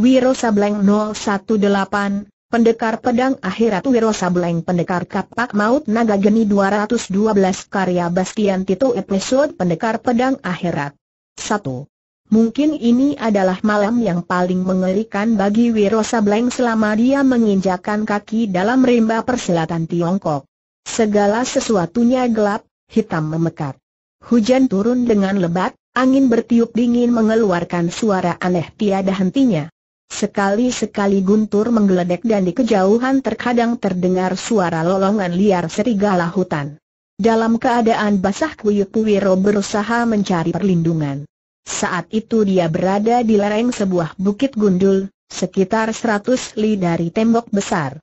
Wiro Sableng 018, Pendekar Pedang Akhirat Wiro Sableng Pendekar Kapak Maut Naga Geni 212 Karya Bastian Tito Episode Pendekar Pedang Akhirat 1. Mungkin ini adalah malam yang paling mengerikan bagi Wiro Sableng selama dia menginjakan kaki dalam rimba persilatan Tiongkok. Segala sesuatunya gelap, hitam memekat. Hujan turun dengan lebat, angin bertiup dingin mengeluarkan suara aneh tiada hentinya. Sekali-sekali guntur menggeledek dan di kejauhan terkadang terdengar suara lolongan liar serigala hutan. Dalam keadaan basah kuyuk Wiro berusaha mencari perlindungan. Saat itu dia berada di lereng sebuah bukit gundul, sekitar 100 li dari tembok besar.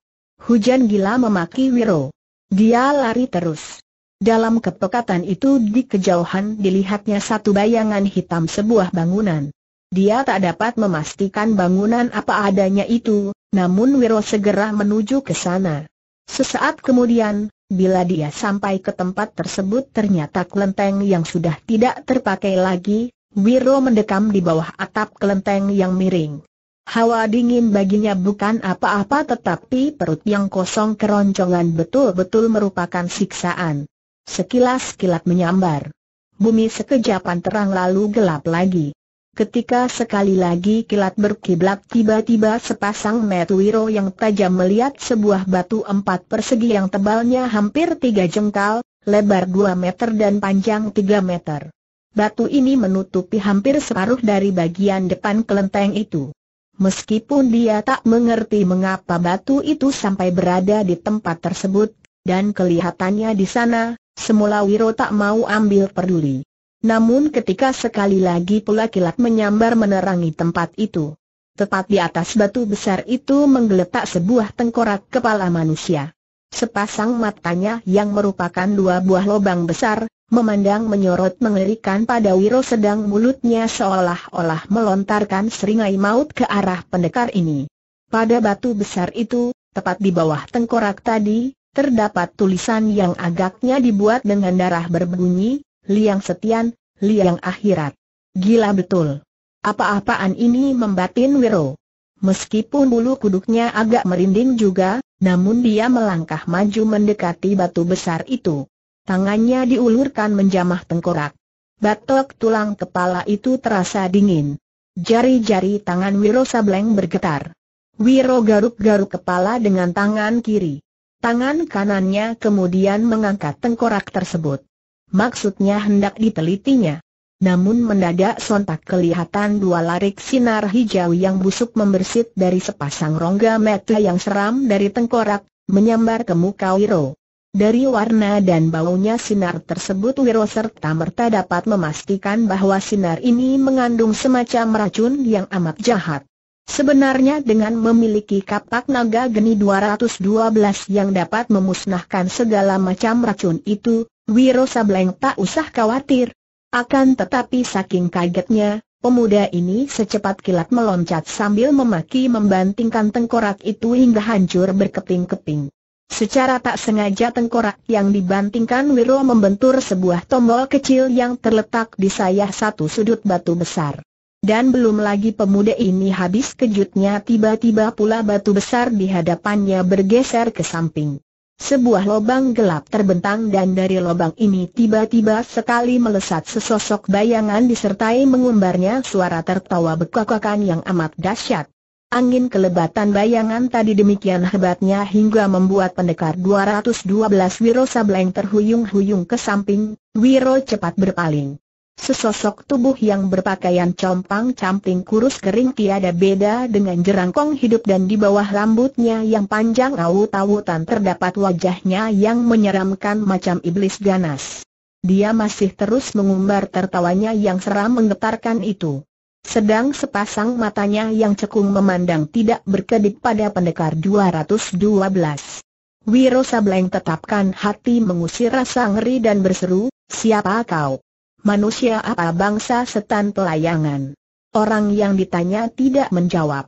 Hujan gila memaki Wiro. Dia lari terus. Dalam kepekatan itu di kejauhan dilihatnya satu bayangan hitam sebuah bangunan. Dia tak dapat memastikan bangunan apa adanya itu, namun Wiro segera menuju ke sana. Sesaat kemudian, bila dia sampai ke tempat tersebut ternyata kelenteng yang sudah tidak terpakai lagi, Wiro mendekam di bawah atap kelenteng yang miring. Hawa dingin baginya bukan apa-apa tetapi perut yang kosong keroncongan betul-betul merupakan siksaan. Sekilas kilat menyambar. Bumi sekejapan terang lalu gelap lagi. Ketika sekali lagi kilat berkiblat tiba-tiba sepasang Wiro yang tajam melihat sebuah batu empat persegi yang tebalnya hampir tiga jengkal, lebar dua meter dan panjang tiga meter. Batu ini menutupi hampir separuh dari bagian depan kelenteng itu. Meskipun dia tak mengerti mengapa batu itu sampai berada di tempat tersebut, dan kelihatannya di sana, semula Wiro tak mau ambil peduli. Namun ketika sekali lagi pula kilat menyambar menerangi tempat itu. Tepat di atas batu besar itu menggeletak sebuah tengkorak kepala manusia. Sepasang matanya yang merupakan dua buah lobang besar, memandang menyorot mengerikan pada Wiro sedang mulutnya seolah-olah melontarkan seringai maut ke arah pendekar ini. Pada batu besar itu, tepat di bawah tengkorak tadi, terdapat tulisan yang agaknya dibuat dengan darah berbunyi, liang setian, liang akhirat. Gila betul. Apa-apaan ini membatin Wiro. Meskipun bulu kuduknya agak merinding juga, namun dia melangkah maju mendekati batu besar itu. Tangannya diulurkan menjamah tengkorak. Batok tulang kepala itu terasa dingin. Jari-jari tangan Wiro Sableng bergetar. Wiro garuk-garuk kepala dengan tangan kiri. Tangan kanannya kemudian mengangkat tengkorak tersebut. Maksudnya hendak ditelitinya. Namun mendadak sontak kelihatan dua larik sinar hijau yang busuk membersit dari sepasang rongga mata yang seram dari tengkorak, menyambar ke muka Wiro. Dari warna dan baunya sinar tersebut Wiro serta merta dapat memastikan bahwa sinar ini mengandung semacam racun yang amat jahat. Sebenarnya dengan memiliki kapak naga geni 212 yang dapat memusnahkan segala macam racun itu, Wiro Sableng tak usah khawatir. Akan tetapi saking kagetnya, pemuda ini secepat kilat meloncat sambil memaki membantingkan tengkorak itu hingga hancur berkeping-keping. Secara tak sengaja tengkorak yang dibantingkan Wiro membentur sebuah tombol kecil yang terletak di sayah satu sudut batu besar. Dan belum lagi pemuda ini habis kejutnya tiba-tiba pula batu besar di hadapannya bergeser ke samping. Sebuah lobang gelap terbentang dan dari lobang ini tiba-tiba sekali melesat sesosok bayangan disertai mengumbarnya suara tertawa bekakan yang amat dahsyat. Angin kelebatan bayangan tadi demikian hebatnya hingga membuat pendekar 212 Wiro Sableng terhuyung-huyung ke samping, Wiro cepat berpaling. Sesosok tubuh yang berpakaian compang-camping kurus kering tiada beda dengan jerangkong hidup dan di bawah rambutnya yang panjang awut-awutan terdapat wajahnya yang menyeramkan macam iblis ganas. Dia masih terus mengumbar tertawanya yang seram menggetarkan itu. Sedang sepasang matanya yang cekung memandang tidak berkedip pada pendekar 212. Wiro Sableng tetapkan hati mengusir rasa ngeri dan berseru, siapa kau? manusia apa bangsa setan pelayangan. Orang yang ditanya tidak menjawab.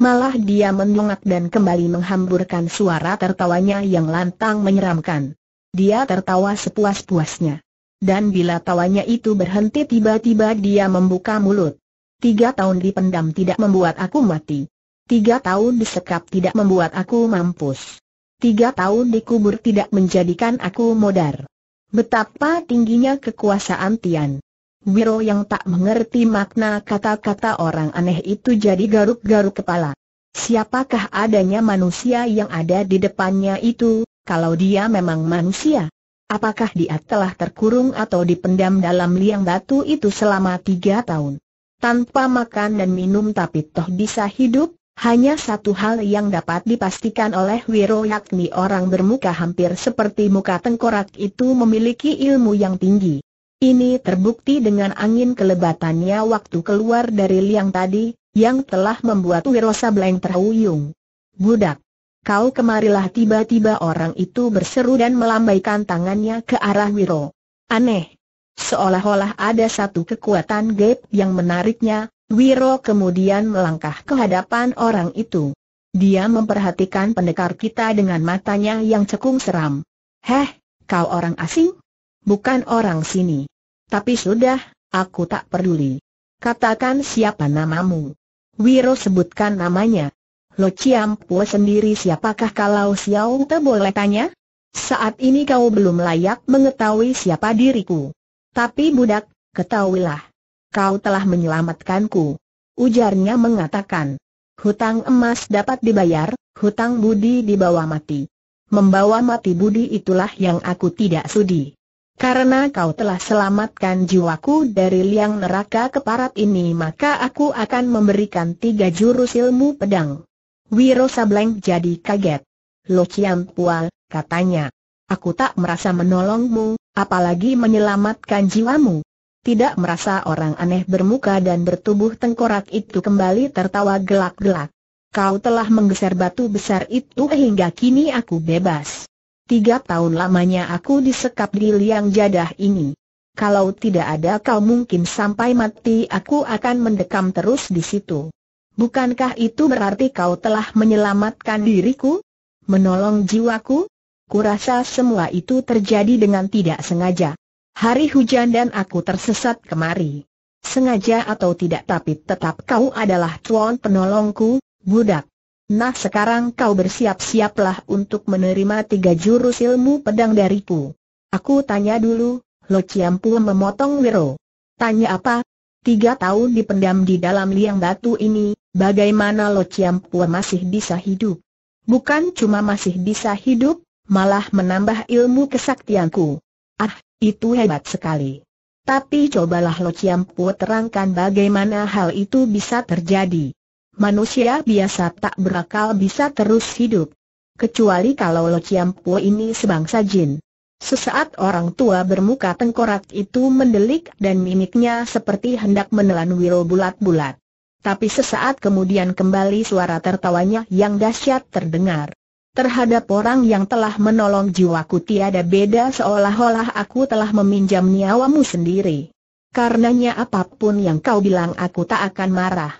Malah dia menungak dan kembali menghamburkan suara tertawanya yang lantang menyeramkan. Dia tertawa sepuas-puasnya. Dan bila tawanya itu berhenti tiba-tiba dia membuka mulut. Tiga tahun dipendam tidak membuat aku mati. Tiga tahun disekap tidak membuat aku mampus. Tiga tahun dikubur tidak menjadikan aku modar. Betapa tingginya kekuasaan Tian. Wiro yang tak mengerti makna kata-kata orang aneh itu jadi garuk-garuk kepala. Siapakah adanya manusia yang ada di depannya itu, kalau dia memang manusia? Apakah dia telah terkurung atau dipendam dalam liang batu itu selama tiga tahun? Tanpa makan dan minum tapi toh bisa hidup? Hanya satu hal yang dapat dipastikan oleh Wiro yakni orang bermuka hampir seperti muka tengkorak itu memiliki ilmu yang tinggi. Ini terbukti dengan angin kelebatannya waktu keluar dari liang tadi, yang telah membuat Wiro Sableng terhuyung. Budak! Kau kemarilah tiba-tiba orang itu berseru dan melambaikan tangannya ke arah Wiro. Aneh. Seolah-olah ada satu kekuatan gap yang menariknya, Wiro kemudian melangkah ke hadapan orang itu. Dia memperhatikan pendekar kita dengan matanya yang cekung seram. Heh, kau orang asing? Bukan orang sini. Tapi sudah, aku tak peduli. Katakan siapa namamu. Wiro sebutkan namanya. Lo Chiam Pua sendiri siapakah kalau Xiao Te boleh tanya? Saat ini kau belum layak mengetahui siapa diriku. Tapi budak, ketahuilah kau telah menyelamatkanku. Ujarnya mengatakan, hutang emas dapat dibayar, hutang budi dibawa mati. Membawa mati budi itulah yang aku tidak sudi. Karena kau telah selamatkan jiwaku dari liang neraka keparat ini maka aku akan memberikan tiga jurus ilmu pedang. Wiro Sableng jadi kaget. Lo Cian Pual, katanya. Aku tak merasa menolongmu, apalagi menyelamatkan jiwamu tidak merasa orang aneh bermuka dan bertubuh tengkorak itu kembali tertawa gelak-gelak. Kau telah menggeser batu besar itu hingga kini aku bebas. Tiga tahun lamanya aku disekap di liang jadah ini. Kalau tidak ada kau mungkin sampai mati aku akan mendekam terus di situ. Bukankah itu berarti kau telah menyelamatkan diriku? Menolong jiwaku? Kurasa semua itu terjadi dengan tidak sengaja. Hari hujan dan aku tersesat kemari. Sengaja atau tidak tapi tetap kau adalah tuan penolongku, budak. Nah sekarang kau bersiap-siaplah untuk menerima tiga jurus ilmu pedang dariku. Aku tanya dulu, Lo Ciampu memotong Wiro. Tanya apa? Tiga tahun dipendam di dalam liang batu ini, bagaimana Lo Ciampu masih bisa hidup? Bukan cuma masih bisa hidup, malah menambah ilmu kesaktianku. Ah, itu hebat sekali. Tapi cobalah Lo Ciampu terangkan bagaimana hal itu bisa terjadi. Manusia biasa tak berakal bisa terus hidup. Kecuali kalau Lo Ciampu ini sebangsa jin. Sesaat orang tua bermuka tengkorak itu mendelik dan mimiknya seperti hendak menelan Wiro bulat-bulat. Tapi sesaat kemudian kembali suara tertawanya yang dahsyat terdengar. Terhadap orang yang telah menolong jiwaku tiada beda seolah-olah aku telah meminjam nyawamu sendiri. Karenanya apapun yang kau bilang aku tak akan marah.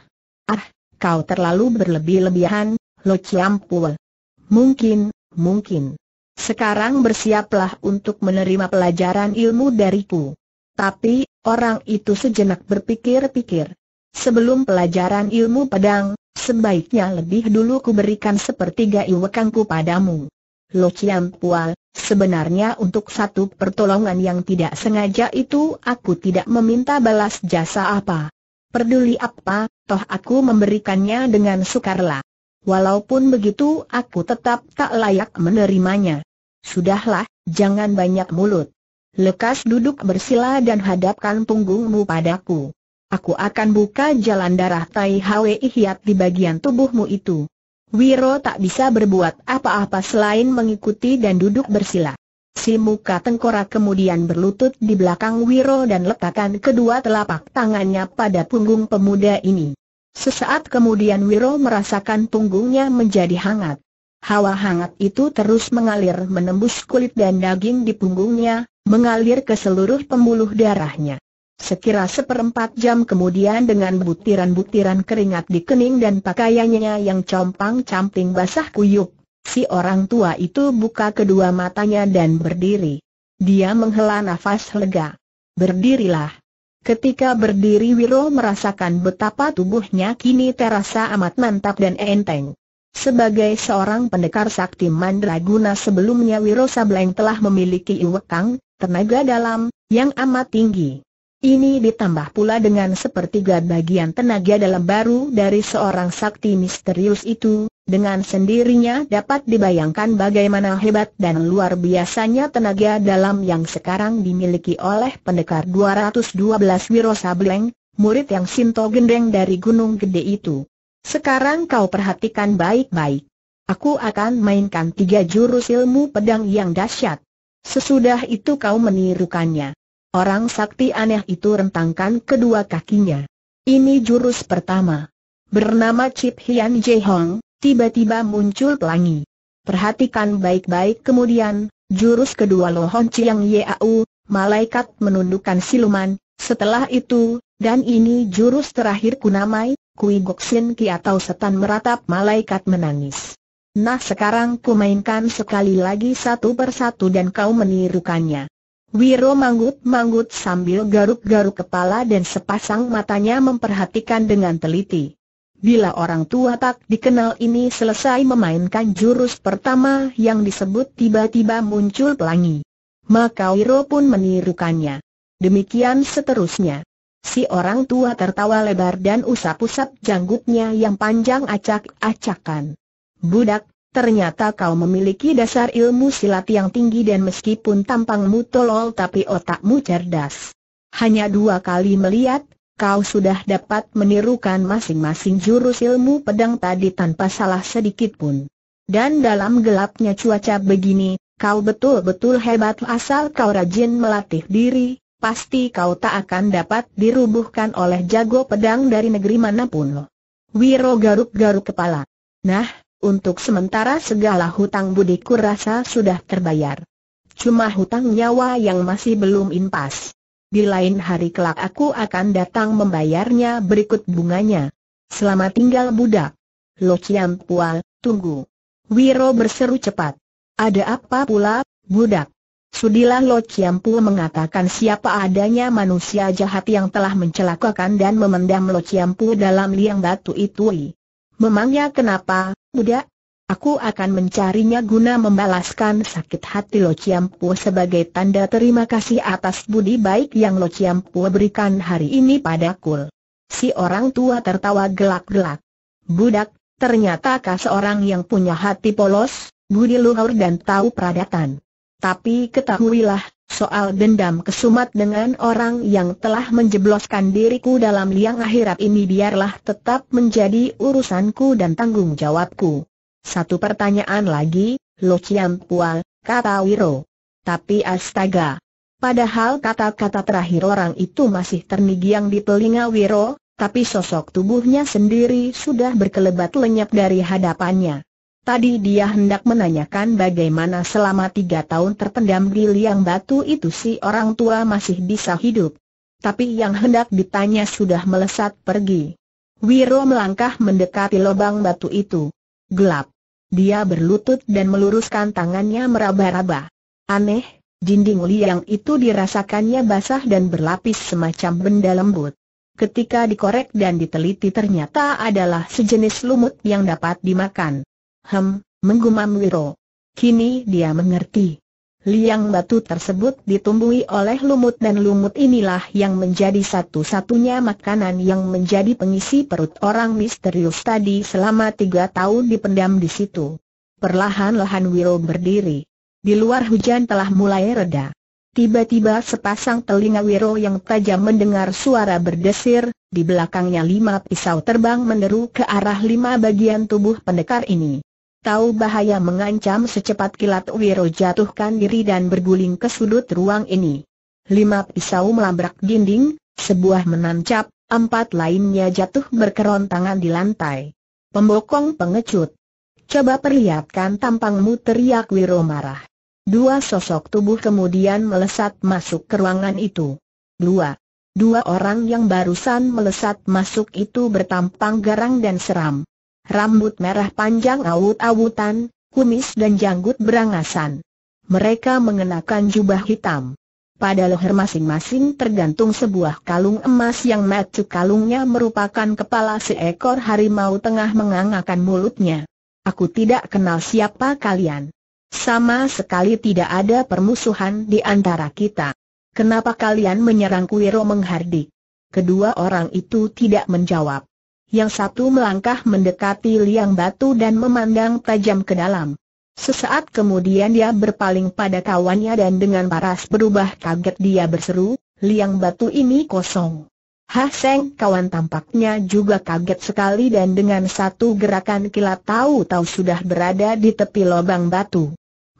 Ah, kau terlalu berlebih-lebihan, Lo ciampul. Mungkin, mungkin. Sekarang bersiaplah untuk menerima pelajaran ilmu dariku. Tapi, orang itu sejenak berpikir-pikir. Sebelum pelajaran ilmu pedang, Sebaiknya lebih dulu kuberikan sepertiga iwekanku padamu. Lo Chiam Pual, sebenarnya untuk satu pertolongan yang tidak sengaja itu aku tidak meminta balas jasa apa. Perduli apa, toh aku memberikannya dengan sukarela. Walaupun begitu aku tetap tak layak menerimanya. Sudahlah, jangan banyak mulut. Lekas duduk bersila dan hadapkan punggungmu padaku. Aku akan buka jalan darah Tai Hwe Ihyat di bagian tubuhmu itu. Wiro tak bisa berbuat apa-apa selain mengikuti dan duduk bersila. Si muka tengkorak kemudian berlutut di belakang Wiro dan letakkan kedua telapak tangannya pada punggung pemuda ini. Sesaat kemudian Wiro merasakan punggungnya menjadi hangat. Hawa hangat itu terus mengalir menembus kulit dan daging di punggungnya, mengalir ke seluruh pembuluh darahnya. Sekira seperempat jam kemudian dengan butiran-butiran keringat di kening dan pakaiannya yang compang-camping basah kuyuk si orang tua itu buka kedua matanya dan berdiri. Dia menghela nafas lega. Berdirilah. Ketika berdiri Wiro merasakan betapa tubuhnya kini terasa amat mantap dan enteng. Sebagai seorang pendekar sakti mandraguna sebelumnya Wiro Sableng telah memiliki iwekang, tenaga dalam, yang amat tinggi. Ini ditambah pula dengan sepertiga bagian tenaga dalam baru dari seorang sakti misterius itu, dengan sendirinya dapat dibayangkan bagaimana hebat dan luar biasanya tenaga dalam yang sekarang dimiliki oleh pendekar 212 Wiro murid yang Sinto Gendeng dari Gunung Gede itu. Sekarang kau perhatikan baik-baik. Aku akan mainkan tiga jurus ilmu pedang yang dahsyat. Sesudah itu kau menirukannya. Orang sakti aneh itu rentangkan kedua kakinya. Ini jurus pertama. Bernama Chip Hian Je Hong, tiba-tiba muncul pelangi. Perhatikan baik-baik kemudian, jurus kedua Lohon Chiang Yau, malaikat menundukkan siluman, setelah itu, dan ini jurus terakhir ku kunamai, Kui Sin Ki atau setan meratap malaikat menangis. Nah sekarang ku mainkan sekali lagi satu persatu dan kau menirukannya. Wiro manggut-manggut sambil garuk-garuk kepala dan sepasang matanya memperhatikan dengan teliti. Bila orang tua tak dikenal ini selesai memainkan jurus pertama yang disebut tiba-tiba muncul pelangi. Maka Wiro pun menirukannya. Demikian seterusnya. Si orang tua tertawa lebar dan usap-usap janggutnya yang panjang acak-acakan. Budak, Ternyata kau memiliki dasar ilmu silat yang tinggi dan meskipun tampangmu tolol tapi otakmu cerdas. Hanya dua kali melihat, kau sudah dapat menirukan masing-masing jurus ilmu pedang tadi tanpa salah sedikit pun. Dan dalam gelapnya cuaca begini, kau betul-betul hebat asal kau rajin melatih diri, pasti kau tak akan dapat dirubuhkan oleh jago pedang dari negeri manapun. Wiro garuk-garuk kepala. Nah, untuk sementara segala hutang budiku rasa sudah terbayar. Cuma hutang nyawa yang masih belum impas. Di lain hari kelak aku akan datang membayarnya berikut bunganya. Selama tinggal budak. Lo Pual, tunggu. Wiro berseru cepat. Ada apa pula, budak? Sudilah Lo Ciampu mengatakan siapa adanya manusia jahat yang telah mencelakakan dan memendam Lo Ciampu dalam liang batu itu. Memangnya kenapa, budak? Aku akan mencarinya guna membalaskan sakit hati Lo Ciampu sebagai tanda terima kasih atas budi baik yang Lo Ciampu berikan hari ini pada kul. Si orang tua tertawa gelak-gelak. Budak, ternyata kau seorang yang punya hati polos, budi luhur dan tahu peradatan. Tapi ketahuilah, soal dendam kesumat dengan orang yang telah menjebloskan diriku dalam liang akhirat ini biarlah tetap menjadi urusanku dan tanggung jawabku. Satu pertanyaan lagi, Lo Chiam Pual, kata Wiro. Tapi astaga. Padahal kata-kata terakhir orang itu masih terngiang di telinga Wiro, tapi sosok tubuhnya sendiri sudah berkelebat lenyap dari hadapannya. Tadi dia hendak menanyakan bagaimana selama tiga tahun terpendam di liang batu itu si orang tua masih bisa hidup. Tapi yang hendak ditanya sudah melesat pergi. Wiro melangkah mendekati lubang batu itu. Gelap. Dia berlutut dan meluruskan tangannya meraba-raba. Aneh, dinding liang itu dirasakannya basah dan berlapis semacam benda lembut. Ketika dikorek dan diteliti ternyata adalah sejenis lumut yang dapat dimakan. Hem, menggumam Wiro. Kini dia mengerti. Liang batu tersebut ditumbuhi oleh lumut dan lumut inilah yang menjadi satu-satunya makanan yang menjadi pengisi perut orang misterius tadi selama tiga tahun dipendam di situ. Perlahan-lahan Wiro berdiri. Di luar hujan telah mulai reda. Tiba-tiba sepasang telinga Wiro yang tajam mendengar suara berdesir, di belakangnya lima pisau terbang meneru ke arah lima bagian tubuh pendekar ini. Tahu bahaya mengancam secepat kilat Wiro jatuhkan diri dan berguling ke sudut ruang ini. Lima pisau melabrak dinding, sebuah menancap, empat lainnya jatuh berkerontangan di lantai. Pembokong pengecut. Coba perlihatkan tampangmu teriak Wiro marah. Dua sosok tubuh kemudian melesat masuk ke ruangan itu. Dua. Dua orang yang barusan melesat masuk itu bertampang garang dan seram rambut merah panjang awut-awutan, kumis dan janggut berangasan. Mereka mengenakan jubah hitam. Pada leher masing-masing tergantung sebuah kalung emas yang metu kalungnya merupakan kepala seekor harimau tengah mengangakan mulutnya. Aku tidak kenal siapa kalian. Sama sekali tidak ada permusuhan di antara kita. Kenapa kalian menyerang Kuiro menghardik? Kedua orang itu tidak menjawab yang satu melangkah mendekati liang batu dan memandang tajam ke dalam. Sesaat kemudian dia berpaling pada kawannya dan dengan paras berubah kaget dia berseru, liang batu ini kosong. Ha Seng kawan tampaknya juga kaget sekali dan dengan satu gerakan kilat tahu-tahu sudah berada di tepi lubang batu.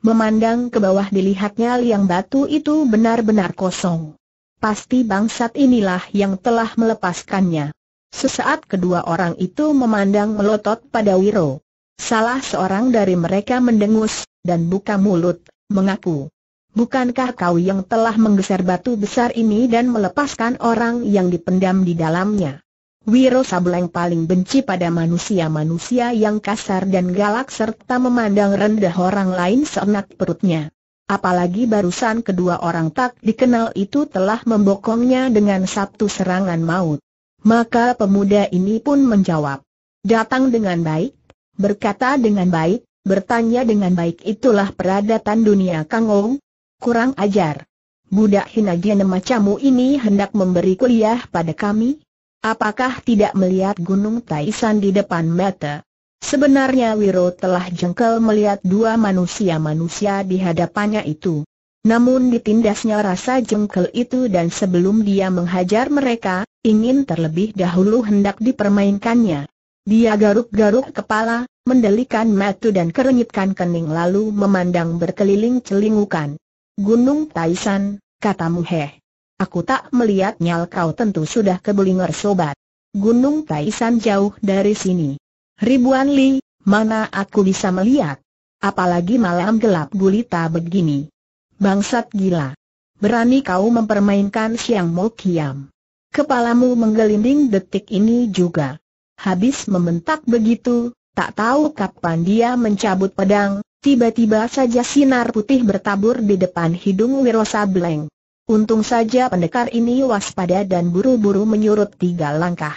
Memandang ke bawah dilihatnya liang batu itu benar-benar kosong. Pasti bangsat inilah yang telah melepaskannya. Sesaat kedua orang itu memandang melotot pada Wiro. Salah seorang dari mereka mendengus, dan buka mulut, mengaku. Bukankah kau yang telah menggeser batu besar ini dan melepaskan orang yang dipendam di dalamnya? Wiro Sableng paling benci pada manusia-manusia yang kasar dan galak serta memandang rendah orang lain seenak perutnya. Apalagi barusan kedua orang tak dikenal itu telah membokongnya dengan satu serangan maut. Maka pemuda ini pun menjawab. Datang dengan baik, berkata dengan baik, bertanya dengan baik itulah peradatan dunia Kangong. Kurang ajar. Budak hina Hinagene macammu ini hendak memberi kuliah pada kami? Apakah tidak melihat gunung Taisan di depan mata? Sebenarnya Wiro telah jengkel melihat dua manusia-manusia di hadapannya itu. Namun ditindasnya rasa jengkel itu dan sebelum dia menghajar mereka, ingin terlebih dahulu hendak dipermainkannya. Dia garuk-garuk kepala, mendelikan mata dan kerenyitkan kening lalu memandang berkeliling celingukan. Gunung Taisan, kata heh. Aku tak melihatnya kau tentu sudah kebelinger sobat. Gunung Taisan jauh dari sini. Ribuan li, mana aku bisa melihat? Apalagi malam gelap gulita begini. Bangsat gila. Berani kau mempermainkan Siang mokiam. Kepalamu menggelinding detik ini juga. Habis membentak begitu, tak tahu kapan dia mencabut pedang, tiba-tiba saja sinar putih bertabur di depan hidung Wirosa Bleng. Untung saja pendekar ini waspada dan buru-buru menyurut tiga langkah.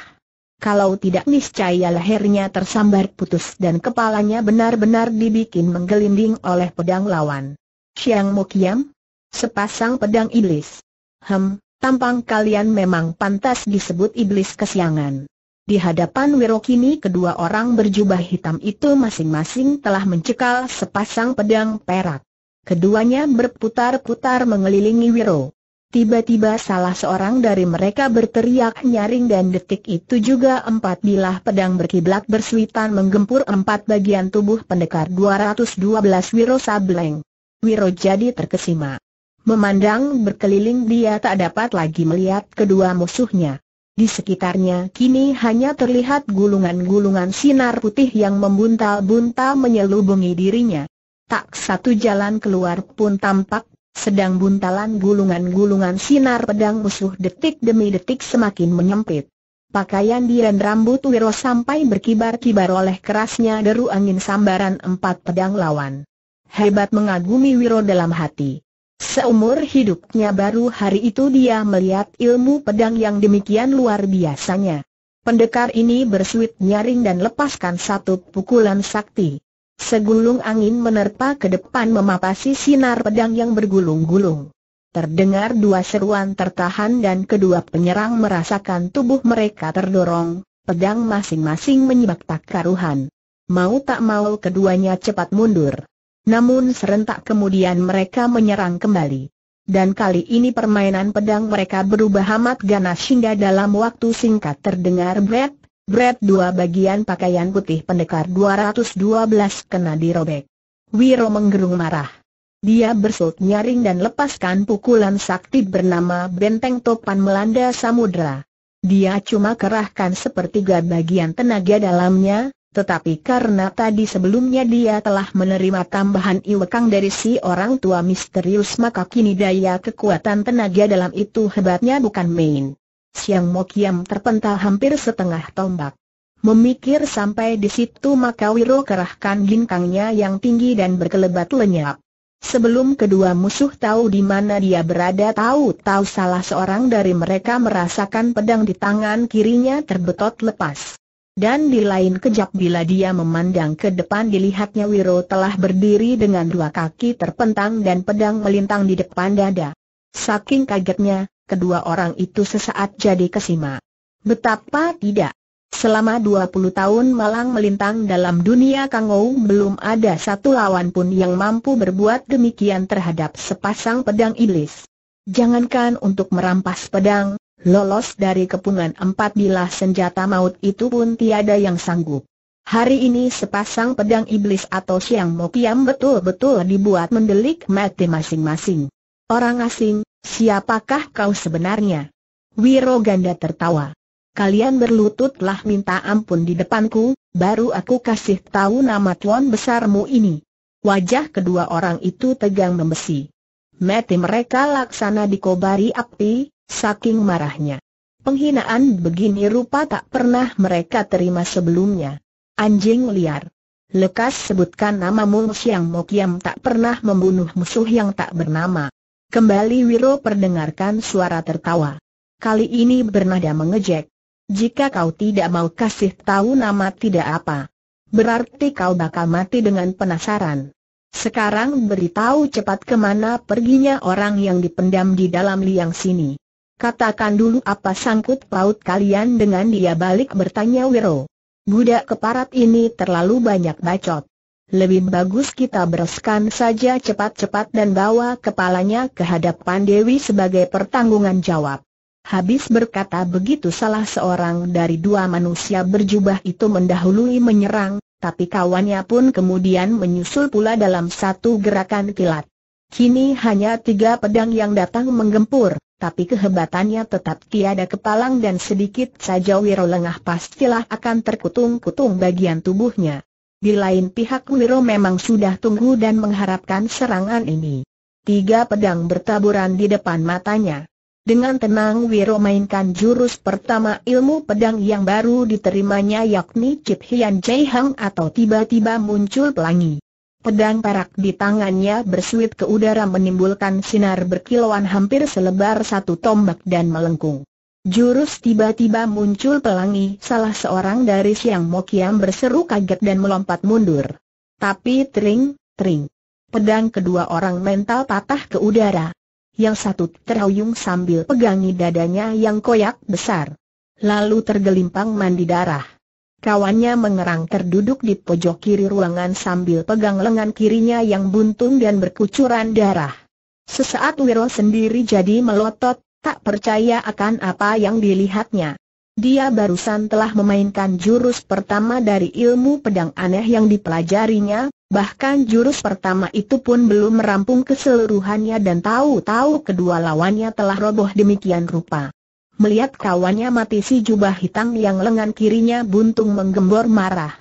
Kalau tidak niscaya lehernya tersambar putus dan kepalanya benar-benar dibikin menggelinding oleh pedang lawan. Siang Mokiam? Sepasang pedang iblis. Hem, tampang kalian memang pantas disebut iblis kesiangan. Di hadapan Wirokini kedua orang berjubah hitam itu masing-masing telah mencekal sepasang pedang perak. Keduanya berputar-putar mengelilingi Wiro. Tiba-tiba salah seorang dari mereka berteriak nyaring dan detik itu juga empat bilah pedang berkiblat bersuitan menggempur empat bagian tubuh pendekar 212 Wiro Sableng. Wiro jadi terkesima. Memandang berkeliling dia tak dapat lagi melihat kedua musuhnya. Di sekitarnya kini hanya terlihat gulungan-gulungan sinar putih yang membuntal-buntal menyelubungi dirinya. Tak satu jalan keluar pun tampak, sedang buntalan gulungan-gulungan sinar pedang musuh detik demi detik semakin menyempit. Pakaian dia dan rambut Wiro sampai berkibar-kibar oleh kerasnya deru angin sambaran empat pedang lawan. Hebat mengagumi Wiro dalam hati. Seumur hidupnya baru hari itu dia melihat ilmu pedang yang demikian luar biasanya. Pendekar ini bersuit nyaring dan lepaskan satu pukulan sakti. Segulung angin menerpa ke depan memapasi sinar pedang yang bergulung-gulung. Terdengar dua seruan tertahan dan kedua penyerang merasakan tubuh mereka terdorong, pedang masing-masing tak karuhan. Mau tak mau keduanya cepat mundur. Namun serentak kemudian mereka menyerang kembali. Dan kali ini permainan pedang mereka berubah amat ganas hingga dalam waktu singkat terdengar bret, bret dua bagian pakaian putih pendekar 212 kena dirobek. Wiro menggerung marah. Dia bersut nyaring dan lepaskan pukulan sakti bernama Benteng Topan Melanda Samudra. Dia cuma kerahkan sepertiga bagian tenaga dalamnya, tetapi karena tadi sebelumnya dia telah menerima tambahan iwekang dari si orang tua misterius maka kini daya kekuatan tenaga dalam itu hebatnya bukan main. Siang Mokiam terpental hampir setengah tombak. Memikir sampai di situ maka Wiro kerahkan ginkangnya yang tinggi dan berkelebat lenyap. Sebelum kedua musuh tahu di mana dia berada tahu-tahu salah seorang dari mereka merasakan pedang di tangan kirinya terbetot lepas. Dan di lain kejap bila dia memandang ke depan dilihatnya Wiro telah berdiri dengan dua kaki terpentang dan pedang melintang di depan dada. Saking kagetnya, kedua orang itu sesaat jadi kesima. Betapa tidak. Selama 20 tahun Malang melintang dalam dunia Kangou belum ada satu lawan pun yang mampu berbuat demikian terhadap sepasang pedang iblis. Jangankan untuk merampas pedang, lolos dari kepungan empat bilah senjata maut itu pun tiada yang sanggup. Hari ini sepasang pedang iblis atau siang mokiam betul-betul dibuat mendelik mati masing-masing. Orang asing, siapakah kau sebenarnya? Wiroganda tertawa. Kalian berlututlah minta ampun di depanku, baru aku kasih tahu nama tuan besarmu ini. Wajah kedua orang itu tegang membesi. Mati mereka laksana dikobari api, saking marahnya. Penghinaan begini rupa tak pernah mereka terima sebelumnya. Anjing liar. Lekas sebutkan nama mulus yang Mokiam tak pernah membunuh musuh yang tak bernama. Kembali Wiro perdengarkan suara tertawa. Kali ini bernada mengejek. Jika kau tidak mau kasih tahu nama tidak apa. Berarti kau bakal mati dengan penasaran. Sekarang beritahu cepat kemana perginya orang yang dipendam di dalam liang sini. Katakan dulu apa sangkut paut kalian dengan dia balik bertanya Wiro. Budak keparat ini terlalu banyak bacot. Lebih bagus kita bereskan saja cepat-cepat dan bawa kepalanya ke hadapan Dewi sebagai pertanggungan jawab. Habis berkata begitu salah seorang dari dua manusia berjubah itu mendahului menyerang, tapi kawannya pun kemudian menyusul pula dalam satu gerakan kilat. Kini hanya tiga pedang yang datang menggempur tapi kehebatannya tetap tiada kepalang dan sedikit saja Wiro lengah pastilah akan terkutung-kutung bagian tubuhnya. Di lain pihak Wiro memang sudah tunggu dan mengharapkan serangan ini. Tiga pedang bertaburan di depan matanya. Dengan tenang Wiro mainkan jurus pertama ilmu pedang yang baru diterimanya yakni Cip Hian Jai Hang atau tiba-tiba muncul pelangi. Pedang parak di tangannya bersuit ke udara menimbulkan sinar berkilauan hampir selebar satu tombak dan melengkung. Jurus tiba-tiba muncul pelangi, salah seorang dari Siang Mokiam berseru kaget dan melompat mundur. Tapi tering, tering. Pedang kedua orang mental patah ke udara. Yang satu terhuyung sambil pegangi dadanya yang koyak besar. Lalu tergelimpang mandi darah. Kawannya mengerang terduduk di pojok kiri ruangan sambil pegang lengan kirinya yang buntung dan berkucuran darah. Sesaat Wiro sendiri jadi melotot, tak percaya akan apa yang dilihatnya. Dia barusan telah memainkan jurus pertama dari ilmu pedang aneh yang dipelajarinya, bahkan jurus pertama itu pun belum merampung keseluruhannya dan tahu-tahu kedua lawannya telah roboh demikian rupa. Melihat kawannya mati si jubah hitam yang lengan kirinya buntung menggembor marah.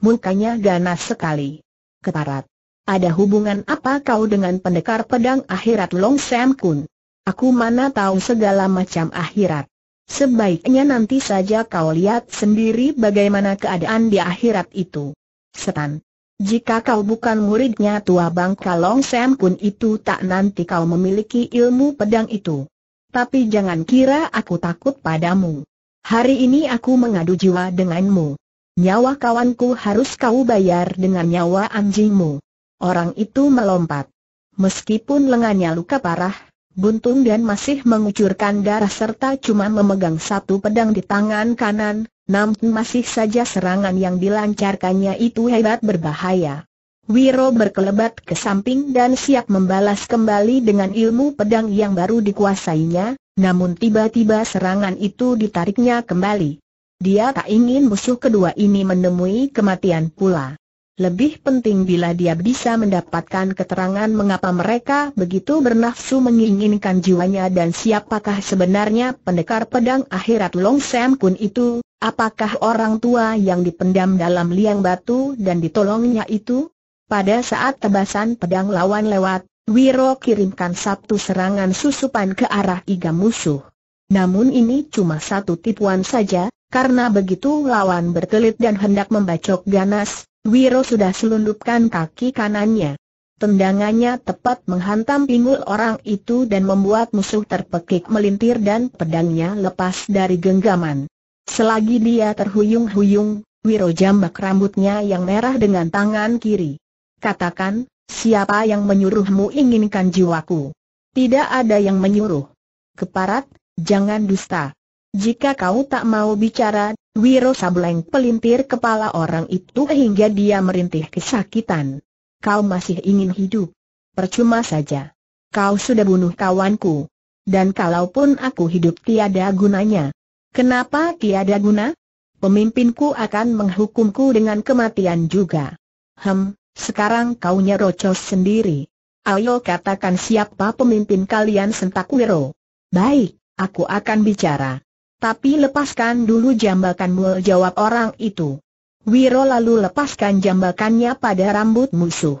Mukanya ganas sekali. Keparat. Ada hubungan apa kau dengan pendekar pedang akhirat Long Sam Kun? Aku mana tahu segala macam akhirat. Sebaiknya nanti saja kau lihat sendiri bagaimana keadaan di akhirat itu. Setan. Jika kau bukan muridnya tua bangka Long Sam Kun itu tak nanti kau memiliki ilmu pedang itu tapi jangan kira aku takut padamu. Hari ini aku mengadu jiwa denganmu. Nyawa kawanku harus kau bayar dengan nyawa anjingmu. Orang itu melompat. Meskipun lengannya luka parah, buntung dan masih mengucurkan darah serta cuma memegang satu pedang di tangan kanan, namun masih saja serangan yang dilancarkannya itu hebat berbahaya. Wiro berkelebat ke samping dan siap membalas kembali dengan ilmu pedang yang baru dikuasainya, namun tiba-tiba serangan itu ditariknya kembali. Dia tak ingin musuh kedua ini menemui kematian pula. Lebih penting bila dia bisa mendapatkan keterangan mengapa mereka begitu bernafsu menginginkan jiwanya dan siapakah sebenarnya pendekar pedang akhirat Long Sam Kun itu, apakah orang tua yang dipendam dalam liang batu dan ditolongnya itu? Pada saat tebasan pedang lawan lewat, Wiro kirimkan satu serangan susupan ke arah iga musuh. Namun ini cuma satu tipuan saja, karena begitu lawan berkelit dan hendak membacok ganas, Wiro sudah selundupkan kaki kanannya. Tendangannya tepat menghantam pinggul orang itu dan membuat musuh terpekik melintir dan pedangnya lepas dari genggaman. Selagi dia terhuyung-huyung, Wiro jambak rambutnya yang merah dengan tangan kiri. Katakan, siapa yang menyuruhmu inginkan jiwaku? Tidak ada yang menyuruh. Keparat, jangan dusta. Jika kau tak mau bicara, Wiro Sableng pelintir kepala orang itu hingga dia merintih kesakitan. Kau masih ingin hidup. Percuma saja. Kau sudah bunuh kawanku. Dan kalaupun aku hidup tiada gunanya. Kenapa tiada guna? Pemimpinku akan menghukumku dengan kematian juga. Hem, sekarang kau nyerocos sendiri. Ayo katakan siapa pemimpin kalian sentak Wiro. Baik, aku akan bicara. Tapi lepaskan dulu jambakanmu jawab orang itu. Wiro lalu lepaskan jambakannya pada rambut musuh.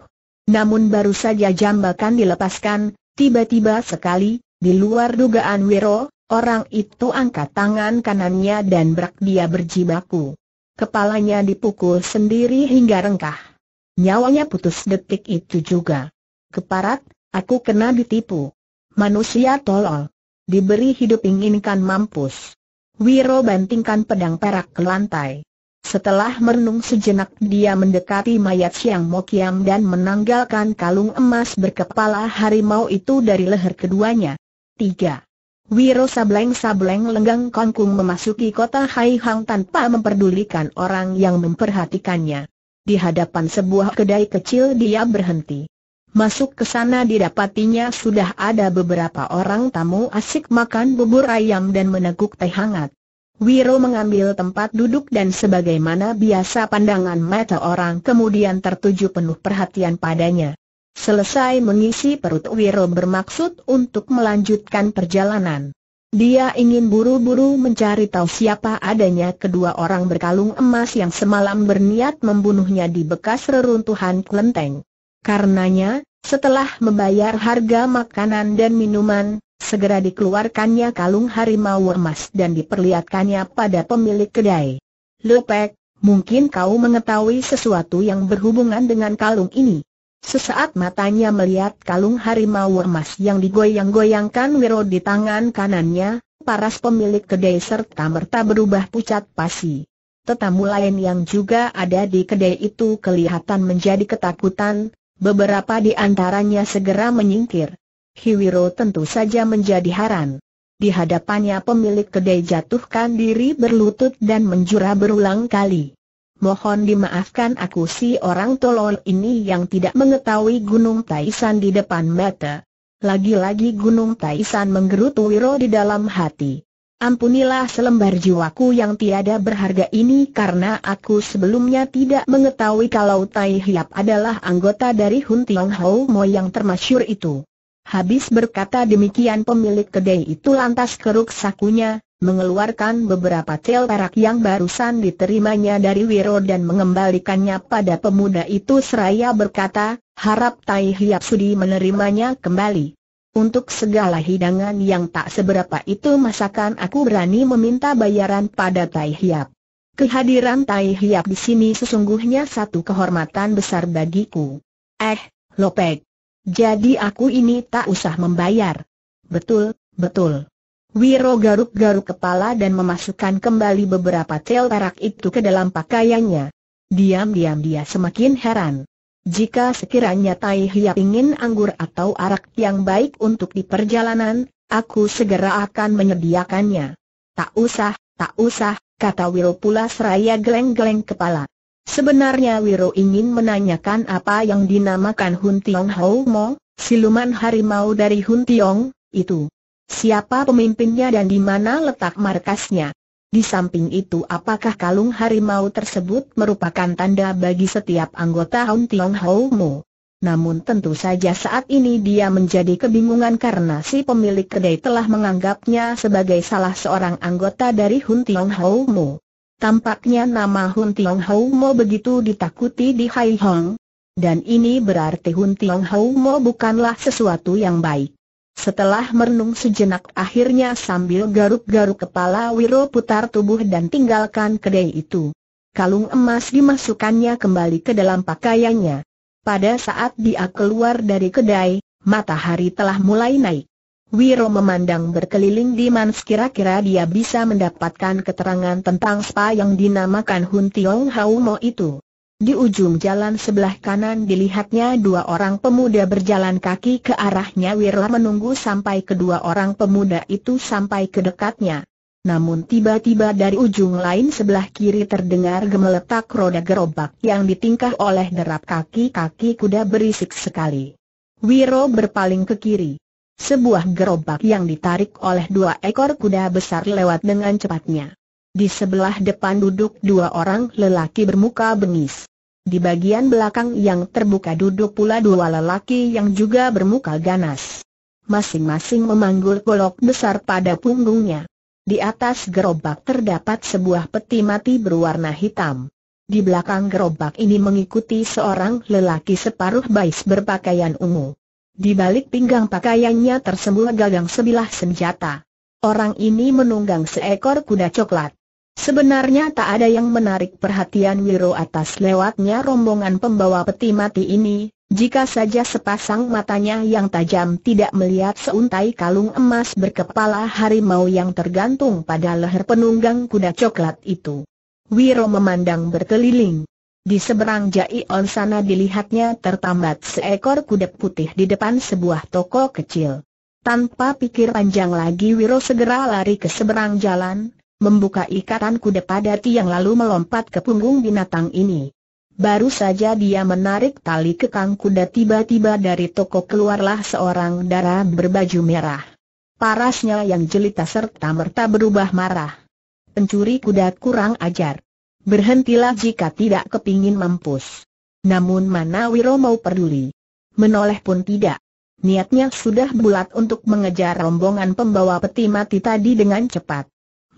Namun baru saja jambakan dilepaskan, tiba-tiba sekali, di luar dugaan Wiro, orang itu angkat tangan kanannya dan berak dia berjibaku. Kepalanya dipukul sendiri hingga rengkah. Nyawanya putus detik itu juga. Keparat, aku kena ditipu. Manusia tolol. Diberi hidup inginkan mampus. Wiro bantingkan pedang perak ke lantai. Setelah merenung sejenak dia mendekati mayat Siang Mokiam dan menanggalkan kalung emas berkepala harimau itu dari leher keduanya. 3. Wiro sableng-sableng lenggang kongkung memasuki kota Hai Hang tanpa memperdulikan orang yang memperhatikannya. Di hadapan sebuah kedai kecil dia berhenti. Masuk ke sana didapatinya sudah ada beberapa orang tamu asik makan bubur ayam dan meneguk teh hangat. Wiro mengambil tempat duduk dan sebagaimana biasa pandangan mata orang kemudian tertuju penuh perhatian padanya. Selesai mengisi perut Wiro bermaksud untuk melanjutkan perjalanan. Dia ingin buru-buru mencari tahu siapa adanya kedua orang berkalung emas yang semalam berniat membunuhnya di bekas reruntuhan kelenteng. Karenanya, setelah membayar harga makanan dan minuman, segera dikeluarkannya kalung harimau emas dan diperlihatkannya pada pemilik kedai. Lepek, mungkin kau mengetahui sesuatu yang berhubungan dengan kalung ini. Sesaat matanya melihat kalung harimau emas yang digoyang-goyangkan Wiro di tangan kanannya, paras pemilik kedai serta merta berubah pucat pasi. Tetamu lain yang juga ada di kedai itu kelihatan menjadi ketakutan, beberapa di antaranya segera menyingkir. Hiwiro tentu saja menjadi haran. Di hadapannya pemilik kedai jatuhkan diri berlutut dan menjura berulang kali mohon dimaafkan aku si orang tolol ini yang tidak mengetahui Gunung Taisan di depan mata. Lagi-lagi Gunung Taisan menggerutu wiro di dalam hati. Ampunilah selembar jiwaku yang tiada berharga ini karena aku sebelumnya tidak mengetahui kalau Tai Hiap adalah anggota dari Hun Tiong Hou Mo yang termasyur itu. Habis berkata demikian pemilik kedai itu lantas keruk sakunya, mengeluarkan beberapa tel perak yang barusan diterimanya dari Wiro dan mengembalikannya pada pemuda itu seraya berkata, harap Tai Hiap Sudi menerimanya kembali. Untuk segala hidangan yang tak seberapa itu masakan aku berani meminta bayaran pada Tai Hiap. Kehadiran Tai Hiap di sini sesungguhnya satu kehormatan besar bagiku. Eh, Lopek. Jadi aku ini tak usah membayar. Betul, betul. Wiro garuk-garuk kepala dan memasukkan kembali beberapa tel perak itu ke dalam pakaiannya. Diam-diam dia semakin heran. Jika sekiranya Tai Hiap ingin anggur atau arak yang baik untuk di perjalanan, aku segera akan menyediakannya. Tak usah, tak usah, kata Wiro pula seraya geleng-geleng kepala. Sebenarnya Wiro ingin menanyakan apa yang dinamakan Hun Tiong Hou Mo, siluman harimau dari Hun Tiong, itu siapa pemimpinnya dan di mana letak markasnya. Di samping itu apakah kalung harimau tersebut merupakan tanda bagi setiap anggota Hong Tiong Hou Mu? Namun tentu saja saat ini dia menjadi kebingungan karena si pemilik kedai telah menganggapnya sebagai salah seorang anggota dari Hun Tiong Hou Mu. Tampaknya nama Hun Tiong Hou Mu begitu ditakuti di Hai Hong. Dan ini berarti Hun Tiong Hou Mu bukanlah sesuatu yang baik. Setelah merenung sejenak akhirnya sambil garuk-garuk kepala Wiro putar tubuh dan tinggalkan kedai itu. Kalung emas dimasukkannya kembali ke dalam pakaiannya. Pada saat dia keluar dari kedai, matahari telah mulai naik. Wiro memandang berkeliling di mana kira-kira dia bisa mendapatkan keterangan tentang spa yang dinamakan Hun Tiong Hau Mo itu. Di ujung jalan sebelah kanan dilihatnya dua orang pemuda berjalan kaki ke arahnya Wirla menunggu sampai kedua orang pemuda itu sampai ke dekatnya. Namun tiba-tiba dari ujung lain sebelah kiri terdengar gemeletak roda gerobak yang ditingkah oleh derap kaki-kaki kuda berisik sekali. Wiro berpaling ke kiri. Sebuah gerobak yang ditarik oleh dua ekor kuda besar lewat dengan cepatnya. Di sebelah depan duduk dua orang lelaki bermuka bengis. Di bagian belakang yang terbuka duduk pula dua lelaki yang juga bermuka ganas. Masing-masing memanggul golok besar pada punggungnya. Di atas gerobak terdapat sebuah peti mati berwarna hitam. Di belakang gerobak ini mengikuti seorang lelaki separuh bais berpakaian ungu. Di balik pinggang pakaiannya tersembul gagang sebilah senjata. Orang ini menunggang seekor kuda coklat. Sebenarnya tak ada yang menarik perhatian Wiro atas lewatnya rombongan pembawa peti mati ini, jika saja sepasang matanya yang tajam tidak melihat seuntai kalung emas berkepala harimau yang tergantung pada leher penunggang kuda coklat itu. Wiro memandang berkeliling. Di seberang On sana dilihatnya tertambat seekor kuda putih di depan sebuah toko kecil. Tanpa pikir panjang lagi Wiro segera lari ke seberang jalan, membuka ikatan kuda pada tiang lalu melompat ke punggung binatang ini. Baru saja dia menarik tali kekang kuda tiba-tiba dari toko keluarlah seorang darah berbaju merah. Parasnya yang jelita serta merta berubah marah. Pencuri kuda kurang ajar. Berhentilah jika tidak kepingin mampus. Namun Manawiro mau peduli. Menoleh pun tidak. Niatnya sudah bulat untuk mengejar rombongan pembawa peti mati tadi dengan cepat.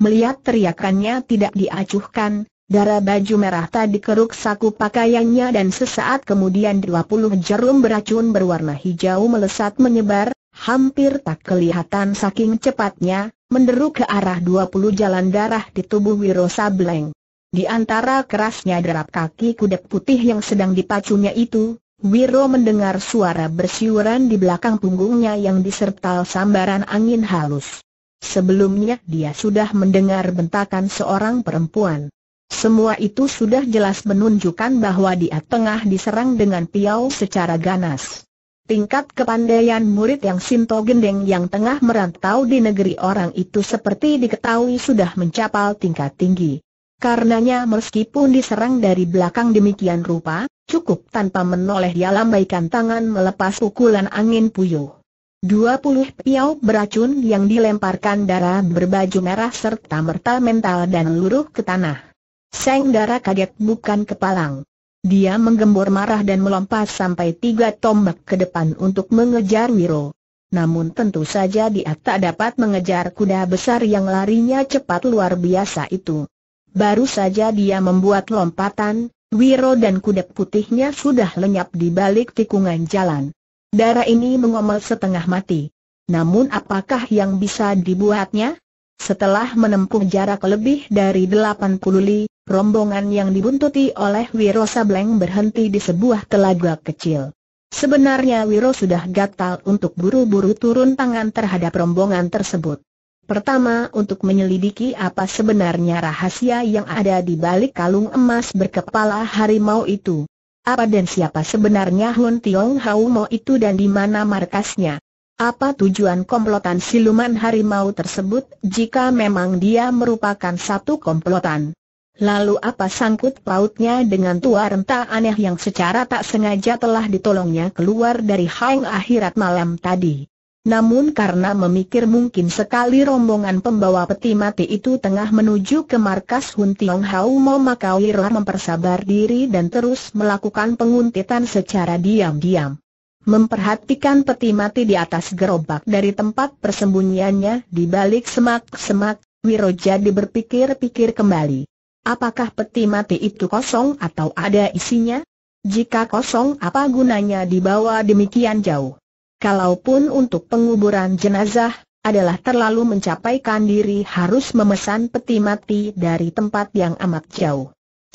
Melihat teriakannya tidak diacuhkan, darah baju merah tadi keruk saku pakaiannya dan sesaat kemudian dua puluh jarum beracun berwarna hijau melesat menyebar, hampir tak kelihatan saking cepatnya, menderu ke arah dua puluh jalan darah di tubuh Wiro Sableng. Di antara kerasnya derap kaki kuda putih yang sedang dipacunya itu, Wiro mendengar suara bersiuran di belakang punggungnya yang disertai sambaran angin halus. Sebelumnya dia sudah mendengar bentakan seorang perempuan. Semua itu sudah jelas menunjukkan bahwa dia tengah diserang dengan piau secara ganas. Tingkat kepandaian murid yang Sinto Gendeng yang tengah merantau di negeri orang itu seperti diketahui sudah mencapai tingkat tinggi. Karenanya meskipun diserang dari belakang demikian rupa, cukup tanpa menoleh dia lambaikan tangan melepas pukulan angin puyuh. 20 piau beracun yang dilemparkan darah berbaju merah serta merta mental dan luruh ke tanah. Seng darah kaget bukan kepalang. Dia menggembor marah dan melompat sampai tiga tombak ke depan untuk mengejar Wiro. Namun tentu saja dia tak dapat mengejar kuda besar yang larinya cepat luar biasa itu. Baru saja dia membuat lompatan, Wiro dan kuda putihnya sudah lenyap di balik tikungan jalan. Darah ini mengomel setengah mati. Namun apakah yang bisa dibuatnya? Setelah menempuh jarak lebih dari 80 li, rombongan yang dibuntuti oleh Wiro Sableng berhenti di sebuah telaga kecil. Sebenarnya Wiro sudah gatal untuk buru-buru turun tangan terhadap rombongan tersebut. Pertama untuk menyelidiki apa sebenarnya rahasia yang ada di balik kalung emas berkepala harimau itu. Apa dan siapa sebenarnya Hun Tiong Hau Mo itu dan di mana markasnya? Apa tujuan komplotan siluman harimau tersebut jika memang dia merupakan satu komplotan? Lalu apa sangkut pautnya dengan tua renta aneh yang secara tak sengaja telah ditolongnya keluar dari hang akhirat malam tadi? Namun karena memikir mungkin sekali rombongan pembawa peti mati itu tengah menuju ke markas Hun Tiong Hau Mo maka Wira mempersabar diri dan terus melakukan penguntitan secara diam-diam. Memperhatikan peti mati di atas gerobak dari tempat persembunyiannya di balik semak-semak, Wiro jadi berpikir-pikir kembali. Apakah peti mati itu kosong atau ada isinya? Jika kosong apa gunanya dibawa demikian jauh? kalaupun untuk penguburan jenazah, adalah terlalu mencapaikan diri harus memesan peti mati dari tempat yang amat jauh.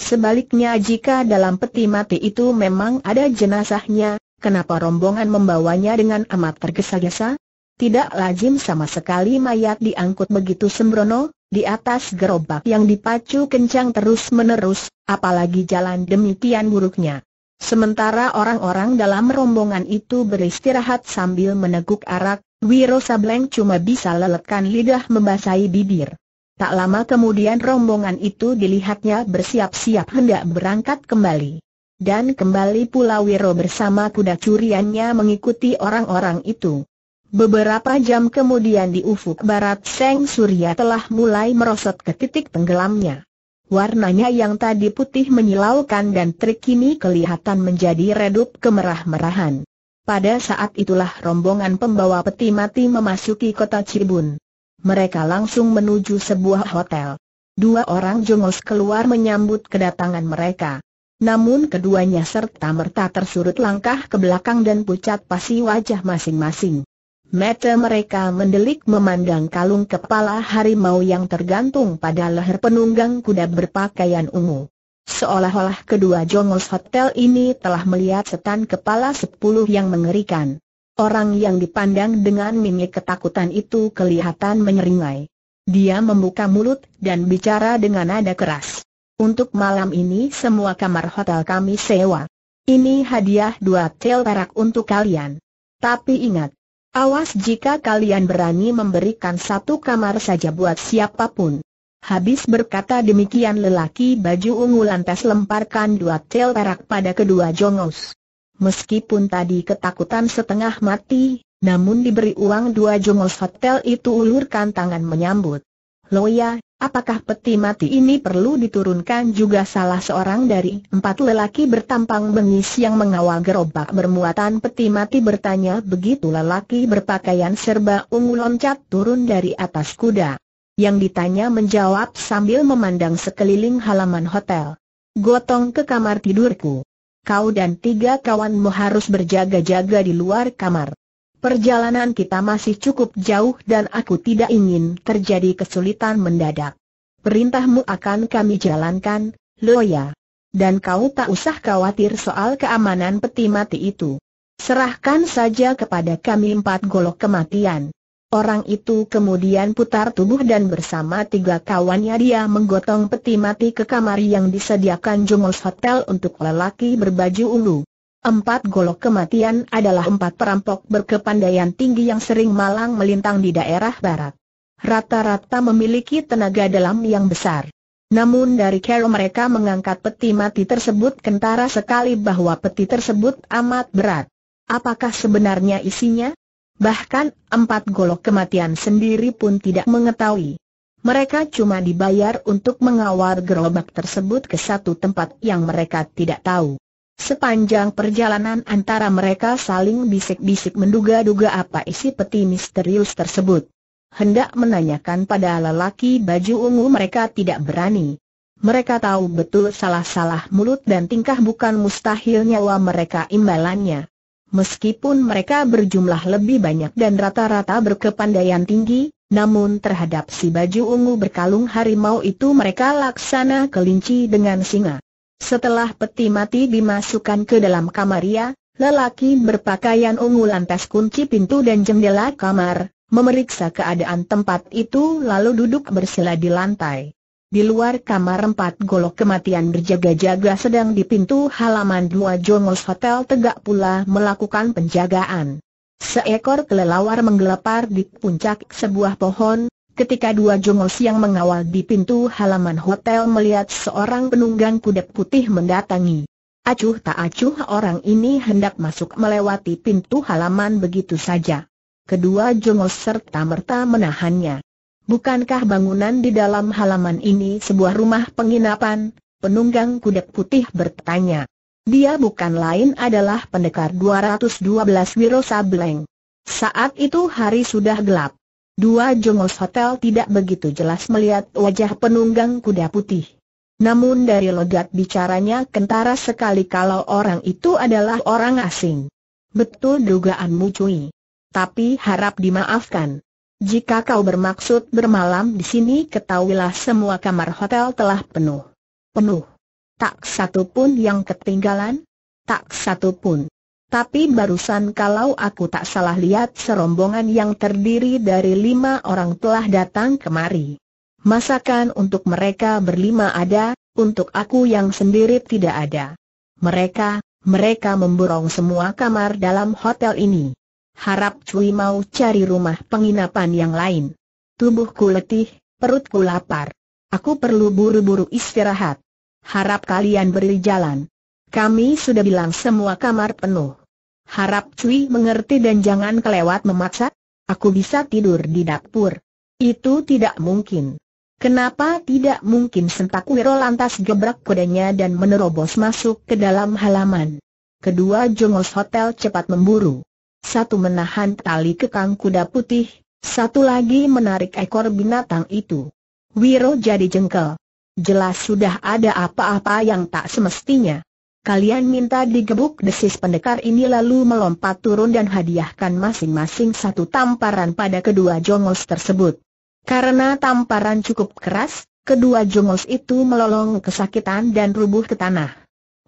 Sebaliknya jika dalam peti mati itu memang ada jenazahnya, kenapa rombongan membawanya dengan amat tergesa-gesa? Tidak lazim sama sekali mayat diangkut begitu sembrono, di atas gerobak yang dipacu kencang terus-menerus, apalagi jalan demikian buruknya. Sementara orang-orang dalam rombongan itu beristirahat sambil meneguk arak, Wiro Sableng cuma bisa leletkan lidah membasahi bibir. Tak lama kemudian rombongan itu dilihatnya bersiap-siap hendak berangkat kembali. Dan kembali pula Wiro bersama kuda curiannya mengikuti orang-orang itu. Beberapa jam kemudian di ufuk barat Seng Surya telah mulai merosot ke titik tenggelamnya. Warnanya yang tadi putih menyilaukan dan trik ini kelihatan menjadi redup kemerah-merahan. Pada saat itulah rombongan pembawa peti mati memasuki kota Cibun. Mereka langsung menuju sebuah hotel. Dua orang jongos keluar menyambut kedatangan mereka. Namun keduanya serta merta tersurut langkah ke belakang dan pucat pasi wajah masing-masing. Mata mereka mendelik memandang kalung kepala harimau yang tergantung pada leher penunggang kuda berpakaian ungu. Seolah-olah kedua jongos hotel ini telah melihat setan kepala sepuluh yang mengerikan. Orang yang dipandang dengan mimik ketakutan itu kelihatan menyeringai. Dia membuka mulut dan bicara dengan nada keras. Untuk malam ini semua kamar hotel kami sewa. Ini hadiah dua tel perak untuk kalian. Tapi ingat, Awas jika kalian berani memberikan satu kamar saja buat siapapun. Habis berkata demikian lelaki baju ungu lantas lemparkan dua tel perak pada kedua jongos. Meskipun tadi ketakutan setengah mati, namun diberi uang dua jongos hotel itu ulurkan tangan menyambut. Loya, Apakah peti mati ini perlu diturunkan juga salah seorang dari empat lelaki bertampang bengis yang mengawal gerobak bermuatan peti mati bertanya begitu lelaki berpakaian serba ungu loncat turun dari atas kuda. Yang ditanya menjawab sambil memandang sekeliling halaman hotel. Gotong ke kamar tidurku. Kau dan tiga kawanmu harus berjaga-jaga di luar kamar. Perjalanan kita masih cukup jauh dan aku tidak ingin terjadi kesulitan mendadak. Perintahmu akan kami jalankan, Loya. Dan kau tak usah khawatir soal keamanan peti mati itu. Serahkan saja kepada kami empat golok kematian. Orang itu kemudian putar tubuh dan bersama tiga kawannya dia menggotong peti mati ke kamar yang disediakan Jungos Hotel untuk lelaki berbaju ulu. Empat golok kematian adalah empat perampok berkepandaian tinggi yang sering malang melintang di daerah barat. Rata-rata memiliki tenaga dalam yang besar. Namun dari cara mereka mengangkat peti mati tersebut kentara sekali bahwa peti tersebut amat berat. Apakah sebenarnya isinya? Bahkan, empat golok kematian sendiri pun tidak mengetahui. Mereka cuma dibayar untuk mengawal gerobak tersebut ke satu tempat yang mereka tidak tahu. Sepanjang perjalanan antara mereka saling bisik-bisik menduga-duga apa isi peti misterius tersebut. Hendak menanyakan pada lelaki baju ungu mereka tidak berani. Mereka tahu betul salah-salah mulut dan tingkah bukan mustahil nyawa mereka imbalannya. Meskipun mereka berjumlah lebih banyak dan rata-rata berkepandaian tinggi, namun terhadap si baju ungu berkalung harimau itu mereka laksana kelinci dengan singa. Setelah peti mati dimasukkan ke dalam kamar ia, lelaki berpakaian ungu lantas kunci pintu dan jendela kamar, memeriksa keadaan tempat itu lalu duduk bersila di lantai. Di luar kamar empat golok kematian berjaga-jaga sedang di pintu halaman dua Jongos Hotel Tegak pula melakukan penjagaan. Seekor kelelawar menggelepar di puncak sebuah pohon, ketika dua jongos yang mengawal di pintu halaman hotel melihat seorang penunggang kuda putih mendatangi. Acuh tak acuh orang ini hendak masuk melewati pintu halaman begitu saja. Kedua jongos serta merta menahannya. Bukankah bangunan di dalam halaman ini sebuah rumah penginapan? Penunggang kuda putih bertanya. Dia bukan lain adalah pendekar 212 Wiro Sableng. Saat itu hari sudah gelap. Dua jongos hotel tidak begitu jelas melihat wajah penunggang kuda putih. Namun dari logat bicaranya kentara sekali kalau orang itu adalah orang asing. Betul dugaanmu cuy. Tapi harap dimaafkan. Jika kau bermaksud bermalam di sini ketahuilah semua kamar hotel telah penuh. Penuh. Tak satu pun yang ketinggalan? Tak satu pun. Tapi barusan kalau aku tak salah lihat serombongan yang terdiri dari lima orang telah datang kemari. Masakan untuk mereka berlima ada, untuk aku yang sendiri tidak ada. Mereka, mereka memborong semua kamar dalam hotel ini. Harap Cui mau cari rumah penginapan yang lain. Tubuhku letih, perutku lapar. Aku perlu buru-buru istirahat. Harap kalian beri jalan. Kami sudah bilang semua kamar penuh. Harap Cui mengerti dan jangan kelewat memaksa. Aku bisa tidur di dapur. Itu tidak mungkin. Kenapa tidak mungkin sentak Wiro lantas gebrak kudanya dan menerobos masuk ke dalam halaman. Kedua jongos hotel cepat memburu. Satu menahan tali kekang kuda putih, satu lagi menarik ekor binatang itu. Wiro jadi jengkel. Jelas sudah ada apa-apa yang tak semestinya kalian minta digebuk desis pendekar ini lalu melompat turun dan hadiahkan masing-masing satu tamparan pada kedua jongos tersebut. Karena tamparan cukup keras, kedua jongos itu melolong kesakitan dan rubuh ke tanah.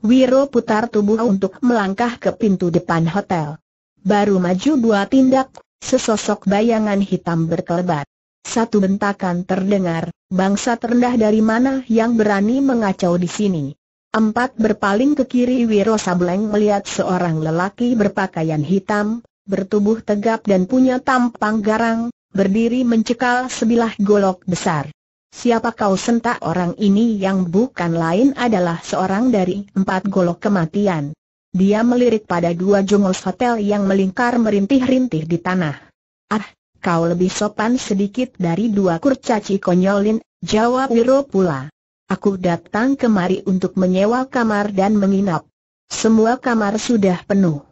Wiro putar tubuh untuk melangkah ke pintu depan hotel. Baru maju dua tindak, sesosok bayangan hitam berkelebat. Satu bentakan terdengar, bangsa terendah dari mana yang berani mengacau di sini. Empat berpaling ke kiri Wiro Sableng melihat seorang lelaki berpakaian hitam, bertubuh tegap dan punya tampang garang, berdiri mencekal sebilah golok besar. Siapa kau sentak orang ini yang bukan lain adalah seorang dari empat golok kematian. Dia melirik pada dua jongos hotel yang melingkar merintih-rintih di tanah. Ah, kau lebih sopan sedikit dari dua kurcaci konyolin, jawab Wiro pula. Aku datang kemari untuk menyewa kamar dan menginap. Semua kamar sudah penuh.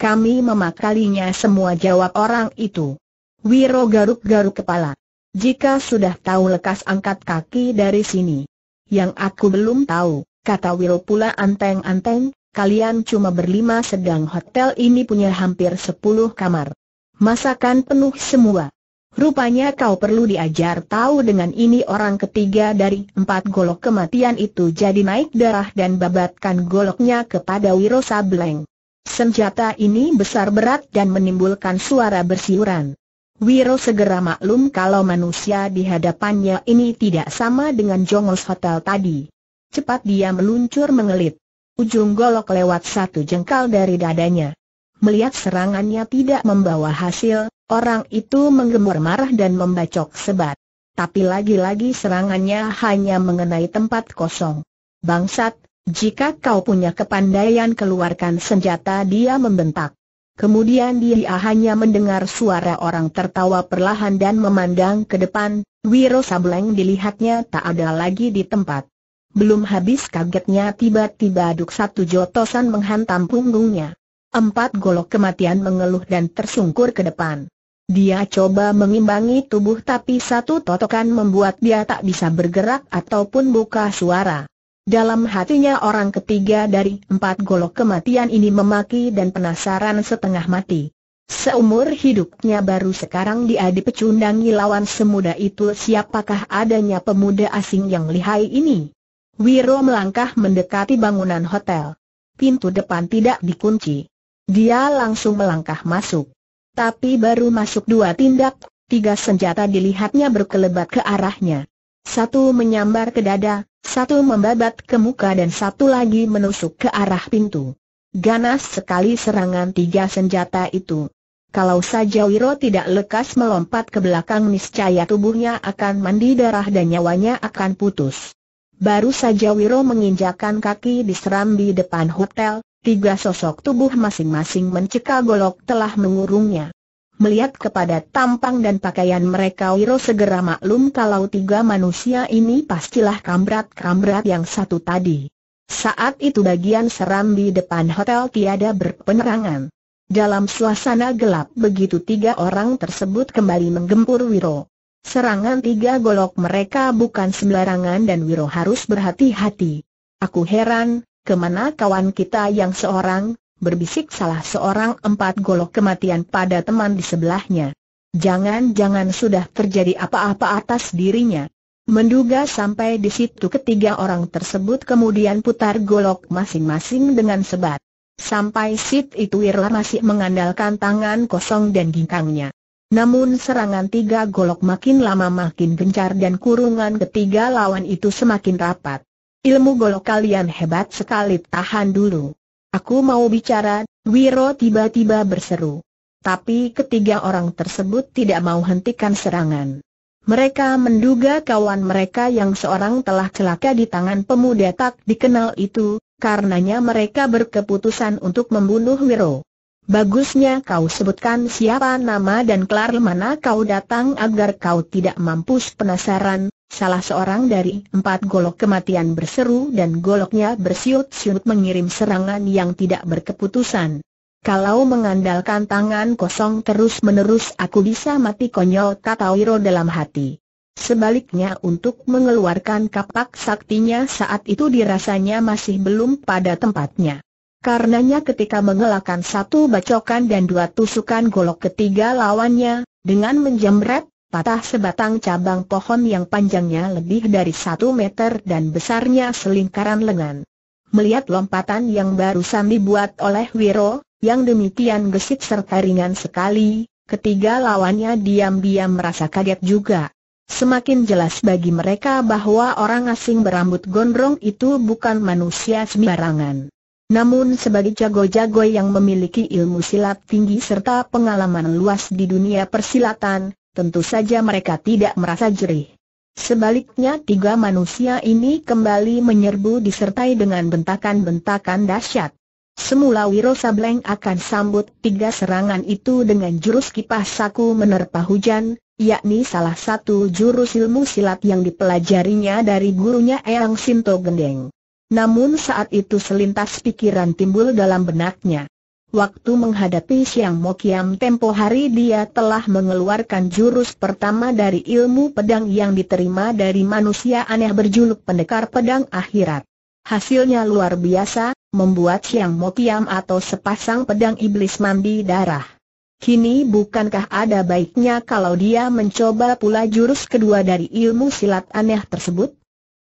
Kami memakalinya semua jawab orang itu. Wiro garuk-garuk kepala. Jika sudah tahu lekas angkat kaki dari sini. Yang aku belum tahu, kata Wiro pula anteng-anteng, kalian cuma berlima sedang hotel ini punya hampir sepuluh kamar. Masakan penuh semua. Rupanya kau perlu diajar tahu dengan ini orang ketiga dari empat golok kematian itu jadi naik darah dan babatkan goloknya kepada Wiro Sableng. Senjata ini besar berat dan menimbulkan suara bersiuran. Wiro segera maklum kalau manusia di hadapannya ini tidak sama dengan jongos hotel tadi. Cepat dia meluncur mengelit. Ujung golok lewat satu jengkal dari dadanya. Melihat serangannya tidak membawa hasil, Orang itu menggemur marah dan membacok sebat. Tapi lagi-lagi serangannya hanya mengenai tempat kosong. Bangsat, jika kau punya kepandaian keluarkan senjata dia membentak. Kemudian dia hanya mendengar suara orang tertawa perlahan dan memandang ke depan, Wiro Sableng dilihatnya tak ada lagi di tempat. Belum habis kagetnya tiba-tiba duk satu jotosan menghantam punggungnya. Empat golok kematian mengeluh dan tersungkur ke depan. Dia coba mengimbangi tubuh tapi satu totokan membuat dia tak bisa bergerak ataupun buka suara. Dalam hatinya orang ketiga dari empat golok kematian ini memaki dan penasaran setengah mati. Seumur hidupnya baru sekarang dia dipecundangi lawan semuda itu siapakah adanya pemuda asing yang lihai ini. Wiro melangkah mendekati bangunan hotel. Pintu depan tidak dikunci. Dia langsung melangkah masuk. Tapi baru masuk dua tindak, tiga senjata dilihatnya berkelebat ke arahnya. Satu menyambar ke dada, satu membabat ke muka dan satu lagi menusuk ke arah pintu. Ganas sekali serangan tiga senjata itu. Kalau saja Wiro tidak lekas melompat ke belakang niscaya tubuhnya akan mandi darah dan nyawanya akan putus. Baru saja Wiro menginjakan kaki di serambi depan hotel, tiga sosok tubuh masing-masing mencekal golok telah mengurungnya. Melihat kepada tampang dan pakaian mereka Wiro segera maklum kalau tiga manusia ini pastilah kambrat-kambrat yang satu tadi. Saat itu bagian seram di depan hotel tiada berpenerangan. Dalam suasana gelap begitu tiga orang tersebut kembali menggempur Wiro. Serangan tiga golok mereka bukan sembarangan dan Wiro harus berhati-hati. Aku heran, kemana kawan kita yang seorang, berbisik salah seorang empat golok kematian pada teman di sebelahnya. Jangan-jangan sudah terjadi apa-apa atas dirinya. Menduga sampai di situ ketiga orang tersebut kemudian putar golok masing-masing dengan sebat. Sampai sit itu Wirla masih mengandalkan tangan kosong dan ginkangnya. Namun serangan tiga golok makin lama makin gencar dan kurungan ketiga lawan itu semakin rapat. Ilmu golok kalian hebat sekali tahan dulu. Aku mau bicara, Wiro tiba-tiba berseru. Tapi ketiga orang tersebut tidak mau hentikan serangan. Mereka menduga kawan mereka yang seorang telah celaka di tangan pemuda tak dikenal itu, karenanya mereka berkeputusan untuk membunuh Wiro. Bagusnya kau sebutkan siapa nama dan kelar mana kau datang agar kau tidak mampus penasaran, Salah seorang dari empat golok kematian berseru dan goloknya bersiut-siut mengirim serangan yang tidak berkeputusan. Kalau mengandalkan tangan kosong terus-menerus aku bisa mati konyol kata Wiro dalam hati. Sebaliknya untuk mengeluarkan kapak saktinya saat itu dirasanya masih belum pada tempatnya. Karenanya ketika mengelakkan satu bacokan dan dua tusukan golok ketiga lawannya, dengan menjemret patah sebatang cabang pohon yang panjangnya lebih dari satu meter dan besarnya selingkaran lengan. Melihat lompatan yang barusan dibuat oleh Wiro, yang demikian gesit serta ringan sekali, ketiga lawannya diam-diam merasa kaget juga. Semakin jelas bagi mereka bahwa orang asing berambut gondrong itu bukan manusia sembarangan. Namun sebagai jago-jago yang memiliki ilmu silat tinggi serta pengalaman luas di dunia persilatan, tentu saja mereka tidak merasa jerih. Sebaliknya tiga manusia ini kembali menyerbu disertai dengan bentakan-bentakan dahsyat. Semula Wiro Sableng akan sambut tiga serangan itu dengan jurus kipas saku menerpa hujan, yakni salah satu jurus ilmu silat yang dipelajarinya dari gurunya Eyang Sinto Gendeng. Namun saat itu selintas pikiran timbul dalam benaknya. Waktu menghadapi Siang Mokiam tempo hari dia telah mengeluarkan jurus pertama dari ilmu pedang yang diterima dari manusia aneh berjuluk pendekar pedang akhirat. Hasilnya luar biasa, membuat Siang Mokiam atau sepasang pedang iblis mandi darah. Kini bukankah ada baiknya kalau dia mencoba pula jurus kedua dari ilmu silat aneh tersebut?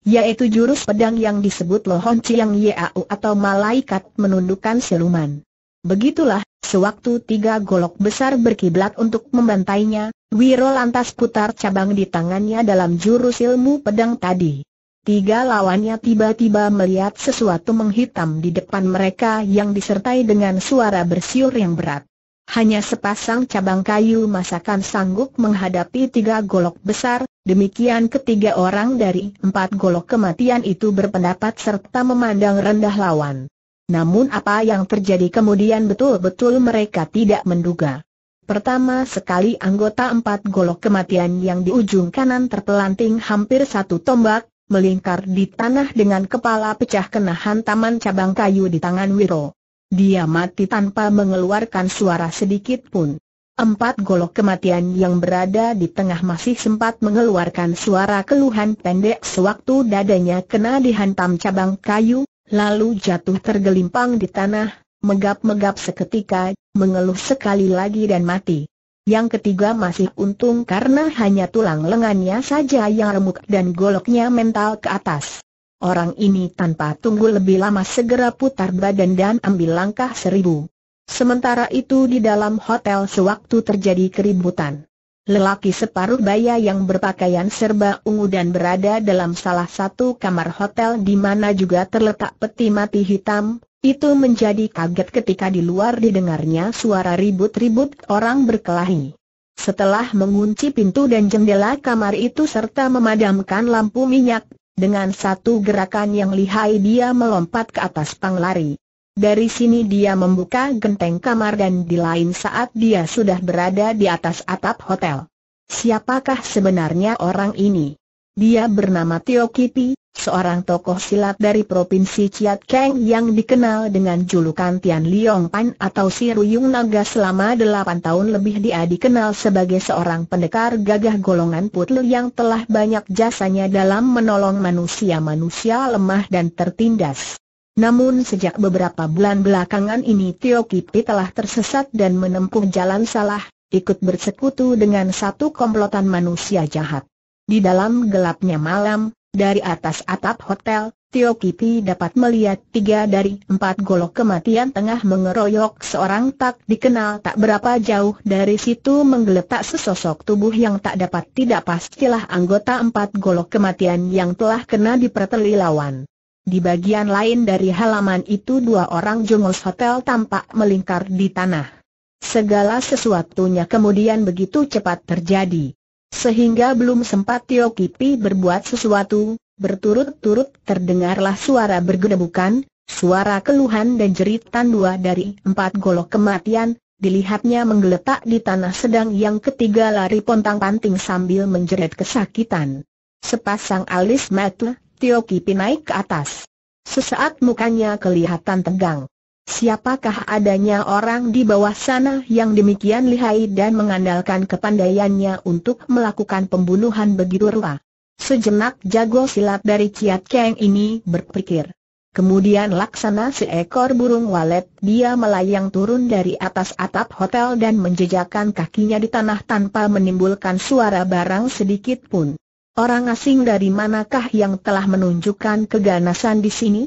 Yaitu jurus pedang yang disebut Lohon Chiang Yau atau Malaikat Menundukkan Siluman. Begitulah, sewaktu tiga golok besar berkiblat untuk membantainya, Wiro lantas putar cabang di tangannya dalam jurus ilmu pedang tadi. Tiga lawannya tiba-tiba melihat sesuatu menghitam di depan mereka yang disertai dengan suara bersiul yang berat. Hanya sepasang cabang kayu masakan sanggup menghadapi tiga golok besar, demikian ketiga orang dari empat golok kematian itu berpendapat serta memandang rendah lawan. Namun apa yang terjadi kemudian betul-betul mereka tidak menduga. Pertama sekali anggota empat golok kematian yang di ujung kanan terpelanting hampir satu tombak, melingkar di tanah dengan kepala pecah kena hantaman cabang kayu di tangan Wiro. Dia mati tanpa mengeluarkan suara sedikit pun. Empat golok kematian yang berada di tengah masih sempat mengeluarkan suara keluhan pendek sewaktu dadanya kena dihantam cabang kayu, lalu jatuh tergelimpang di tanah, megap-megap seketika, mengeluh sekali lagi dan mati. Yang ketiga masih untung karena hanya tulang lengannya saja yang remuk dan goloknya mental ke atas. Orang ini tanpa tunggu lebih lama segera putar badan dan ambil langkah seribu. Sementara itu di dalam hotel sewaktu terjadi keributan. Lelaki separuh baya yang berpakaian serba ungu dan berada dalam salah satu kamar hotel di mana juga terletak peti mati hitam, itu menjadi kaget ketika di luar didengarnya suara ribut-ribut orang berkelahi. Setelah mengunci pintu dan jendela kamar itu serta memadamkan lampu minyak, dengan satu gerakan yang lihai dia melompat ke atas panglari. Dari sini dia membuka genteng kamar dan di lain saat dia sudah berada di atas atap hotel. Siapakah sebenarnya orang ini? Dia bernama Tio Kipi, seorang tokoh silat dari Provinsi Chiat Keng yang dikenal dengan julukan Tian Liong Pan atau Si Ruyung Naga selama 8 tahun lebih dia dikenal sebagai seorang pendekar gagah golongan putih yang telah banyak jasanya dalam menolong manusia-manusia lemah dan tertindas. Namun sejak beberapa bulan belakangan ini Tio Kipi telah tersesat dan menempuh jalan salah, ikut bersekutu dengan satu komplotan manusia jahat. Di dalam gelapnya malam, dari atas atap hotel, Tio Kipi dapat melihat tiga dari empat golok kematian tengah mengeroyok seorang tak dikenal tak berapa jauh dari situ menggeletak sesosok tubuh yang tak dapat tidak pastilah anggota empat golok kematian yang telah kena diperteli lawan. Di bagian lain dari halaman itu dua orang jongos hotel tampak melingkar di tanah. Segala sesuatunya kemudian begitu cepat terjadi. Sehingga belum sempat Tio Kipi berbuat sesuatu, berturut-turut terdengarlah suara bergedebukan, suara keluhan dan jeritan dua dari empat golok kematian, dilihatnya menggeletak di tanah sedang yang ketiga lari pontang-panting sambil menjerit kesakitan. Sepasang alis mata, Tio Kipi naik ke atas. Sesaat mukanya kelihatan tegang. Siapakah adanya orang di bawah sana yang demikian lihai dan mengandalkan kepandaiannya untuk melakukan pembunuhan begitu rupa? Sejenak jago silat dari Ciat Keng ini berpikir. Kemudian laksana seekor burung walet, dia melayang turun dari atas atap hotel dan menjejakkan kakinya di tanah tanpa menimbulkan suara barang sedikit pun. Orang asing dari manakah yang telah menunjukkan keganasan di sini?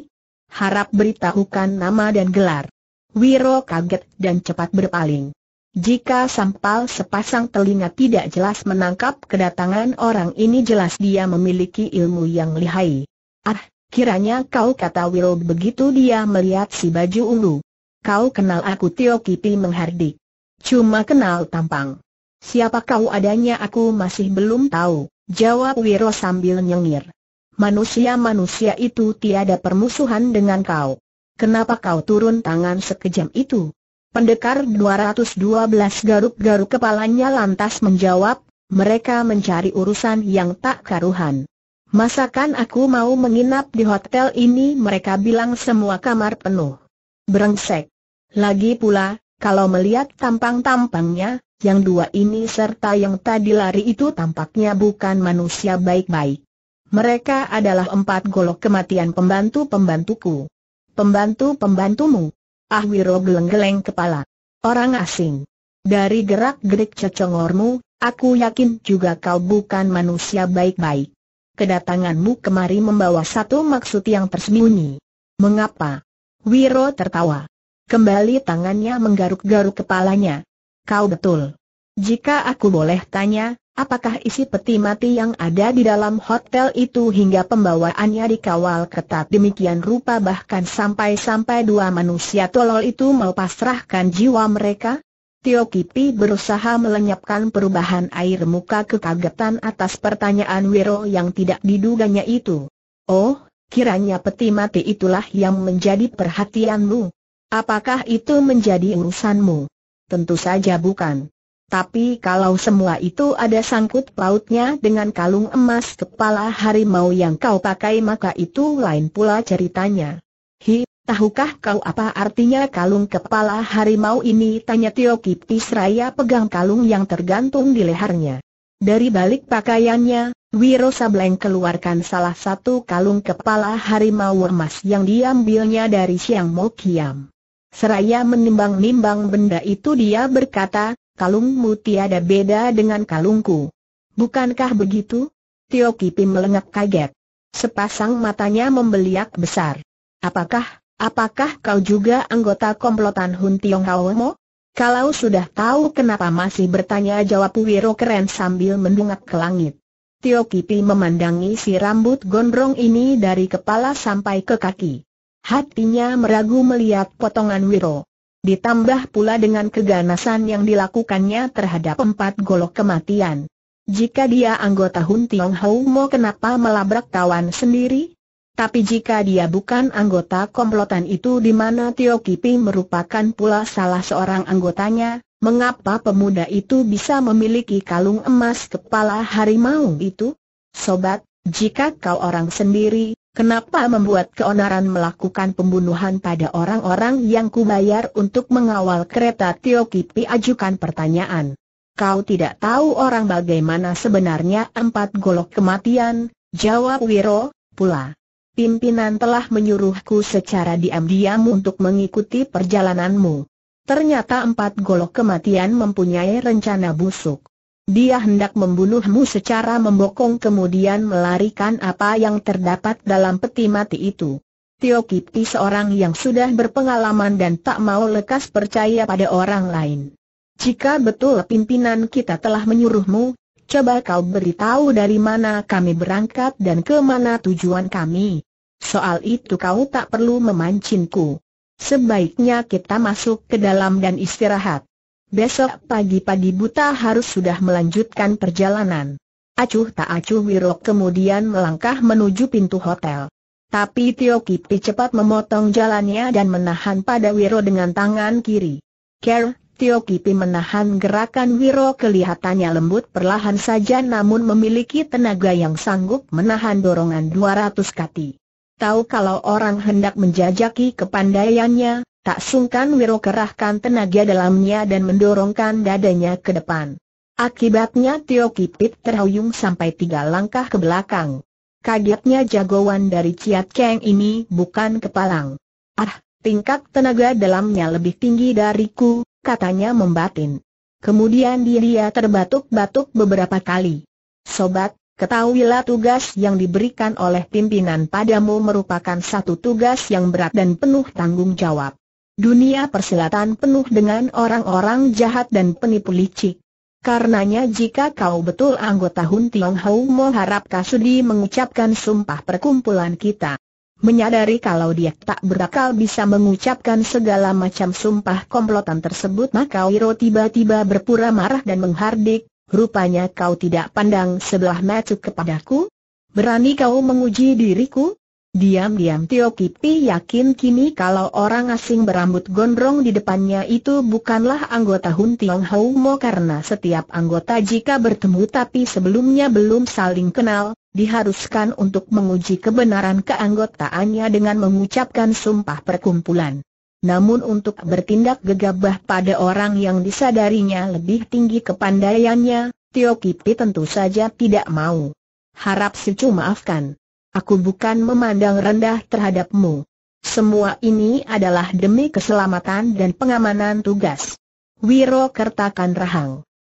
Harap beritahukan nama dan gelar. Wiro kaget dan cepat berpaling. Jika sampal sepasang telinga tidak jelas menangkap kedatangan orang ini jelas dia memiliki ilmu yang lihai. Ah, kiranya kau kata Wiro begitu dia melihat si baju ungu. Kau kenal aku Tio Kipi menghardik. Cuma kenal tampang. Siapa kau adanya aku masih belum tahu. Jawab Wiro sambil nyengir. Manusia-manusia itu tiada permusuhan dengan kau. Kenapa kau turun tangan sekejam itu? Pendekar 212 garuk-garuk kepalanya lantas menjawab, mereka mencari urusan yang tak karuhan. Masakan aku mau menginap di hotel ini mereka bilang semua kamar penuh. Berengsek. Lagi pula, kalau melihat tampang-tampangnya, yang dua ini serta yang tadi lari itu tampaknya bukan manusia baik-baik. Mereka adalah empat golok kematian pembantu-pembantuku. Pembantu-pembantumu. Ahwiro geleng-geleng kepala. Orang asing. Dari gerak-gerik cecongormu, aku yakin juga kau bukan manusia baik-baik. Kedatanganmu kemari membawa satu maksud yang tersembunyi. Mengapa? Wiro tertawa. Kembali tangannya menggaruk-garuk kepalanya kau betul. Jika aku boleh tanya, apakah isi peti mati yang ada di dalam hotel itu hingga pembawaannya dikawal ketat demikian rupa bahkan sampai-sampai dua manusia tolol itu mau pasrahkan jiwa mereka? Tio Kipi berusaha melenyapkan perubahan air muka kekagetan atas pertanyaan Wiro yang tidak diduganya itu. Oh, kiranya peti mati itulah yang menjadi perhatianmu. Apakah itu menjadi urusanmu? Tentu saja bukan. Tapi kalau semua itu ada sangkut pautnya dengan kalung emas kepala harimau yang kau pakai maka itu lain pula ceritanya. Hi, tahukah kau apa artinya kalung kepala harimau ini? Tanya Tio Kip Raya pegang kalung yang tergantung di lehernya. Dari balik pakaiannya, Wiro Sableng keluarkan salah satu kalung kepala harimau emas yang diambilnya dari Siang Mo Seraya menimbang-nimbang benda itu dia berkata, kalungmu tiada beda dengan kalungku. Bukankah begitu? Tio Kipi melengak kaget. Sepasang matanya membeliak besar. Apakah, apakah kau juga anggota komplotan Hun Tiong Kalau sudah tahu kenapa masih bertanya jawab Wiro keren sambil mendungak ke langit. Tio Kipi memandangi si rambut gondrong ini dari kepala sampai ke kaki. Hatinya meragu melihat potongan Wiro. Ditambah pula dengan keganasan yang dilakukannya terhadap empat golok kematian. Jika dia anggota Hun Tiong Hou Mo kenapa melabrak kawan sendiri? Tapi jika dia bukan anggota komplotan itu di mana Tio Kipi merupakan pula salah seorang anggotanya, mengapa pemuda itu bisa memiliki kalung emas kepala harimau itu? Sobat, jika kau orang sendiri, Kenapa membuat keonaran melakukan pembunuhan pada orang-orang yang kubayar untuk mengawal kereta Tio Kipi ajukan pertanyaan. Kau tidak tahu orang bagaimana sebenarnya empat golok kematian, jawab Wiro, pula. Pimpinan telah menyuruhku secara diam-diam untuk mengikuti perjalananmu. Ternyata empat golok kematian mempunyai rencana busuk. Dia hendak membunuhmu secara membokong kemudian melarikan apa yang terdapat dalam peti mati itu. Tio Kipi seorang yang sudah berpengalaman dan tak mau lekas percaya pada orang lain. Jika betul pimpinan kita telah menyuruhmu, coba kau beritahu dari mana kami berangkat dan ke mana tujuan kami. Soal itu kau tak perlu memancingku. Sebaiknya kita masuk ke dalam dan istirahat. Besok pagi-pagi buta harus sudah melanjutkan perjalanan. Acuh tak acuh Wirok kemudian melangkah menuju pintu hotel. Tapi Tio Kipi cepat memotong jalannya dan menahan pada Wiro dengan tangan kiri. Ker, Tio Kipi menahan gerakan Wiro kelihatannya lembut perlahan saja namun memiliki tenaga yang sanggup menahan dorongan 200 kati. Tahu kalau orang hendak menjajaki kepandaiannya, Tak sungkan Wiro kerahkan tenaga dalamnya dan mendorongkan dadanya ke depan. Akibatnya Tio Kipit terhuyung sampai tiga langkah ke belakang. Kagetnya jagoan dari Ciat Keng ini bukan kepalang. Ah, tingkat tenaga dalamnya lebih tinggi dariku, katanya membatin. Kemudian dia terbatuk-batuk beberapa kali. Sobat, Ketahuilah tugas yang diberikan oleh pimpinan padamu merupakan satu tugas yang berat dan penuh tanggung jawab. Dunia persilatan penuh dengan orang-orang jahat dan penipu licik. Karenanya jika kau betul anggota Hun Tiong Hau Mo harap Kasudi mengucapkan sumpah perkumpulan kita. Menyadari kalau dia tak berakal bisa mengucapkan segala macam sumpah komplotan tersebut maka Wiro tiba-tiba berpura marah dan menghardik, rupanya kau tidak pandang sebelah mata kepadaku? Berani kau menguji diriku? Diam-diam Tio Kipi yakin kini kalau orang asing berambut gondrong di depannya itu bukanlah anggota Hun Tiong Hau Mo karena setiap anggota jika bertemu tapi sebelumnya belum saling kenal, diharuskan untuk menguji kebenaran keanggotaannya dengan mengucapkan sumpah perkumpulan. Namun untuk bertindak gegabah pada orang yang disadarinya lebih tinggi kepandaiannya, Tio Kipi tentu saja tidak mau. Harap Sicu maafkan. Aku bukan memandang rendah terhadapmu. Semua ini adalah demi keselamatan dan pengamanan tugas. Wiro kertakan rahang.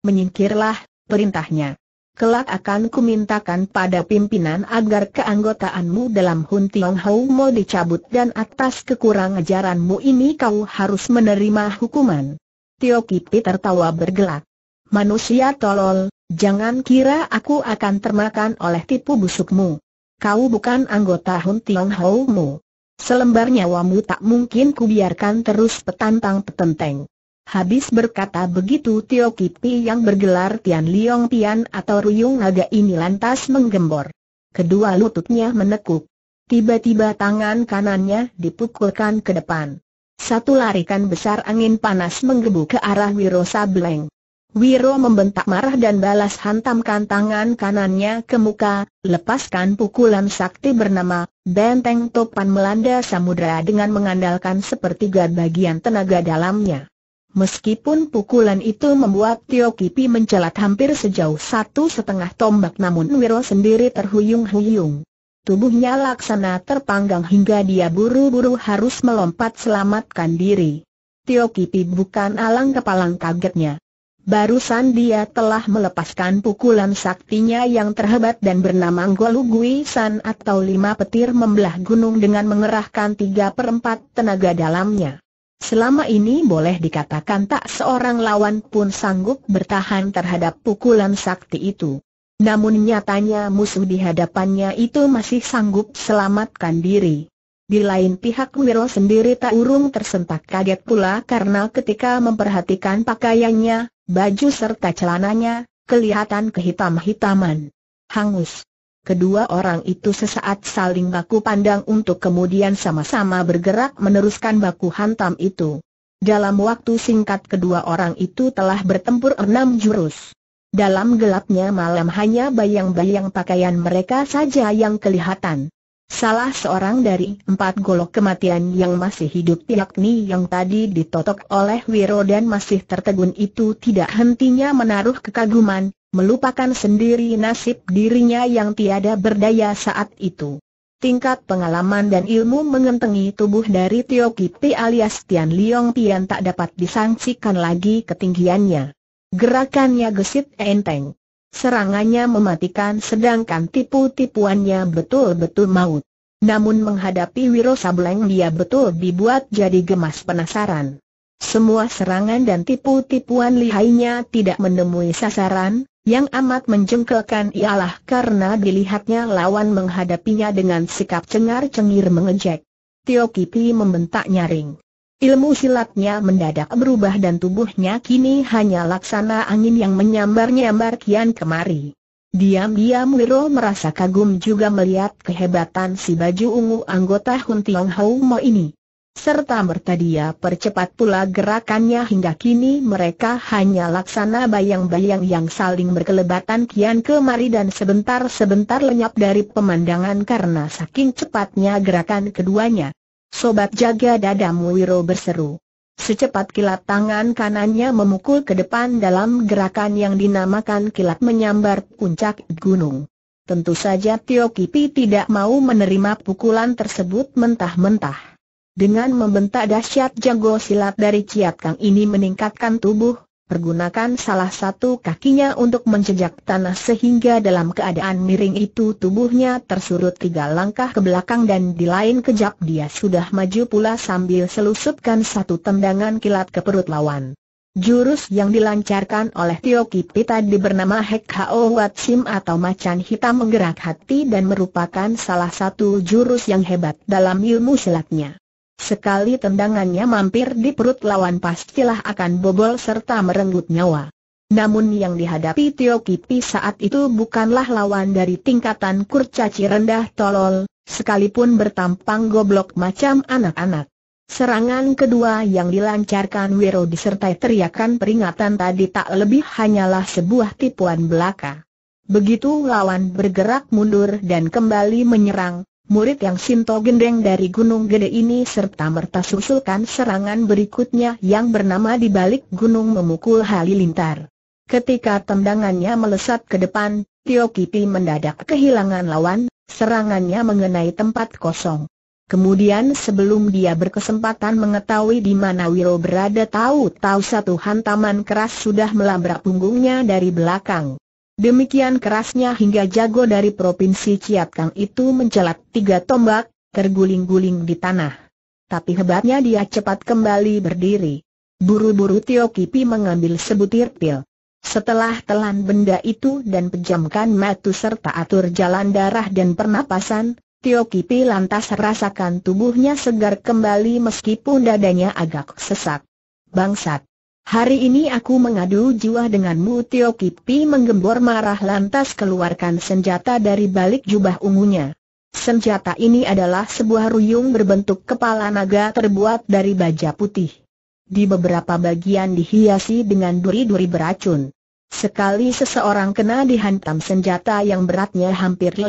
Menyingkirlah, perintahnya. Kelak akan kumintakan pada pimpinan agar keanggotaanmu dalam Hun Tiong Hau Mo dicabut dan atas kekurang ajaranmu ini kau harus menerima hukuman. Tio Kipi tertawa bergelak. Manusia tolol, jangan kira aku akan termakan oleh tipu busukmu kau bukan anggota Hun Tiong Hou Mu. Selembar nyawamu tak mungkin kubiarkan terus petantang petenteng. Habis berkata begitu Tio Kipi yang bergelar Tian Liong Tian atau Ruyung Naga ini lantas menggembor. Kedua lututnya menekuk. Tiba-tiba tangan kanannya dipukulkan ke depan. Satu larikan besar angin panas menggebu ke arah Wiro Sableng. Wiro membentak marah dan balas hantamkan tangan kanannya ke muka, lepaskan pukulan sakti bernama Benteng Topan melanda samudera dengan mengandalkan sepertiga bagian tenaga dalamnya. Meskipun pukulan itu membuat Tio Kipi mencelat hampir sejauh satu setengah tombak namun Wiro sendiri terhuyung-huyung. Tubuhnya laksana terpanggang hingga dia buru-buru harus melompat selamatkan diri. Tio Kipi bukan alang kepalang kagetnya. Barusan dia telah melepaskan pukulan saktinya yang terhebat dan bernama Golugui San atau lima petir membelah gunung dengan mengerahkan tiga perempat tenaga dalamnya. Selama ini boleh dikatakan tak seorang lawan pun sanggup bertahan terhadap pukulan sakti itu. Namun nyatanya musuh di hadapannya itu masih sanggup selamatkan diri. Di lain pihak Wiro sendiri tak urung tersentak kaget pula karena ketika memperhatikan pakaiannya, baju serta celananya, kelihatan kehitam-hitaman. Hangus. Kedua orang itu sesaat saling baku pandang untuk kemudian sama-sama bergerak meneruskan baku hantam itu. Dalam waktu singkat kedua orang itu telah bertempur enam jurus. Dalam gelapnya malam hanya bayang-bayang pakaian mereka saja yang kelihatan. Salah seorang dari empat golok kematian yang masih hidup yakni yang tadi ditotok oleh Wiro dan masih tertegun itu tidak hentinya menaruh kekaguman, melupakan sendiri nasib dirinya yang tiada berdaya saat itu. Tingkat pengalaman dan ilmu mengentengi tubuh dari Tio Kipi alias Tian Liong Tian tak dapat disangsikan lagi ketinggiannya. Gerakannya gesit enteng. Serangannya mematikan sedangkan tipu-tipuannya betul-betul maut. Namun menghadapi Wiro Sableng dia betul dibuat jadi gemas penasaran. Semua serangan dan tipu-tipuan lihainya tidak menemui sasaran, yang amat menjengkelkan ialah karena dilihatnya lawan menghadapinya dengan sikap cengar-cengir mengejek. Tio Kipi membentak nyaring. Ilmu silatnya mendadak berubah dan tubuhnya kini hanya laksana angin yang menyambar-nyambar kian kemari. Diam-diam Wiro merasa kagum juga melihat kehebatan si baju ungu anggota Hun Tiong Hau Mo ini. Serta merta dia percepat pula gerakannya hingga kini mereka hanya laksana bayang-bayang yang saling berkelebatan kian kemari dan sebentar-sebentar lenyap dari pemandangan karena saking cepatnya gerakan keduanya. Sobat jaga dadamu Wiro berseru. Secepat kilat tangan kanannya memukul ke depan dalam gerakan yang dinamakan kilat menyambar puncak gunung. Tentu saja Tio Kipi tidak mau menerima pukulan tersebut mentah-mentah. Dengan membentak dahsyat jago silat dari Ciat Kang ini meningkatkan tubuh, pergunakan salah satu kakinya untuk menjejak tanah sehingga dalam keadaan miring itu tubuhnya tersurut tiga langkah ke belakang dan di lain kejap dia sudah maju pula sambil selusupkan satu tendangan kilat ke perut lawan. Jurus yang dilancarkan oleh Tio Tadi bernama Hek Hao Wat Sim atau Macan Hitam Menggerak Hati dan merupakan salah satu jurus yang hebat dalam ilmu silatnya. Sekali tendangannya mampir di perut lawan pastilah akan bobol serta merenggut nyawa. Namun yang dihadapi Tio Kipi saat itu bukanlah lawan dari tingkatan kurcaci rendah tolol, sekalipun bertampang goblok macam anak-anak. Serangan kedua yang dilancarkan Wiro disertai teriakan peringatan tadi tak lebih hanyalah sebuah tipuan belaka. Begitu lawan bergerak mundur dan kembali menyerang, Murid yang Sinto Gendeng dari Gunung Gede ini serta-merta susulkan serangan berikutnya yang bernama di balik gunung memukul halilintar. Ketika tendangannya melesat ke depan, Tio Kiti mendadak kehilangan lawan, serangannya mengenai tempat kosong. Kemudian sebelum dia berkesempatan mengetahui di mana Wiro berada tahu-tahu satu hantaman keras sudah melabrak punggungnya dari belakang. Demikian kerasnya hingga jago dari provinsi Ciatang itu mencelat tiga tombak, terguling-guling di tanah. Tapi hebatnya dia cepat kembali berdiri. Buru-buru Tio Kipi mengambil sebutir pil. Setelah telan benda itu dan pejamkan matu serta atur jalan darah dan pernapasan, Tio Kipi lantas rasakan tubuhnya segar kembali meskipun dadanya agak sesak. Bangsat! Hari ini aku mengadu jiwa denganmu Tio Kipi menggembor marah lantas keluarkan senjata dari balik jubah ungunya. Senjata ini adalah sebuah ruyung berbentuk kepala naga terbuat dari baja putih. Di beberapa bagian dihiasi dengan duri-duri beracun. Sekali seseorang kena dihantam senjata yang beratnya hampir 50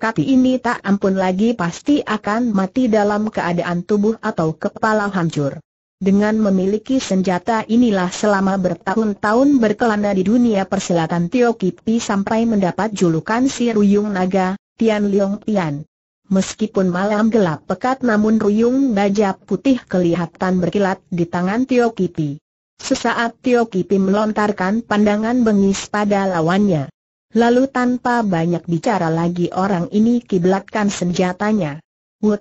kati ini tak ampun lagi pasti akan mati dalam keadaan tubuh atau kepala hancur. Dengan memiliki senjata inilah selama bertahun-tahun berkelana di dunia persilatan Tio Kipi sampai mendapat julukan si Ruyung Naga, Tian Liong Tian. Meskipun malam gelap pekat namun Ruyung Baja Putih kelihatan berkilat di tangan Tio Kipi. Sesaat Tio Kipi melontarkan pandangan bengis pada lawannya. Lalu tanpa banyak bicara lagi orang ini kiblatkan senjatanya. Wut,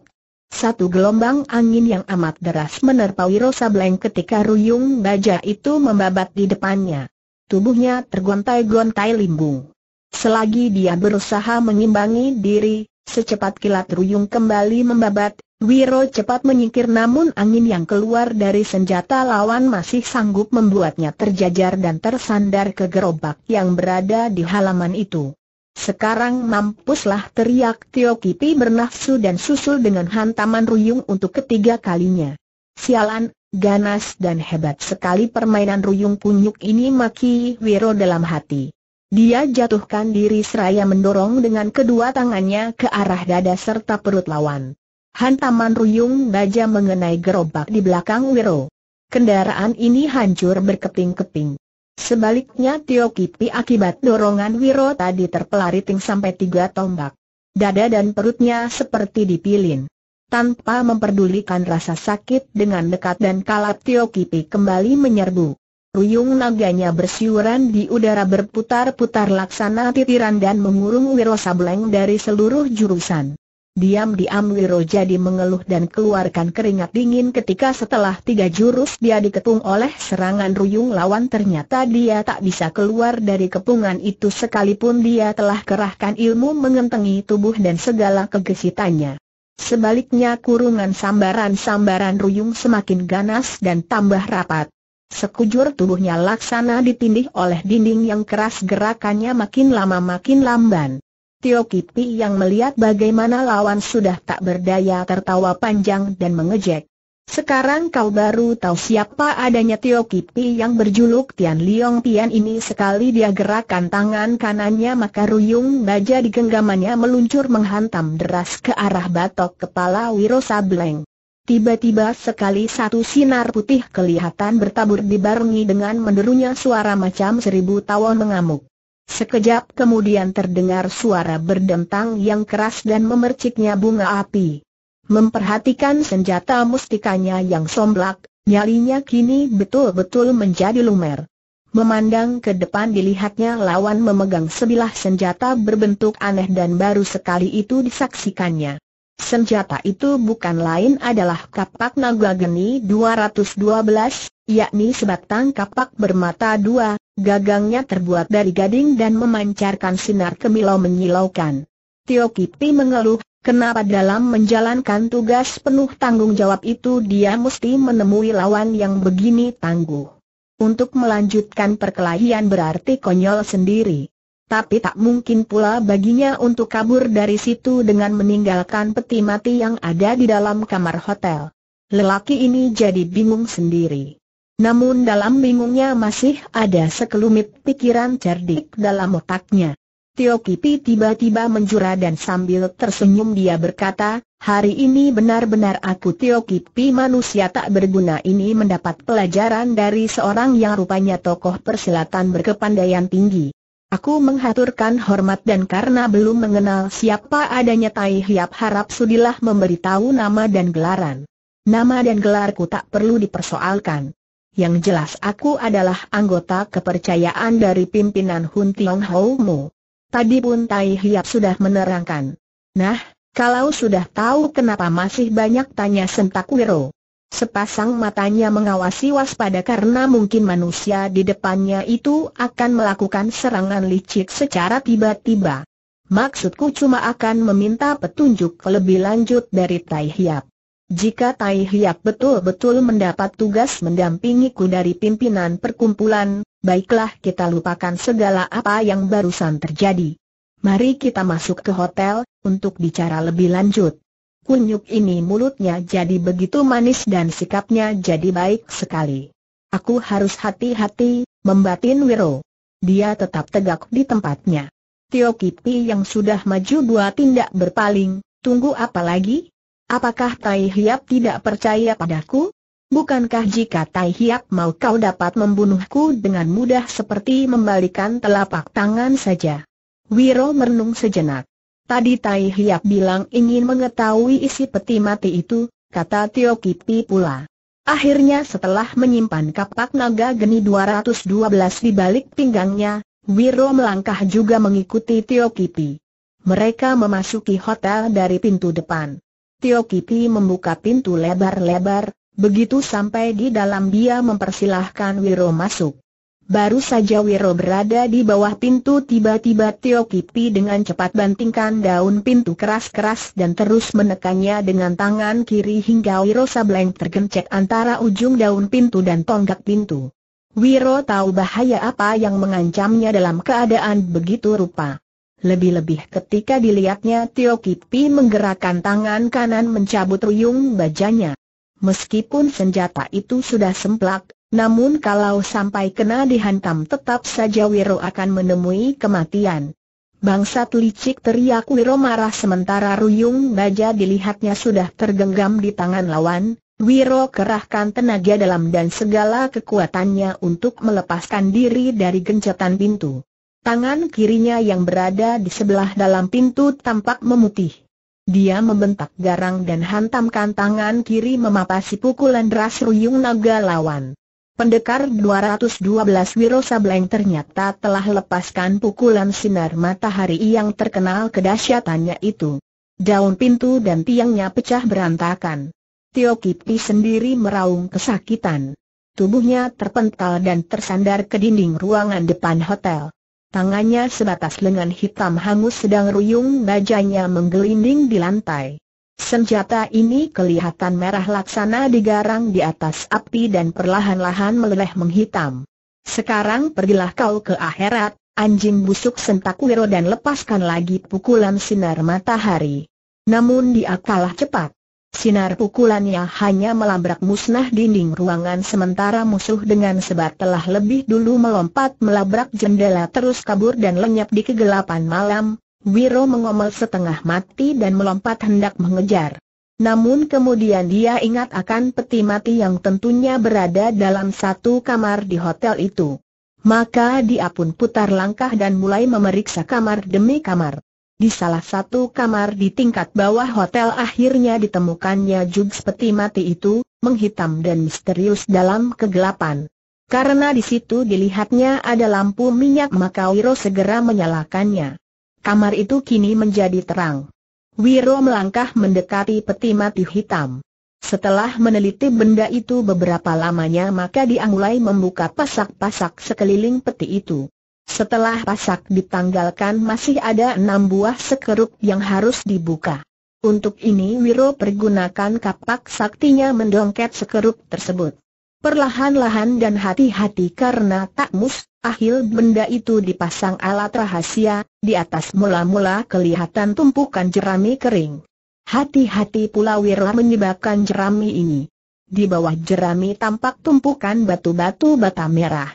satu gelombang angin yang amat deras menerpa Sableng ketika ruyung baja itu membabat di depannya. Tubuhnya tergontai-gontai limbung. Selagi dia berusaha mengimbangi diri, secepat kilat ruyung kembali membabat, Wiro cepat menyingkir namun angin yang keluar dari senjata lawan masih sanggup membuatnya terjajar dan tersandar ke gerobak yang berada di halaman itu. Sekarang mampuslah teriak Tio Kipi bernafsu dan susul dengan hantaman ruyung untuk ketiga kalinya. Sialan, ganas dan hebat sekali permainan ruyung punyuk ini maki Wiro dalam hati. Dia jatuhkan diri seraya mendorong dengan kedua tangannya ke arah dada serta perut lawan. Hantaman ruyung baja mengenai gerobak di belakang Wiro. Kendaraan ini hancur berkeping-keping. Sebaliknya Tio Kipi akibat dorongan Wiro tadi terpelariting sampai tiga tombak. Dada dan perutnya seperti dipilin. Tanpa memperdulikan rasa sakit dengan dekat dan kalap Tio Kipi kembali menyerbu. Ruyung naganya bersiuran di udara berputar-putar laksana titiran dan mengurung Wiro Sableng dari seluruh jurusan. Diam-diam Wiro jadi mengeluh dan keluarkan keringat dingin ketika setelah tiga jurus dia dikepung oleh serangan ruyung lawan ternyata dia tak bisa keluar dari kepungan itu sekalipun dia telah kerahkan ilmu mengentengi tubuh dan segala kegesitannya. Sebaliknya kurungan sambaran-sambaran ruyung semakin ganas dan tambah rapat. Sekujur tubuhnya laksana ditindih oleh dinding yang keras gerakannya makin lama makin lamban. Tio Kipi yang melihat bagaimana lawan sudah tak berdaya tertawa panjang dan mengejek. Sekarang kau baru tahu siapa adanya Tio Kipi yang berjuluk Tian Liong Tian ini sekali dia gerakkan tangan kanannya maka ruyung baja di genggamannya meluncur menghantam deras ke arah batok kepala Wiro Sableng. Tiba-tiba sekali satu sinar putih kelihatan bertabur dibarengi dengan menderunya suara macam seribu tawon mengamuk. Sekejap kemudian terdengar suara berdentang yang keras dan memerciknya bunga api. Memperhatikan senjata mustikanya yang somblak, nyalinya kini betul-betul menjadi lumer. Memandang ke depan dilihatnya lawan memegang sebilah senjata berbentuk aneh dan baru sekali itu disaksikannya. Senjata itu bukan lain adalah kapak naga geni 212, yakni sebatang kapak bermata dua, Gagangnya terbuat dari gading dan memancarkan sinar kemilau-menyilaukan. Tio Kipi mengeluh, kenapa dalam menjalankan tugas penuh tanggung jawab itu dia mesti menemui lawan yang begini tangguh. Untuk melanjutkan perkelahian berarti konyol sendiri. Tapi tak mungkin pula baginya untuk kabur dari situ dengan meninggalkan peti mati yang ada di dalam kamar hotel. Lelaki ini jadi bingung sendiri. Namun dalam bingungnya masih ada sekelumit pikiran cerdik dalam otaknya. Tio Kipi tiba-tiba menjura dan sambil tersenyum dia berkata, hari ini benar-benar aku Tio Kipi manusia tak berguna ini mendapat pelajaran dari seorang yang rupanya tokoh persilatan berkepandaian tinggi. Aku menghaturkan hormat dan karena belum mengenal siapa adanya Tai Hiap harap sudilah memberitahu nama dan gelaran. Nama dan gelarku tak perlu dipersoalkan yang jelas aku adalah anggota kepercayaan dari pimpinan Hun Tiong Houmu. Mu. Tadi pun Tai Hiap sudah menerangkan. Nah, kalau sudah tahu kenapa masih banyak tanya sentak Wiro. Sepasang matanya mengawasi waspada karena mungkin manusia di depannya itu akan melakukan serangan licik secara tiba-tiba. Maksudku cuma akan meminta petunjuk lebih lanjut dari Tai Hiap. Jika Tai Hiap betul-betul mendapat tugas mendampingiku dari pimpinan perkumpulan, baiklah kita lupakan segala apa yang barusan terjadi. Mari kita masuk ke hotel, untuk bicara lebih lanjut. Kunyuk ini mulutnya jadi begitu manis dan sikapnya jadi baik sekali. Aku harus hati-hati, membatin Wiro. Dia tetap tegak di tempatnya. Tio Kipi yang sudah maju dua tindak berpaling, tunggu apa lagi? Apakah Tai Hiap tidak percaya padaku? Bukankah jika Tai Hiap mau kau dapat membunuhku dengan mudah seperti membalikan telapak tangan saja? Wiro merenung sejenak. Tadi Tai Hiap bilang ingin mengetahui isi peti mati itu, kata Tio Kipi pula. Akhirnya setelah menyimpan kapak naga geni 212 di balik pinggangnya, Wiro melangkah juga mengikuti Tio Kipi. Mereka memasuki hotel dari pintu depan. Tio Kipi membuka pintu lebar-lebar, begitu sampai di dalam dia mempersilahkan Wiro masuk. Baru saja Wiro berada di bawah pintu tiba-tiba Tio Kipi dengan cepat bantingkan daun pintu keras-keras dan terus menekannya dengan tangan kiri hingga Wiro sableng tergencet antara ujung daun pintu dan tonggak pintu. Wiro tahu bahaya apa yang mengancamnya dalam keadaan begitu rupa. Lebih-lebih ketika dilihatnya Tio Kipi menggerakkan tangan kanan mencabut ruyung bajanya. Meskipun senjata itu sudah semplak, namun kalau sampai kena dihantam tetap saja Wiro akan menemui kematian. Bangsat licik teriak Wiro marah sementara ruyung baja dilihatnya sudah tergenggam di tangan lawan, Wiro kerahkan tenaga dalam dan segala kekuatannya untuk melepaskan diri dari gencatan pintu. Tangan kirinya yang berada di sebelah dalam pintu tampak memutih. Dia membentak garang dan hantamkan tangan kiri memapasi pukulan deras ruyung naga lawan. Pendekar 212 Wiro Sableng ternyata telah lepaskan pukulan sinar matahari yang terkenal kedahsyatannya itu. Daun pintu dan tiangnya pecah berantakan. Tio Kipi sendiri meraung kesakitan. Tubuhnya terpental dan tersandar ke dinding ruangan depan hotel. Tangannya sebatas lengan hitam hangus sedang ruyung bajanya menggelinding di lantai. Senjata ini kelihatan merah laksana digarang di atas api dan perlahan-lahan meleleh menghitam. Sekarang pergilah kau ke akhirat, anjing busuk sentak Wiro dan lepaskan lagi pukulan sinar matahari. Namun dia kalah cepat. Sinar pukulannya hanya melabrak musnah dinding ruangan sementara musuh dengan sebat telah lebih dulu melompat melabrak jendela terus kabur dan lenyap di kegelapan malam, Wiro mengomel setengah mati dan melompat hendak mengejar. Namun kemudian dia ingat akan peti mati yang tentunya berada dalam satu kamar di hotel itu. Maka dia pun putar langkah dan mulai memeriksa kamar demi kamar. Di salah satu kamar di tingkat bawah hotel akhirnya ditemukannya jug peti mati itu, menghitam dan misterius dalam kegelapan. Karena di situ dilihatnya ada lampu minyak maka Wiro segera menyalakannya. Kamar itu kini menjadi terang. Wiro melangkah mendekati peti mati hitam. Setelah meneliti benda itu beberapa lamanya maka dia mulai membuka pasak-pasak sekeliling peti itu. Setelah pasak ditanggalkan masih ada enam buah sekeruk yang harus dibuka. Untuk ini Wiro pergunakan kapak saktinya mendongket sekeruk tersebut. Perlahan-lahan dan hati-hati karena tak mustahil benda itu dipasang alat rahasia, di atas mula-mula kelihatan tumpukan jerami kering. Hati-hati pula Wiro menyebabkan jerami ini. Di bawah jerami tampak tumpukan batu-batu bata merah.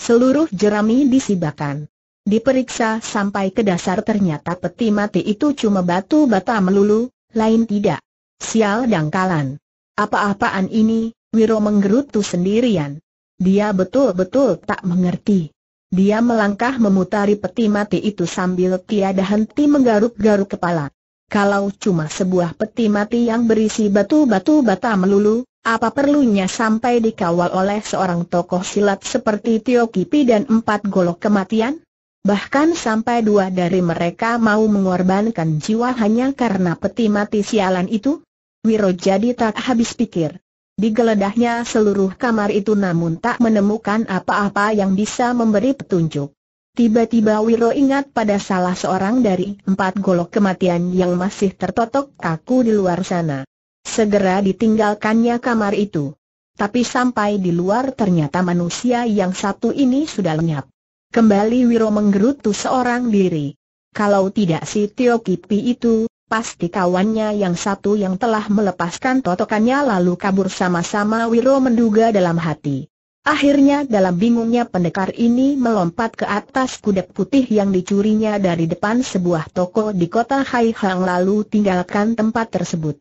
Seluruh jerami disibakan. Diperiksa sampai ke dasar ternyata peti mati itu cuma batu bata melulu, lain tidak. Sial dangkalan. Apa-apaan ini, Wiro menggerutu sendirian. Dia betul-betul tak mengerti. Dia melangkah memutari peti mati itu sambil tiada henti menggaruk-garuk kepala. Kalau cuma sebuah peti mati yang berisi batu-batu bata melulu, apa perlunya sampai dikawal oleh seorang tokoh silat seperti Tio Kipi dan empat golok kematian? Bahkan sampai dua dari mereka mau mengorbankan jiwa hanya karena peti mati sialan itu? Wiro jadi tak habis pikir. Digeledahnya seluruh kamar itu namun tak menemukan apa-apa yang bisa memberi petunjuk. Tiba-tiba Wiro ingat pada salah seorang dari empat golok kematian yang masih tertotok kaku di luar sana. Segera ditinggalkannya kamar itu. Tapi sampai di luar ternyata manusia yang satu ini sudah lenyap. Kembali Wiro menggerutu seorang diri. Kalau tidak si Tio Kipi itu, pasti kawannya yang satu yang telah melepaskan totokannya lalu kabur sama-sama Wiro menduga dalam hati. Akhirnya dalam bingungnya pendekar ini melompat ke atas kuda putih yang dicurinya dari depan sebuah toko di kota Haihang lalu tinggalkan tempat tersebut.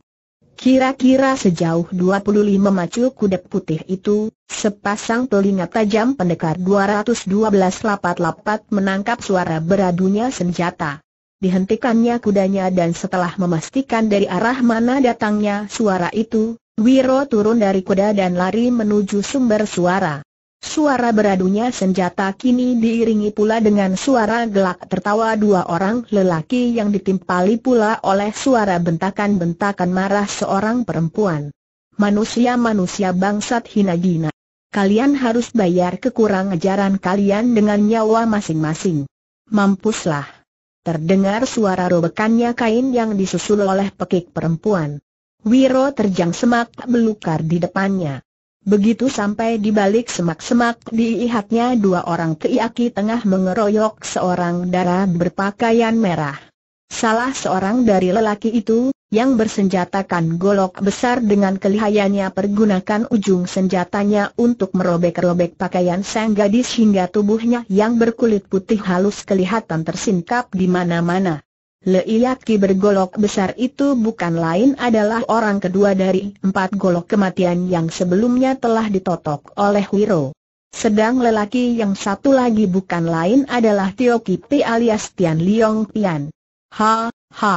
Kira-kira sejauh 25 macu kuda putih itu, sepasang telinga tajam pendekar 212 lapat-lapat menangkap suara beradunya senjata. Dihentikannya kudanya dan setelah memastikan dari arah mana datangnya suara itu, Wiro turun dari kuda dan lari menuju sumber suara. Suara beradunya senjata kini diiringi pula dengan suara gelak tertawa dua orang lelaki yang ditimpali pula oleh suara bentakan-bentakan marah seorang perempuan. Manusia-manusia bangsat hina gina. Kalian harus bayar kekurang ajaran kalian dengan nyawa masing-masing. Mampuslah. Terdengar suara robekannya kain yang disusul oleh pekik perempuan. Wiro terjang semak belukar di depannya. Begitu sampai di balik semak-semak diihatnya dua orang keiaki tengah mengeroyok seorang darah berpakaian merah. Salah seorang dari lelaki itu, yang bersenjatakan golok besar dengan kelihayannya pergunakan ujung senjatanya untuk merobek-robek pakaian sang gadis hingga tubuhnya yang berkulit putih halus kelihatan tersingkap di mana-mana. Leiyaki bergolok besar itu bukan lain adalah orang kedua dari empat golok kematian yang sebelumnya telah ditotok oleh Wiro. Sedang lelaki yang satu lagi bukan lain adalah Tio Kipi alias Tian Liong Pian. Ha, ha.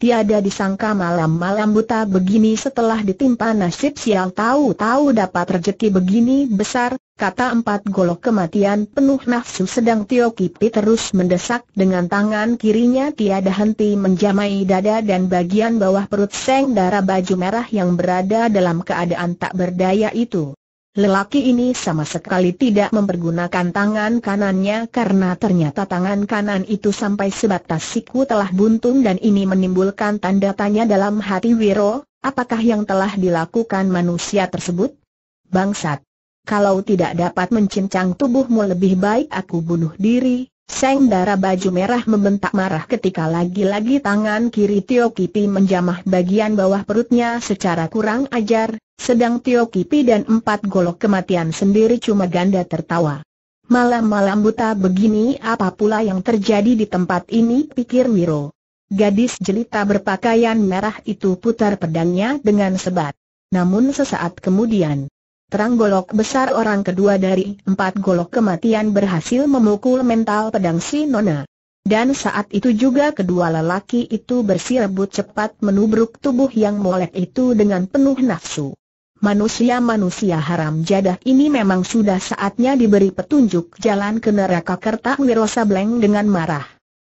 Tiada disangka malam-malam buta begini setelah ditimpa nasib sial tahu-tahu dapat rejeki begini besar, kata empat golok kematian penuh nafsu sedang Tio Kipi terus mendesak dengan tangan kirinya tiada henti menjamai dada dan bagian bawah perut seng darah baju merah yang berada dalam keadaan tak berdaya itu. Lelaki ini sama sekali tidak mempergunakan tangan kanannya karena ternyata tangan kanan itu sampai sebatas siku telah buntung dan ini menimbulkan tanda tanya dalam hati Wiro, apakah yang telah dilakukan manusia tersebut? Bangsat! Kalau tidak dapat mencincang tubuhmu lebih baik aku bunuh diri, Seng darah baju merah membentak marah ketika lagi-lagi tangan kiri Tio Kipi menjamah bagian bawah perutnya secara kurang ajar, sedang Tio Kipi dan empat golok kematian sendiri cuma ganda tertawa. Malam-malam buta begini apa pula yang terjadi di tempat ini pikir Wiro. Gadis jelita berpakaian merah itu putar pedangnya dengan sebat. Namun sesaat kemudian, Terang golok besar orang kedua dari empat golok kematian berhasil memukul mental pedang si Nona. Dan saat itu juga kedua lelaki itu bersirebut cepat menubruk tubuh yang molek itu dengan penuh nafsu. Manusia-manusia haram jadah ini memang sudah saatnya diberi petunjuk jalan ke neraka kerta Wirosa Bleng dengan marah.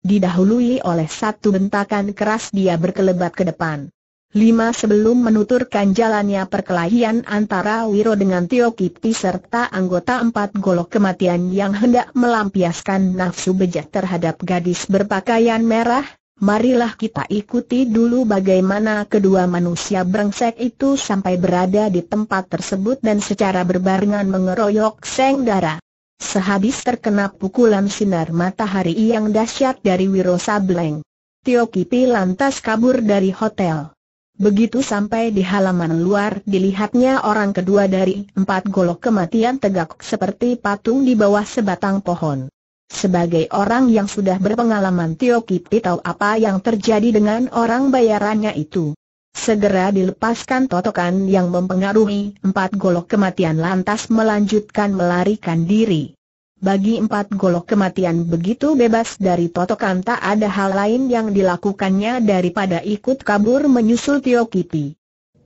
Didahului oleh satu bentakan keras dia berkelebat ke depan. Lima sebelum menuturkan jalannya perkelahian antara Wiro dengan Tio Kipi serta anggota empat golok kematian yang hendak melampiaskan nafsu bejat terhadap gadis berpakaian merah, marilah kita ikuti dulu bagaimana kedua manusia brengsek itu sampai berada di tempat tersebut dan secara berbarengan mengeroyok Seng Dara. Sehabis terkena pukulan sinar matahari yang dahsyat dari Wiro Sableng, Tio Kipi lantas kabur dari hotel. Begitu sampai di halaman luar dilihatnya orang kedua dari empat golok kematian tegak seperti patung di bawah sebatang pohon. Sebagai orang yang sudah berpengalaman Tio Kipi tahu apa yang terjadi dengan orang bayarannya itu. Segera dilepaskan totokan yang mempengaruhi empat golok kematian lantas melanjutkan melarikan diri. Bagi empat golok kematian begitu bebas dari totokan tak ada hal lain yang dilakukannya daripada ikut kabur menyusul Tio Kipi.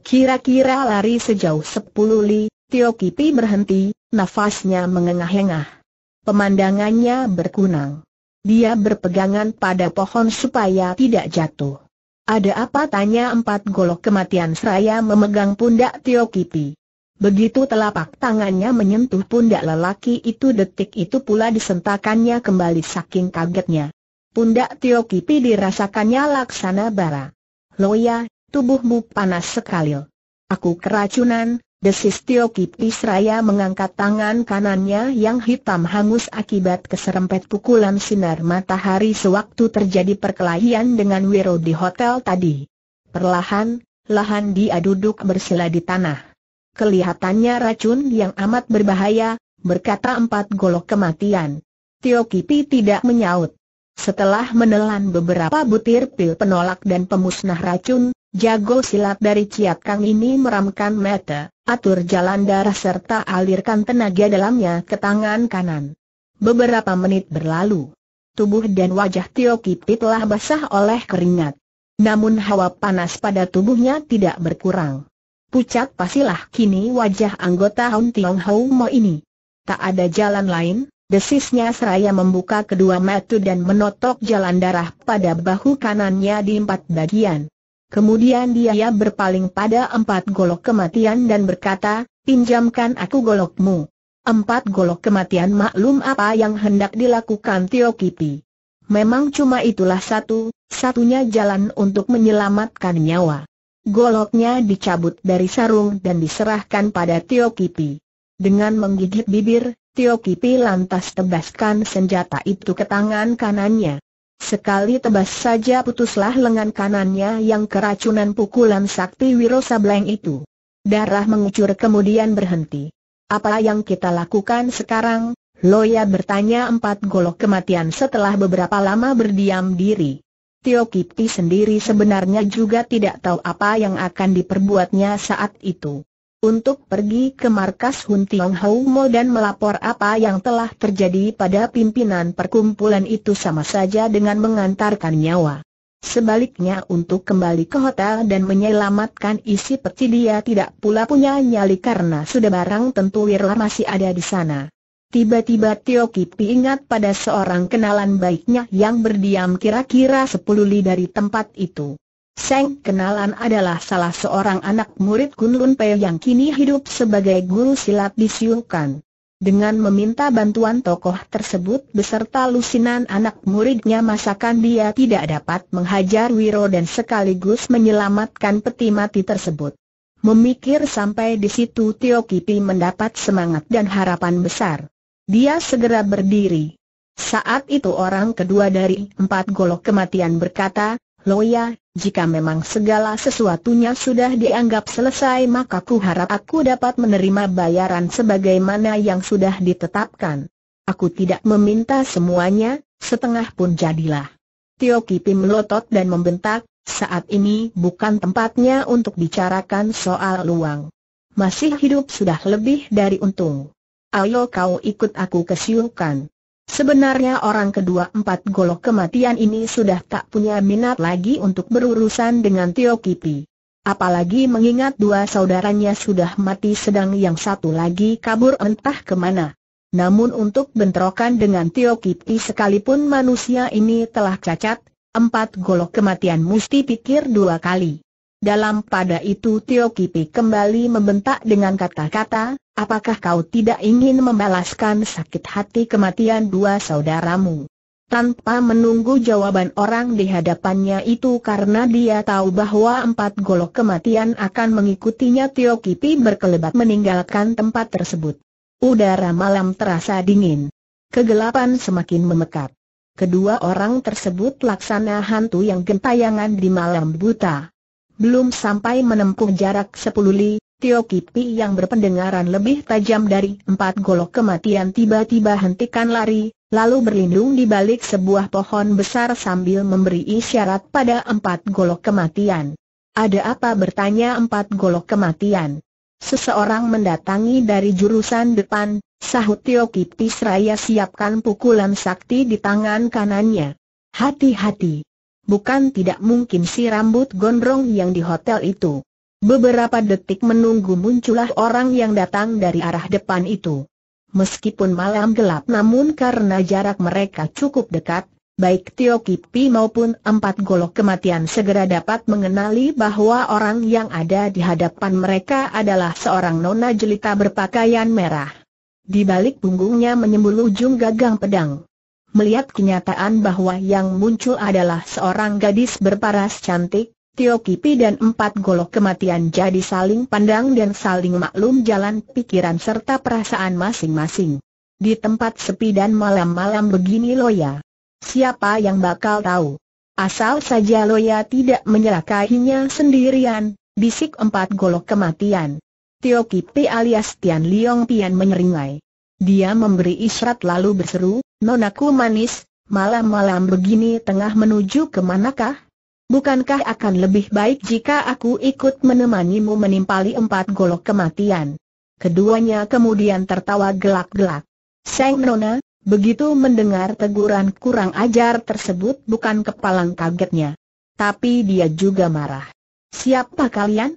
Kira-kira lari sejauh sepuluh li, Tio Kipi berhenti, nafasnya mengengah-engah. Pemandangannya berkunang. Dia berpegangan pada pohon supaya tidak jatuh. Ada apa tanya empat golok kematian seraya memegang pundak Tio Kipi. Begitu telapak tangannya menyentuh pundak lelaki itu detik itu pula disentakannya kembali saking kagetnya. Pundak Tio Kipi dirasakannya laksana bara. Loya, tubuhmu panas sekali. Aku keracunan, desis Tio Kipi seraya mengangkat tangan kanannya yang hitam hangus akibat keserempet pukulan sinar matahari sewaktu terjadi perkelahian dengan Wiro di hotel tadi. Perlahan, lahan dia duduk bersila di tanah. Kelihatannya racun yang amat berbahaya, berkata empat golok kematian. Tio Kipi tidak menyaut. Setelah menelan beberapa butir pil penolak dan pemusnah racun, jago silat dari Ciat Kang ini meramkan mata, atur jalan darah serta alirkan tenaga dalamnya ke tangan kanan. Beberapa menit berlalu. Tubuh dan wajah Tio Kipi telah basah oleh keringat. Namun hawa panas pada tubuhnya tidak berkurang. Pucat pastilah kini wajah anggota Hong Tiong Hou Mo ini. Tak ada jalan lain, desisnya seraya membuka kedua mata dan menotok jalan darah pada bahu kanannya di empat bagian. Kemudian dia berpaling pada empat golok kematian dan berkata, pinjamkan aku golokmu. Empat golok kematian maklum apa yang hendak dilakukan Tio Kipi. Memang cuma itulah satu, satunya jalan untuk menyelamatkan nyawa. Goloknya dicabut dari sarung dan diserahkan pada Tio Kipi. Dengan menggigit bibir, Tio Kipi lantas tebaskan senjata itu ke tangan kanannya. Sekali tebas saja putuslah lengan kanannya yang keracunan pukulan sakti Wiro Sableng itu. Darah mengucur kemudian berhenti. Apa yang kita lakukan sekarang? Loya bertanya empat golok kematian setelah beberapa lama berdiam diri. Tio Kipti sendiri sebenarnya juga tidak tahu apa yang akan diperbuatnya saat itu. Untuk pergi ke markas Hun Tiong Hau Mo dan melapor apa yang telah terjadi pada pimpinan perkumpulan itu sama saja dengan mengantarkan nyawa. Sebaliknya untuk kembali ke hotel dan menyelamatkan isi peti dia tidak pula punya nyali karena sudah barang tentu Wirla masih ada di sana. Tiba-tiba Tio Kipi ingat pada seorang kenalan baiknya yang berdiam kira-kira sepuluh li dari tempat itu. Seng kenalan adalah salah seorang anak murid Kunlun Pei yang kini hidup sebagai guru silat di Siukan. Dengan meminta bantuan tokoh tersebut beserta lusinan anak muridnya masakan dia tidak dapat menghajar Wiro dan sekaligus menyelamatkan peti mati tersebut. Memikir sampai di situ Tio Kipi mendapat semangat dan harapan besar. Dia segera berdiri. Saat itu orang kedua dari empat golok kematian berkata, Loya, jika memang segala sesuatunya sudah dianggap selesai maka ku harap aku dapat menerima bayaran sebagaimana yang sudah ditetapkan. Aku tidak meminta semuanya, setengah pun jadilah. Tio Kipi melotot dan membentak, saat ini bukan tempatnya untuk bicarakan soal luang. Masih hidup sudah lebih dari untung. Ayo kau ikut aku ke Siukan. Sebenarnya orang kedua empat golok kematian ini sudah tak punya minat lagi untuk berurusan dengan Tio Kipi. Apalagi mengingat dua saudaranya sudah mati sedang yang satu lagi kabur entah kemana. Namun untuk bentrokan dengan Tio Kipi sekalipun manusia ini telah cacat, empat golok kematian mesti pikir dua kali. Dalam pada itu Tio Kipi kembali membentak dengan kata-kata, apakah kau tidak ingin membalaskan sakit hati kematian dua saudaramu? Tanpa menunggu jawaban orang di hadapannya itu karena dia tahu bahwa empat golok kematian akan mengikutinya Tio Kipi berkelebat meninggalkan tempat tersebut. Udara malam terasa dingin. Kegelapan semakin memekat. Kedua orang tersebut laksana hantu yang gentayangan di malam buta. Belum sampai menempuh jarak sepuluh li, Tio Kipi yang berpendengaran lebih tajam dari empat golok kematian tiba-tiba hentikan lari, lalu berlindung di balik sebuah pohon besar sambil memberi isyarat pada empat golok kematian. Ada apa bertanya empat golok kematian? Seseorang mendatangi dari jurusan depan, sahut Tio Kipi seraya siapkan pukulan sakti di tangan kanannya. Hati-hati! bukan tidak mungkin si rambut gondrong yang di hotel itu. Beberapa detik menunggu muncullah orang yang datang dari arah depan itu. Meskipun malam gelap namun karena jarak mereka cukup dekat, baik Tio Kipi maupun empat golok kematian segera dapat mengenali bahwa orang yang ada di hadapan mereka adalah seorang nona jelita berpakaian merah. Di balik punggungnya menyembul ujung gagang pedang. Melihat kenyataan bahwa yang muncul adalah seorang gadis berparas cantik, Tio Kipi dan empat golok kematian jadi saling pandang dan saling maklum jalan pikiran serta perasaan masing-masing. Di tempat sepi dan malam-malam begini Loya. Siapa yang bakal tahu? Asal saja Loya tidak menyerakainya sendirian, bisik empat golok kematian. Tio Kipi alias Tian Liong Pian menyeringai. Dia memberi isyarat lalu berseru, Nonaku manis, malam-malam begini tengah menuju ke manakah? Bukankah akan lebih baik jika aku ikut menemanimu menimpali empat golok kematian? Keduanya kemudian tertawa gelak-gelak. Seng Nona, begitu mendengar teguran kurang ajar tersebut bukan kepalang kagetnya. Tapi dia juga marah. Siapa kalian?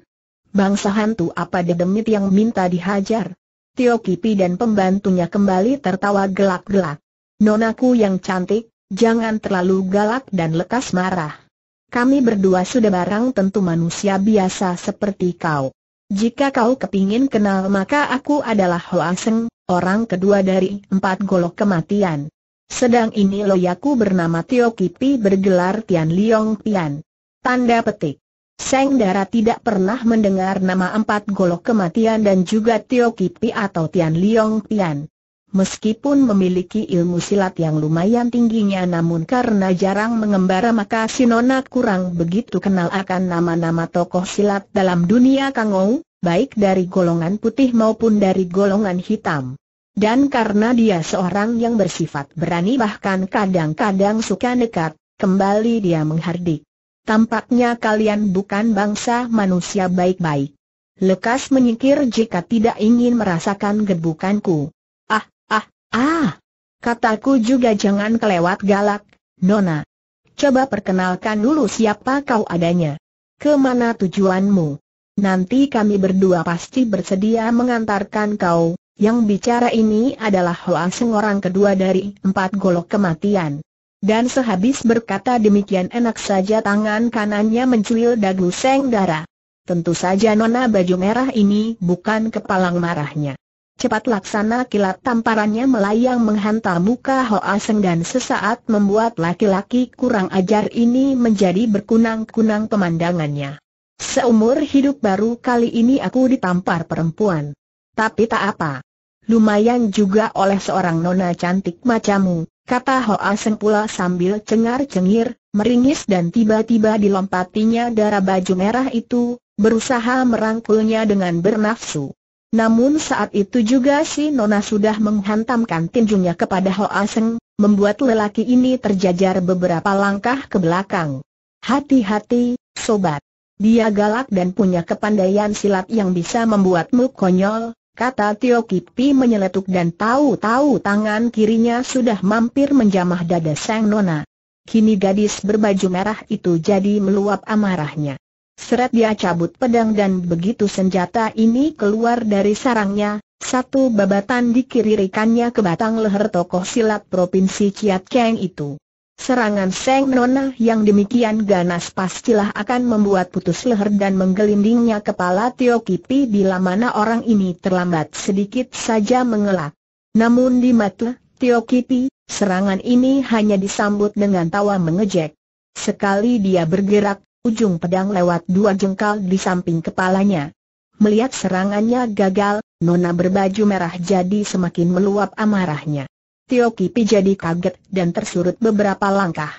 Bangsa hantu apa dedemit yang minta dihajar? Tio Kipi dan pembantunya kembali tertawa gelak-gelak. Nonaku yang cantik, jangan terlalu galak dan lekas marah. Kami berdua sudah barang tentu manusia biasa seperti kau. Jika kau kepingin kenal maka aku adalah Hoa Seng, orang kedua dari empat golok kematian. Sedang ini loyaku bernama Tio Kipi bergelar Tian Liong Pian. Tanda petik. Seng Dara tidak pernah mendengar nama empat golok kematian dan juga Tio Kipi atau Tian Liong Pian. Meskipun memiliki ilmu silat yang lumayan tingginya namun karena jarang mengembara maka Sinona kurang begitu kenal akan nama-nama tokoh silat dalam dunia Kangou, baik dari golongan putih maupun dari golongan hitam. Dan karena dia seorang yang bersifat berani bahkan kadang-kadang suka nekat, kembali dia menghardik. Tampaknya kalian bukan bangsa manusia baik-baik. Lekas menyingkir jika tidak ingin merasakan gebukanku. Ah! Kataku juga jangan kelewat galak, Nona. Coba perkenalkan dulu siapa kau adanya. Kemana tujuanmu? Nanti kami berdua pasti bersedia mengantarkan kau. Yang bicara ini adalah Hoa Seng orang kedua dari empat golok kematian. Dan sehabis berkata demikian enak saja tangan kanannya mencuil dagu seng darah. Tentu saja nona baju merah ini bukan kepalang marahnya. Cepat laksana kilat tamparannya melayang menghantam muka Hoa Seng dan sesaat membuat laki-laki kurang ajar ini menjadi berkunang-kunang pemandangannya. Seumur hidup baru kali ini aku ditampar perempuan. Tapi tak apa. Lumayan juga oleh seorang nona cantik macammu, kata Hoa Seng pula sambil cengar-cengir, meringis dan tiba-tiba dilompatinya darah baju merah itu, berusaha merangkulnya dengan bernafsu. Namun saat itu juga si Nona sudah menghantamkan tinjunya kepada Ho Aseng, membuat lelaki ini terjajar beberapa langkah ke belakang. Hati-hati, sobat. Dia galak dan punya kepandaian silat yang bisa membuatmu konyol, kata Tio Kipi menyeletuk dan tahu-tahu tangan kirinya sudah mampir menjamah dada sang Nona. Kini gadis berbaju merah itu jadi meluap amarahnya. Seret dia cabut pedang dan begitu senjata ini keluar dari sarangnya, satu babatan dikiririkannya ke batang leher tokoh silat Provinsi Chiat Keng itu. Serangan Seng Nona yang demikian ganas pastilah akan membuat putus leher dan menggelindingnya kepala Tio Kipi bila mana orang ini terlambat sedikit saja mengelak. Namun di mata Tio Kipi, serangan ini hanya disambut dengan tawa mengejek. Sekali dia bergerak, Ujung pedang lewat dua jengkal di samping kepalanya. Melihat serangannya gagal, Nona berbaju merah jadi semakin meluap amarahnya. Tio Kipi jadi kaget dan tersurut beberapa langkah.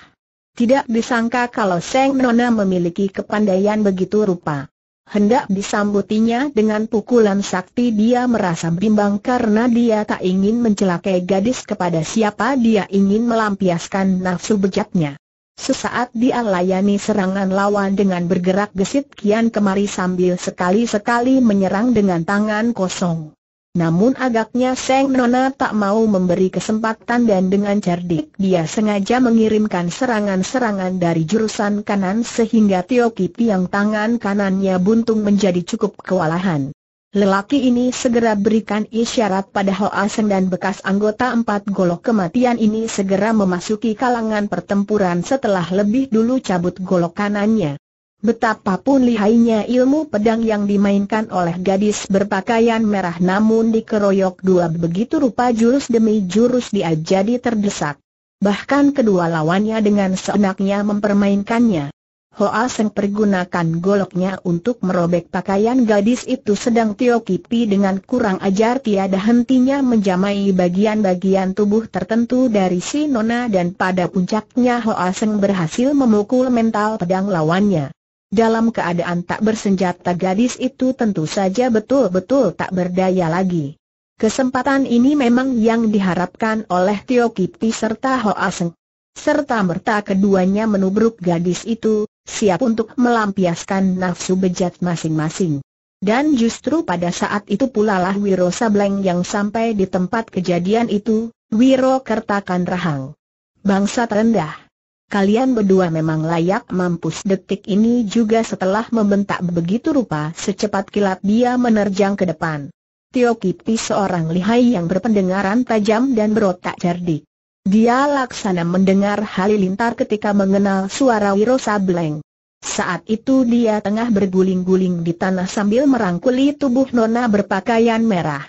Tidak disangka kalau Seng Nona memiliki kepandaian begitu rupa. Hendak disambutinya dengan pukulan sakti dia merasa bimbang karena dia tak ingin mencelakai gadis kepada siapa dia ingin melampiaskan nafsu bejatnya. Sesaat dia layani serangan lawan dengan bergerak gesit kian kemari sambil sekali-sekali menyerang dengan tangan kosong. Namun agaknya Seng Nona tak mau memberi kesempatan dan dengan cerdik dia sengaja mengirimkan serangan-serangan dari jurusan kanan sehingga Tio Kipi yang tangan kanannya buntung menjadi cukup kewalahan. Lelaki ini segera berikan isyarat pada Hoa Seng dan bekas anggota empat golok kematian ini segera memasuki kalangan pertempuran setelah lebih dulu cabut golok kanannya. Betapapun lihainya ilmu pedang yang dimainkan oleh gadis berpakaian merah namun dikeroyok dua begitu rupa jurus demi jurus dia jadi terdesak. Bahkan kedua lawannya dengan seenaknya mempermainkannya. Hoa Seng pergunakan goloknya untuk merobek pakaian gadis itu sedang Tio Kipi dengan kurang ajar tiada hentinya menjamai bagian-bagian tubuh tertentu dari si Nona dan pada puncaknya Hoa Seng berhasil memukul mental pedang lawannya. Dalam keadaan tak bersenjata gadis itu tentu saja betul-betul tak berdaya lagi. Kesempatan ini memang yang diharapkan oleh Tio Kipi serta Hoa Seng. Serta merta keduanya menubruk gadis itu, siap untuk melampiaskan nafsu bejat masing-masing. Dan justru pada saat itu pula lah Wiro Sableng yang sampai di tempat kejadian itu, Wiro kertakan rahang. Bangsa terendah. Kalian berdua memang layak mampus detik ini juga setelah membentak begitu rupa secepat kilat dia menerjang ke depan. Tio Kipi seorang lihai yang berpendengaran tajam dan berotak cerdik. Dia laksana mendengar halilintar ketika mengenal suara Wiro Sableng. Saat itu dia tengah berguling-guling di tanah sambil merangkuli tubuh Nona berpakaian merah.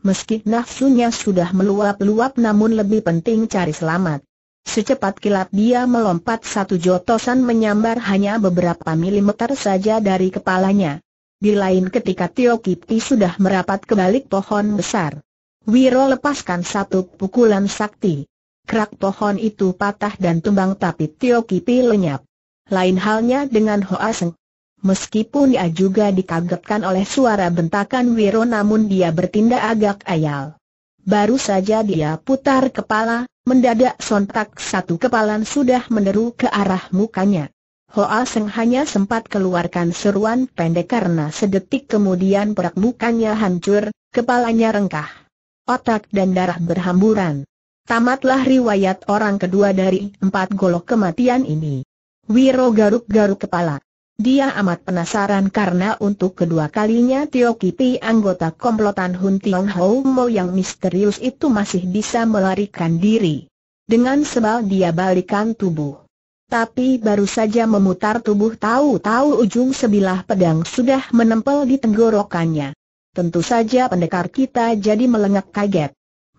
Meski nafsunya sudah meluap-luap namun lebih penting cari selamat. Secepat kilat dia melompat satu jotosan menyambar hanya beberapa milimeter saja dari kepalanya. Di lain ketika Tio Kipti sudah merapat ke balik pohon besar. Wiro lepaskan satu pukulan sakti. Kerak pohon itu patah dan tumbang tapi Tio Kipi lenyap. Lain halnya dengan Hoa Seng. Meskipun ia juga dikagetkan oleh suara bentakan Wiro namun dia bertindak agak ayal. Baru saja dia putar kepala, mendadak sontak satu kepalan sudah meneru ke arah mukanya. Hoa Seng hanya sempat keluarkan seruan pendek karena sedetik kemudian perak mukanya hancur, kepalanya rengkah. Otak dan darah berhamburan. Tamatlah riwayat orang kedua dari empat golok kematian ini. Wiro garuk-garuk kepala. Dia amat penasaran karena untuk kedua kalinya Tio Kipi anggota komplotan Hun Tiong Ho Mo yang misterius itu masih bisa melarikan diri. Dengan sebal dia balikan tubuh. Tapi baru saja memutar tubuh tahu-tahu ujung sebilah pedang sudah menempel di tenggorokannya. Tentu saja pendekar kita jadi melengak kaget.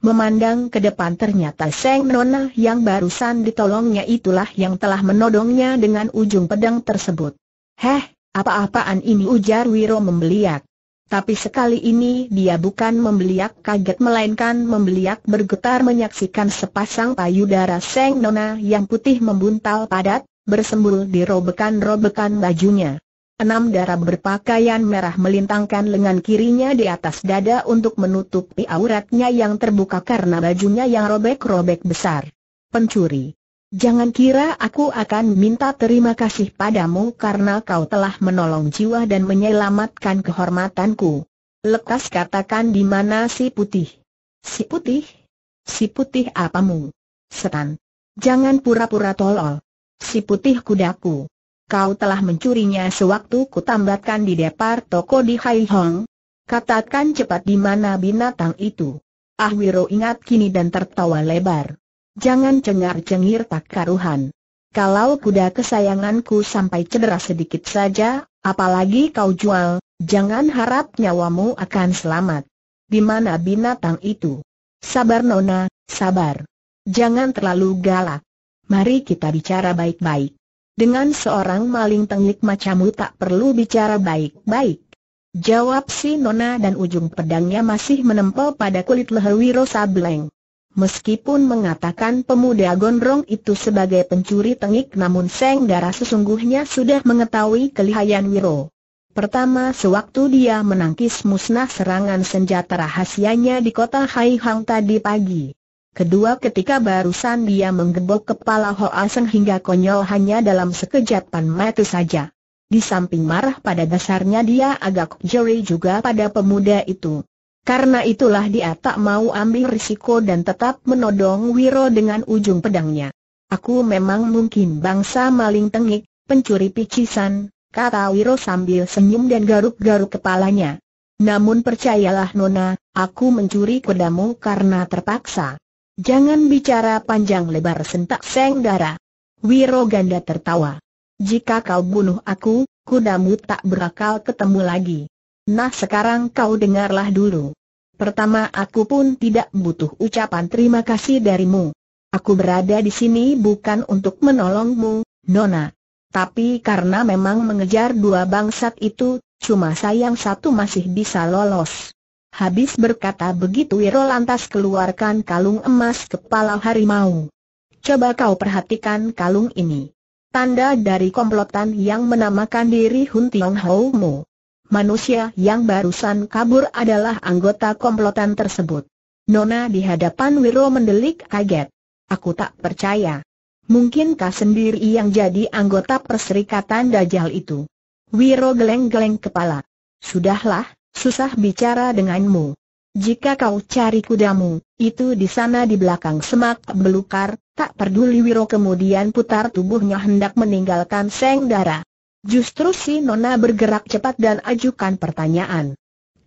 Memandang ke depan ternyata Seng Nona yang barusan ditolongnya itulah yang telah menodongnya dengan ujung pedang tersebut. Heh, apa-apaan ini ujar Wiro membeliak. Tapi sekali ini dia bukan membeliak kaget melainkan membeliak bergetar menyaksikan sepasang payudara Seng Nona yang putih membuntal padat, bersembul di robekan-robekan bajunya. Enam darah berpakaian merah melintangkan lengan kirinya di atas dada untuk menutupi auratnya yang terbuka karena bajunya yang robek-robek besar. Pencuri. Jangan kira aku akan minta terima kasih padamu karena kau telah menolong jiwa dan menyelamatkan kehormatanku. Lekas katakan di mana si putih. Si putih? Si putih apamu? Setan. Jangan pura-pura tolol. Si putih kudaku kau telah mencurinya sewaktu ku di depar toko di Hai Hong. Katakan cepat di mana binatang itu. Ahwiro ingat kini dan tertawa lebar. Jangan cengar-cengir tak karuhan. Kalau kuda kesayanganku sampai cedera sedikit saja, apalagi kau jual, jangan harap nyawamu akan selamat. Di mana binatang itu? Sabar Nona, sabar. Jangan terlalu galak. Mari kita bicara baik-baik. Dengan seorang maling tengik macammu tak perlu bicara baik-baik. Jawab si Nona dan ujung pedangnya masih menempel pada kulit leher Wiro Sableng. Meskipun mengatakan pemuda gondrong itu sebagai pencuri tengik namun Seng darah sesungguhnya sudah mengetahui kelihayan Wiro. Pertama sewaktu dia menangkis musnah serangan senjata rahasianya di kota Haihang tadi pagi. Kedua ketika barusan dia menggebok kepala Hoa Seng hingga konyol hanya dalam sekejapan pan mata saja. Di samping marah pada dasarnya dia agak jeri juga pada pemuda itu. Karena itulah dia tak mau ambil risiko dan tetap menodong Wiro dengan ujung pedangnya. Aku memang mungkin bangsa maling tengik, pencuri picisan, kata Wiro sambil senyum dan garuk-garuk kepalanya. Namun percayalah Nona, aku mencuri kudamu karena terpaksa. Jangan bicara panjang lebar sentak Seng Dara. Ganda tertawa. Jika kau bunuh aku, kudamu tak berakal ketemu lagi. Nah sekarang kau dengarlah dulu. Pertama aku pun tidak butuh ucapan terima kasih darimu. Aku berada di sini bukan untuk menolongmu, Nona. Tapi karena memang mengejar dua bangsat itu, cuma sayang satu masih bisa lolos. Habis berkata begitu Wiro lantas keluarkan kalung emas kepala harimau. Coba kau perhatikan kalung ini. Tanda dari komplotan yang menamakan diri Hun Tiong Mo. Manusia yang barusan kabur adalah anggota komplotan tersebut. Nona di hadapan Wiro mendelik kaget. Aku tak percaya. Mungkinkah sendiri yang jadi anggota perserikatan Dajjal itu? Wiro geleng-geleng kepala. Sudahlah, Susah bicara denganmu. Jika kau cari kudamu, itu di sana di belakang semak belukar, tak peduli Wiro kemudian putar tubuhnya hendak meninggalkan Seng Dara. Justru si Nona bergerak cepat dan ajukan pertanyaan.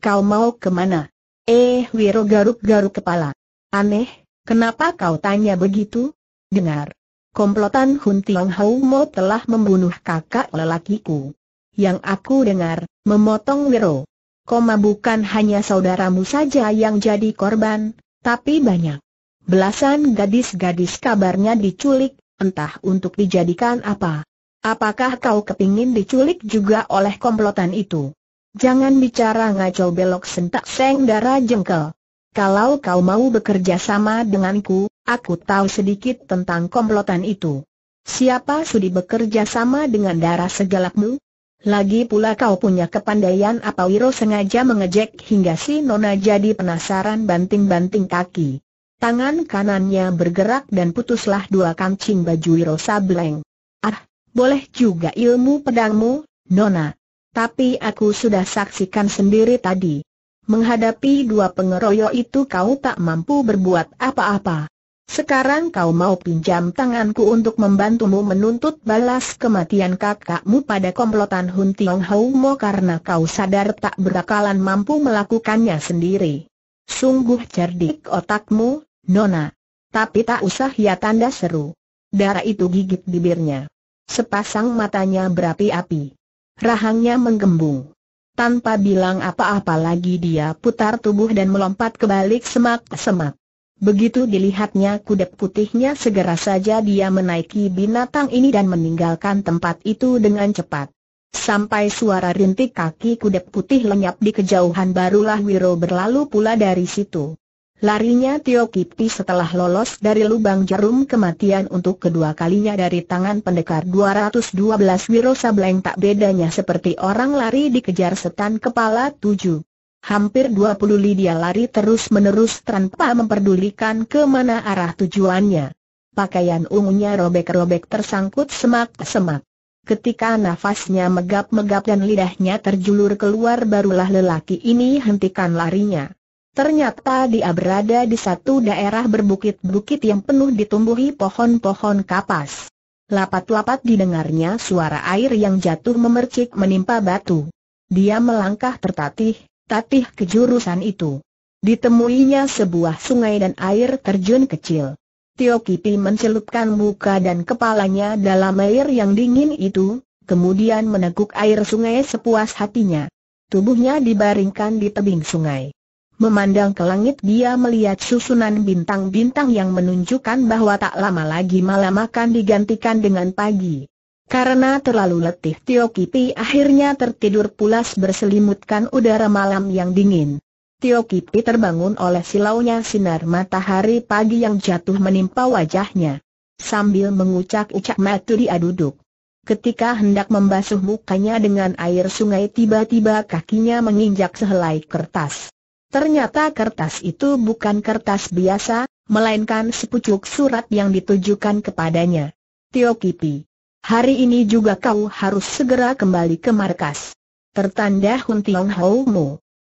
Kau mau kemana? Eh Wiro garuk-garuk kepala. Aneh, kenapa kau tanya begitu? Dengar. Komplotan Hun Tiong Hau Mo telah membunuh kakak lelakiku. Yang aku dengar, memotong Wiro koma bukan hanya saudaramu saja yang jadi korban, tapi banyak. Belasan gadis-gadis kabarnya diculik, entah untuk dijadikan apa. Apakah kau kepingin diculik juga oleh komplotan itu? Jangan bicara ngaco belok sentak seng darah jengkel. Kalau kau mau bekerja sama denganku, aku tahu sedikit tentang komplotan itu. Siapa sudi bekerja sama dengan darah segalakmu? Lagi pula kau punya kepandaian apa Wiro sengaja mengejek hingga si Nona jadi penasaran banting-banting kaki. Tangan kanannya bergerak dan putuslah dua kancing baju Wiro Sableng. Ah, boleh juga ilmu pedangmu, Nona. Tapi aku sudah saksikan sendiri tadi. Menghadapi dua pengeroyok itu kau tak mampu berbuat apa-apa. Sekarang kau mau pinjam tanganku untuk membantumu menuntut balas kematian kakakmu pada komplotan Hun Tiong Hau karena kau sadar tak berakalan mampu melakukannya sendiri. Sungguh cerdik otakmu, Nona. Tapi tak usah ya tanda seru. Darah itu gigit bibirnya. Sepasang matanya berapi-api. Rahangnya menggembung. Tanpa bilang apa-apa lagi dia putar tubuh dan melompat kebalik semak-semak. Begitu dilihatnya kuda putihnya segera saja dia menaiki binatang ini dan meninggalkan tempat itu dengan cepat. Sampai suara rintik kaki kuda putih lenyap di kejauhan barulah Wiro berlalu pula dari situ. Larinya Tio Kipi setelah lolos dari lubang jarum kematian untuk kedua kalinya dari tangan pendekar 212 Wiro Sableng tak bedanya seperti orang lari dikejar setan kepala tujuh. Hampir 20 li dia lari terus-menerus tanpa memperdulikan kemana arah tujuannya. Pakaian ungunya robek-robek tersangkut semak-semak. Ketika nafasnya megap-megap dan lidahnya terjulur keluar barulah lelaki ini hentikan larinya. Ternyata dia berada di satu daerah berbukit-bukit yang penuh ditumbuhi pohon-pohon kapas. Lapat-lapat didengarnya suara air yang jatuh memercik menimpa batu. Dia melangkah tertatih, tatih kejurusan itu. Ditemuinya sebuah sungai dan air terjun kecil. Tio Kipi mencelupkan muka dan kepalanya dalam air yang dingin itu, kemudian meneguk air sungai sepuas hatinya. Tubuhnya dibaringkan di tebing sungai. Memandang ke langit dia melihat susunan bintang-bintang yang menunjukkan bahwa tak lama lagi malam akan digantikan dengan pagi. Karena terlalu letih Tio Kipi akhirnya tertidur pulas berselimutkan udara malam yang dingin. Tio Kipi terbangun oleh silaunya sinar matahari pagi yang jatuh menimpa wajahnya. Sambil mengucak-ucak matu dia duduk. Ketika hendak membasuh mukanya dengan air sungai tiba-tiba kakinya menginjak sehelai kertas. Ternyata kertas itu bukan kertas biasa, melainkan sepucuk surat yang ditujukan kepadanya. Tio Kipi Hari ini juga kau harus segera kembali ke markas. Tertanda Hun Tiong Hou Mu.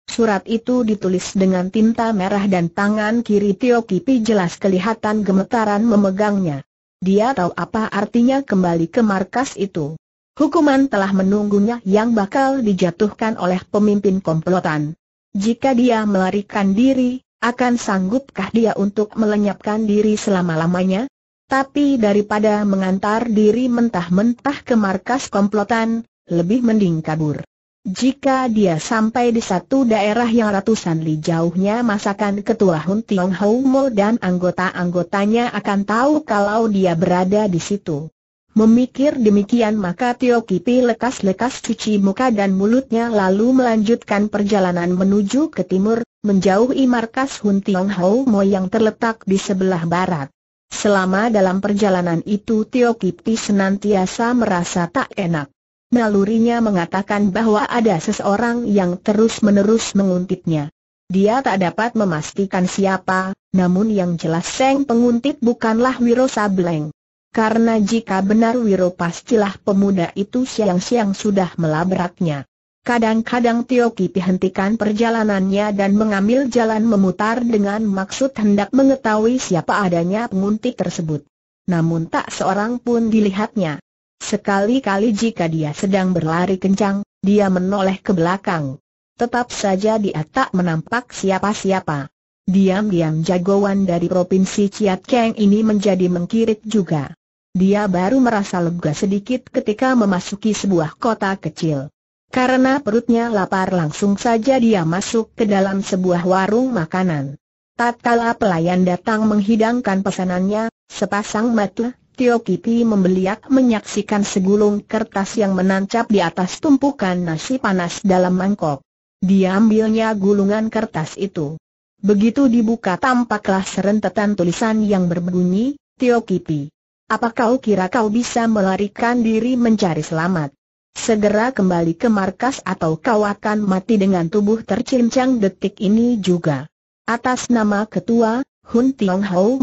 Surat itu ditulis dengan tinta merah dan tangan kiri Tio Kipi jelas kelihatan gemetaran memegangnya. Dia tahu apa artinya kembali ke markas itu. Hukuman telah menunggunya yang bakal dijatuhkan oleh pemimpin komplotan. Jika dia melarikan diri, akan sanggupkah dia untuk melenyapkan diri selama-lamanya? Tapi daripada mengantar diri mentah-mentah ke markas komplotan, lebih mending kabur. Jika dia sampai di satu daerah yang ratusan li jauhnya masakan ketua Hun Tiong Hou Mo dan anggota-anggotanya akan tahu kalau dia berada di situ. Memikir demikian maka Tio Kipi lekas-lekas cuci muka dan mulutnya lalu melanjutkan perjalanan menuju ke timur, menjauhi markas Hun Tiong Hou Mo yang terletak di sebelah barat. Selama dalam perjalanan itu Tio Kipi senantiasa merasa tak enak. Nalurinya mengatakan bahwa ada seseorang yang terus-menerus menguntitnya. Dia tak dapat memastikan siapa, namun yang jelas Seng penguntit bukanlah Wiro Sableng. Karena jika benar Wiro pastilah pemuda itu siang-siang sudah melabraknya. Kadang-kadang Tio Kipi hentikan perjalanannya dan mengambil jalan memutar dengan maksud hendak mengetahui siapa adanya penguntik tersebut. Namun tak seorang pun dilihatnya. Sekali-kali jika dia sedang berlari kencang, dia menoleh ke belakang. Tetap saja dia tak menampak siapa-siapa. Diam-diam jagoan dari provinsi Chiat Keng ini menjadi mengkirit juga. Dia baru merasa lega sedikit ketika memasuki sebuah kota kecil. Karena perutnya lapar langsung saja dia masuk ke dalam sebuah warung makanan. Tatkala pelayan datang menghidangkan pesanannya, sepasang mata, Tio Kiti membeliak menyaksikan segulung kertas yang menancap di atas tumpukan nasi panas dalam mangkok. Diambilnya gulungan kertas itu. Begitu dibuka tampaklah serentetan tulisan yang berbunyi, Tio Kiti. Apa kau kira kau bisa melarikan diri mencari selamat? Segera kembali ke markas atau kau akan mati dengan tubuh tercincang detik ini juga. Atas nama ketua, Hun Tiong Hau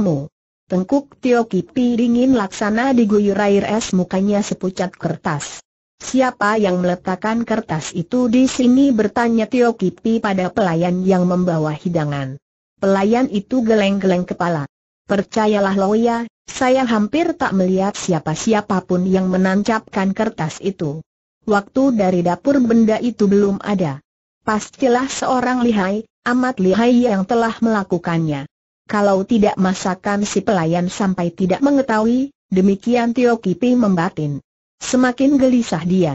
Tengkuk Tio Kipi dingin laksana diguyur air es mukanya sepucat kertas. Siapa yang meletakkan kertas itu di sini bertanya Tio Kipi pada pelayan yang membawa hidangan. Pelayan itu geleng-geleng kepala. Percayalah Loya, saya hampir tak melihat siapa-siapapun yang menancapkan kertas itu waktu dari dapur benda itu belum ada. Pastilah seorang lihai, amat lihai yang telah melakukannya. Kalau tidak masakan si pelayan sampai tidak mengetahui, demikian Tio Kipi membatin. Semakin gelisah dia.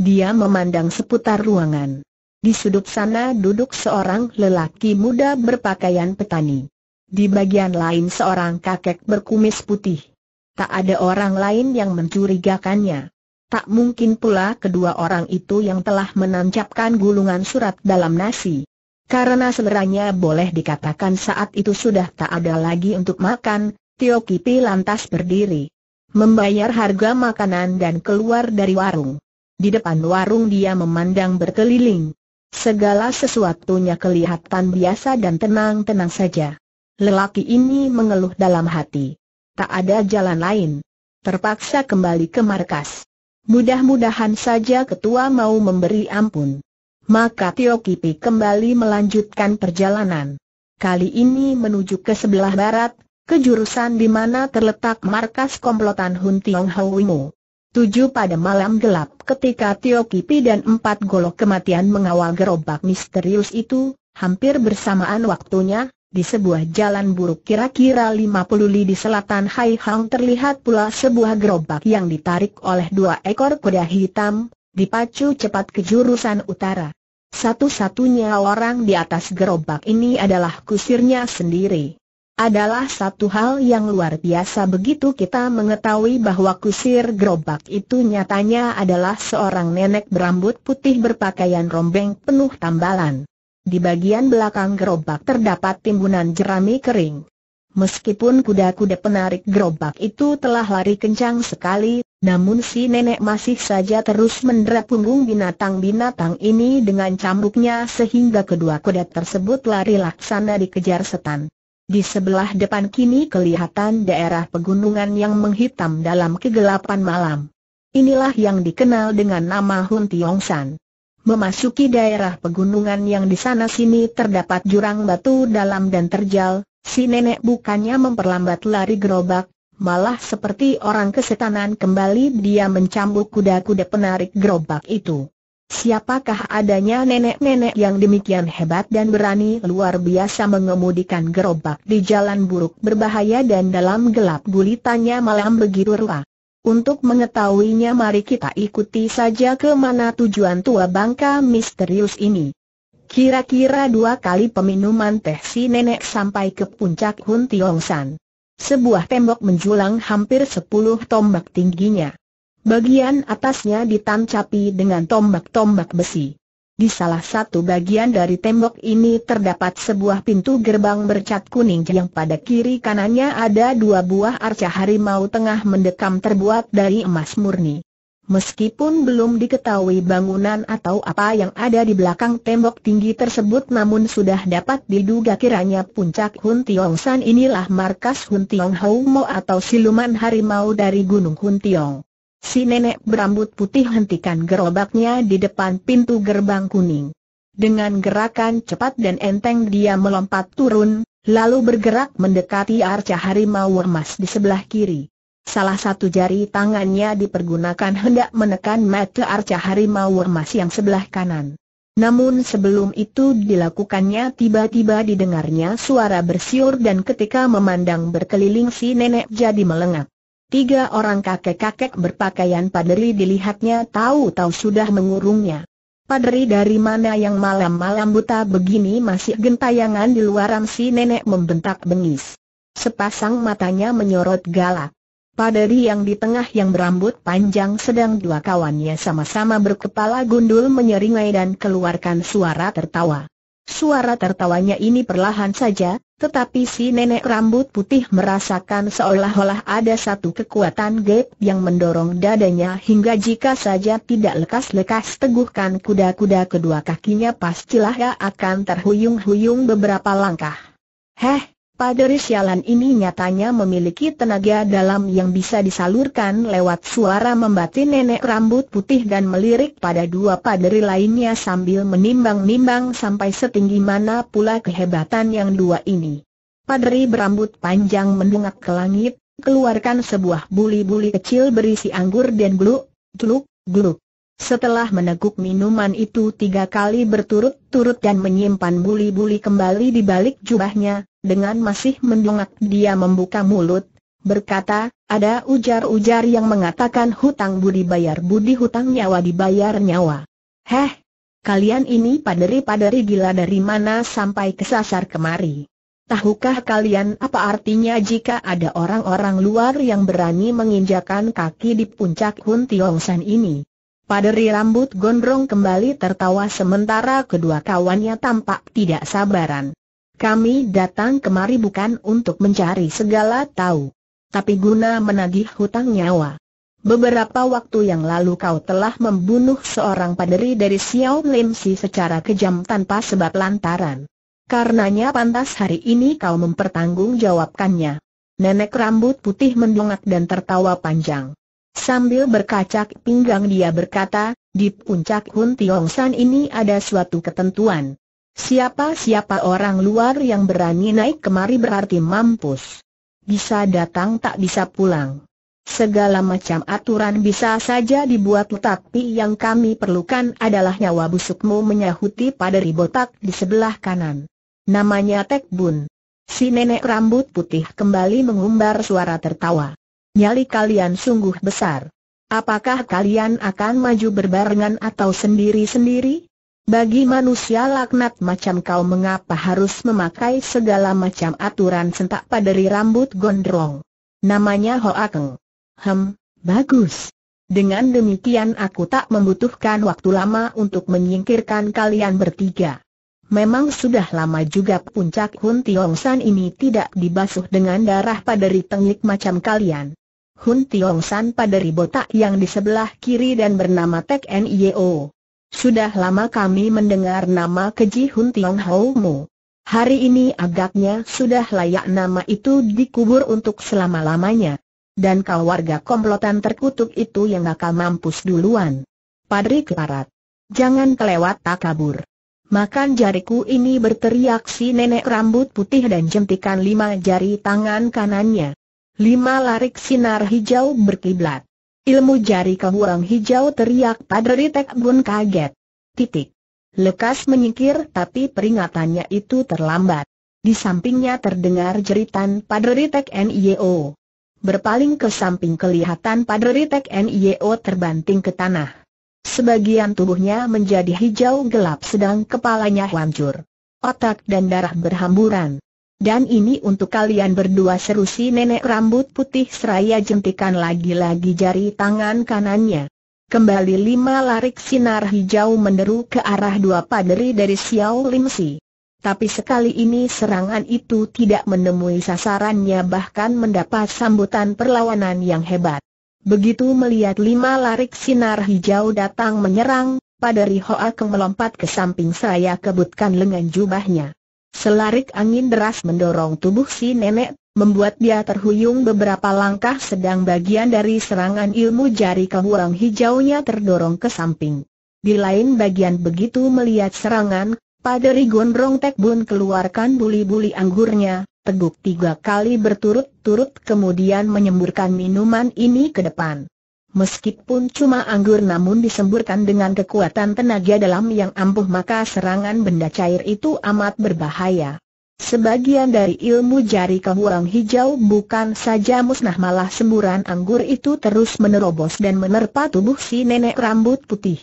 Dia memandang seputar ruangan. Di sudut sana duduk seorang lelaki muda berpakaian petani. Di bagian lain seorang kakek berkumis putih. Tak ada orang lain yang mencurigakannya. Tak mungkin pula kedua orang itu yang telah menancapkan gulungan surat dalam nasi. Karena seleranya boleh dikatakan saat itu sudah tak ada lagi untuk makan, Tio Kipi lantas berdiri. Membayar harga makanan dan keluar dari warung. Di depan warung dia memandang berkeliling. Segala sesuatunya kelihatan biasa dan tenang-tenang saja. Lelaki ini mengeluh dalam hati. Tak ada jalan lain. Terpaksa kembali ke markas. Mudah-mudahan saja ketua mau memberi ampun. Maka Tio Kipi kembali melanjutkan perjalanan. Kali ini menuju ke sebelah barat, ke jurusan di mana terletak markas komplotan Hun Tiong Houimu. Tujuh pada malam gelap ketika Tio Kipi dan empat golok kematian mengawal gerobak misterius itu, hampir bersamaan waktunya, di sebuah jalan buruk kira-kira 50 li di selatan Hai Hang terlihat pula sebuah gerobak yang ditarik oleh dua ekor kuda hitam, dipacu cepat ke jurusan utara. Satu-satunya orang di atas gerobak ini adalah kusirnya sendiri. Adalah satu hal yang luar biasa begitu kita mengetahui bahwa kusir gerobak itu nyatanya adalah seorang nenek berambut putih berpakaian rombeng penuh tambalan. Di bagian belakang gerobak terdapat timbunan jerami kering. Meskipun kuda-kuda penarik gerobak itu telah lari kencang sekali, namun si nenek masih saja terus mendera punggung binatang-binatang ini dengan cambuknya sehingga kedua kuda tersebut lari laksana dikejar setan. Di sebelah depan kini kelihatan daerah pegunungan yang menghitam dalam kegelapan malam. Inilah yang dikenal dengan nama Hun Tiong San. Memasuki daerah pegunungan yang di sana-sini terdapat jurang batu dalam dan terjal, si nenek bukannya memperlambat lari gerobak, malah seperti orang kesetanan kembali dia mencambuk kuda-kuda penarik gerobak itu. Siapakah adanya nenek-nenek yang demikian hebat dan berani luar biasa mengemudikan gerobak di jalan buruk berbahaya dan dalam gelap gulitannya malam begitu ruah. Untuk mengetahuinya mari kita ikuti saja ke mana tujuan tua bangka misterius ini. Kira-kira dua kali peminuman teh si nenek sampai ke puncak Hun Tiong San. Sebuah tembok menjulang hampir sepuluh tombak tingginya. Bagian atasnya ditancapi dengan tombak-tombak besi. Di salah satu bagian dari tembok ini terdapat sebuah pintu gerbang bercat kuning yang pada kiri kanannya ada dua buah arca harimau tengah mendekam terbuat dari emas murni. Meskipun belum diketahui bangunan atau apa yang ada di belakang tembok tinggi tersebut namun sudah dapat diduga kiranya puncak Hun Tiong San inilah markas Hun Tiong Hou Mo atau siluman harimau dari Gunung Hun Tiong. Si nenek berambut putih hentikan gerobaknya di depan pintu gerbang kuning. Dengan gerakan cepat dan enteng dia melompat turun, lalu bergerak mendekati arca harimau emas di sebelah kiri. Salah satu jari tangannya dipergunakan hendak menekan mata arca harimau emas yang sebelah kanan. Namun sebelum itu dilakukannya tiba-tiba didengarnya suara bersiur dan ketika memandang berkeliling si nenek jadi melengak. Tiga orang kakek-kakek berpakaian paderi dilihatnya tahu-tahu sudah mengurungnya. Paderi dari mana yang malam-malam buta begini masih gentayangan di luaran si nenek membentak bengis. Sepasang matanya menyorot galak. Paderi yang di tengah yang berambut panjang sedang dua kawannya sama-sama berkepala gundul menyeringai dan keluarkan suara tertawa. Suara tertawanya ini perlahan saja, tetapi si nenek rambut putih merasakan seolah-olah ada satu kekuatan gap yang mendorong dadanya hingga jika saja tidak lekas-lekas teguhkan kuda-kuda kedua kakinya pastilah ia ya akan terhuyung-huyung beberapa langkah. Heh, Paderi sialan ini nyatanya memiliki tenaga dalam yang bisa disalurkan lewat suara membatin nenek rambut putih dan melirik pada dua paderi lainnya sambil menimbang-nimbang sampai setinggi mana pula kehebatan yang dua ini. Paderi berambut panjang mendungak ke langit, keluarkan sebuah buli-buli kecil berisi anggur dan gluk, gluk, gluk. Setelah meneguk minuman itu tiga kali berturut-turut dan menyimpan buli-buli kembali di balik jubahnya, dengan masih mendongak dia membuka mulut, berkata, ada ujar-ujar yang mengatakan hutang budi bayar budi hutang nyawa dibayar nyawa. Heh, kalian ini paderi-paderi gila dari mana sampai kesasar kemari. Tahukah kalian apa artinya jika ada orang-orang luar yang berani menginjakan kaki di puncak Hun Tiong San ini? Paderi rambut gondrong kembali tertawa sementara kedua kawannya tampak tidak sabaran. Kami datang kemari bukan untuk mencari segala tahu, tapi guna menagih hutang nyawa. Beberapa waktu yang lalu kau telah membunuh seorang paderi dari Xiao Lim Si secara kejam tanpa sebab lantaran. Karenanya pantas hari ini kau mempertanggungjawabkannya. Nenek rambut putih mendongak dan tertawa panjang. Sambil berkacak pinggang dia berkata, di puncak Hun Tiong San ini ada suatu ketentuan. Siapa-siapa orang luar yang berani naik kemari berarti mampus. Bisa datang tak bisa pulang. Segala macam aturan bisa saja dibuat tetapi yang kami perlukan adalah nyawa busukmu menyahuti pada ribotak di sebelah kanan. Namanya Tek Bun. Si nenek rambut putih kembali mengumbar suara tertawa. Nyali kalian sungguh besar. Apakah kalian akan maju berbarengan atau sendiri-sendiri? Bagi manusia laknat macam kau mengapa harus memakai segala macam aturan sentak paderi rambut gondrong? Namanya hoakeng. Hem, bagus. Dengan demikian aku tak membutuhkan waktu lama untuk menyingkirkan kalian bertiga. Memang sudah lama juga puncak Hun Tiong San ini tidak dibasuh dengan darah paderi tengik macam kalian. Hun Tiong San pada ribotak yang di sebelah kiri dan bernama Tek Nio. Sudah lama kami mendengar nama keji Hun Tiong Hou Mu. Hari ini agaknya sudah layak nama itu dikubur untuk selama-lamanya. Dan kau warga komplotan terkutuk itu yang akan mampus duluan. Padri Kelarat. Jangan kelewat tak kabur. Makan jariku ini berteriak si nenek rambut putih dan jentikan lima jari tangan kanannya. Lima larik sinar hijau berkiblat. Ilmu jari kehuang hijau teriak pada Tek Bun kaget. Titik. Lekas menyingkir tapi peringatannya itu terlambat. Di sampingnya terdengar jeritan Padre Tek NIO. Berpaling ke samping kelihatan Padre Tek NIO terbanting ke tanah. Sebagian tubuhnya menjadi hijau gelap sedang kepalanya hancur. Otak dan darah berhamburan. Dan ini untuk kalian berdua seru si nenek rambut putih seraya jentikan lagi-lagi jari tangan kanannya. Kembali lima larik sinar hijau menderu ke arah dua paderi dari Xiao Lim Si. Tapi sekali ini serangan itu tidak menemui sasarannya bahkan mendapat sambutan perlawanan yang hebat. Begitu melihat lima larik sinar hijau datang menyerang, paderi Hoa Keng melompat ke samping saya kebutkan lengan jubahnya. Selarik angin deras mendorong tubuh si nenek, membuat dia terhuyung beberapa langkah sedang bagian dari serangan ilmu jari kehuang hijaunya terdorong ke samping. Di lain bagian begitu melihat serangan, Paderi Gondrong Tek Bun keluarkan buli-buli anggurnya, teguk tiga kali berturut-turut kemudian menyemburkan minuman ini ke depan. Meskipun cuma anggur namun disemburkan dengan kekuatan tenaga dalam yang ampuh maka serangan benda cair itu amat berbahaya. Sebagian dari ilmu jari kehuang hijau bukan saja musnah malah semburan anggur itu terus menerobos dan menerpa tubuh si nenek rambut putih.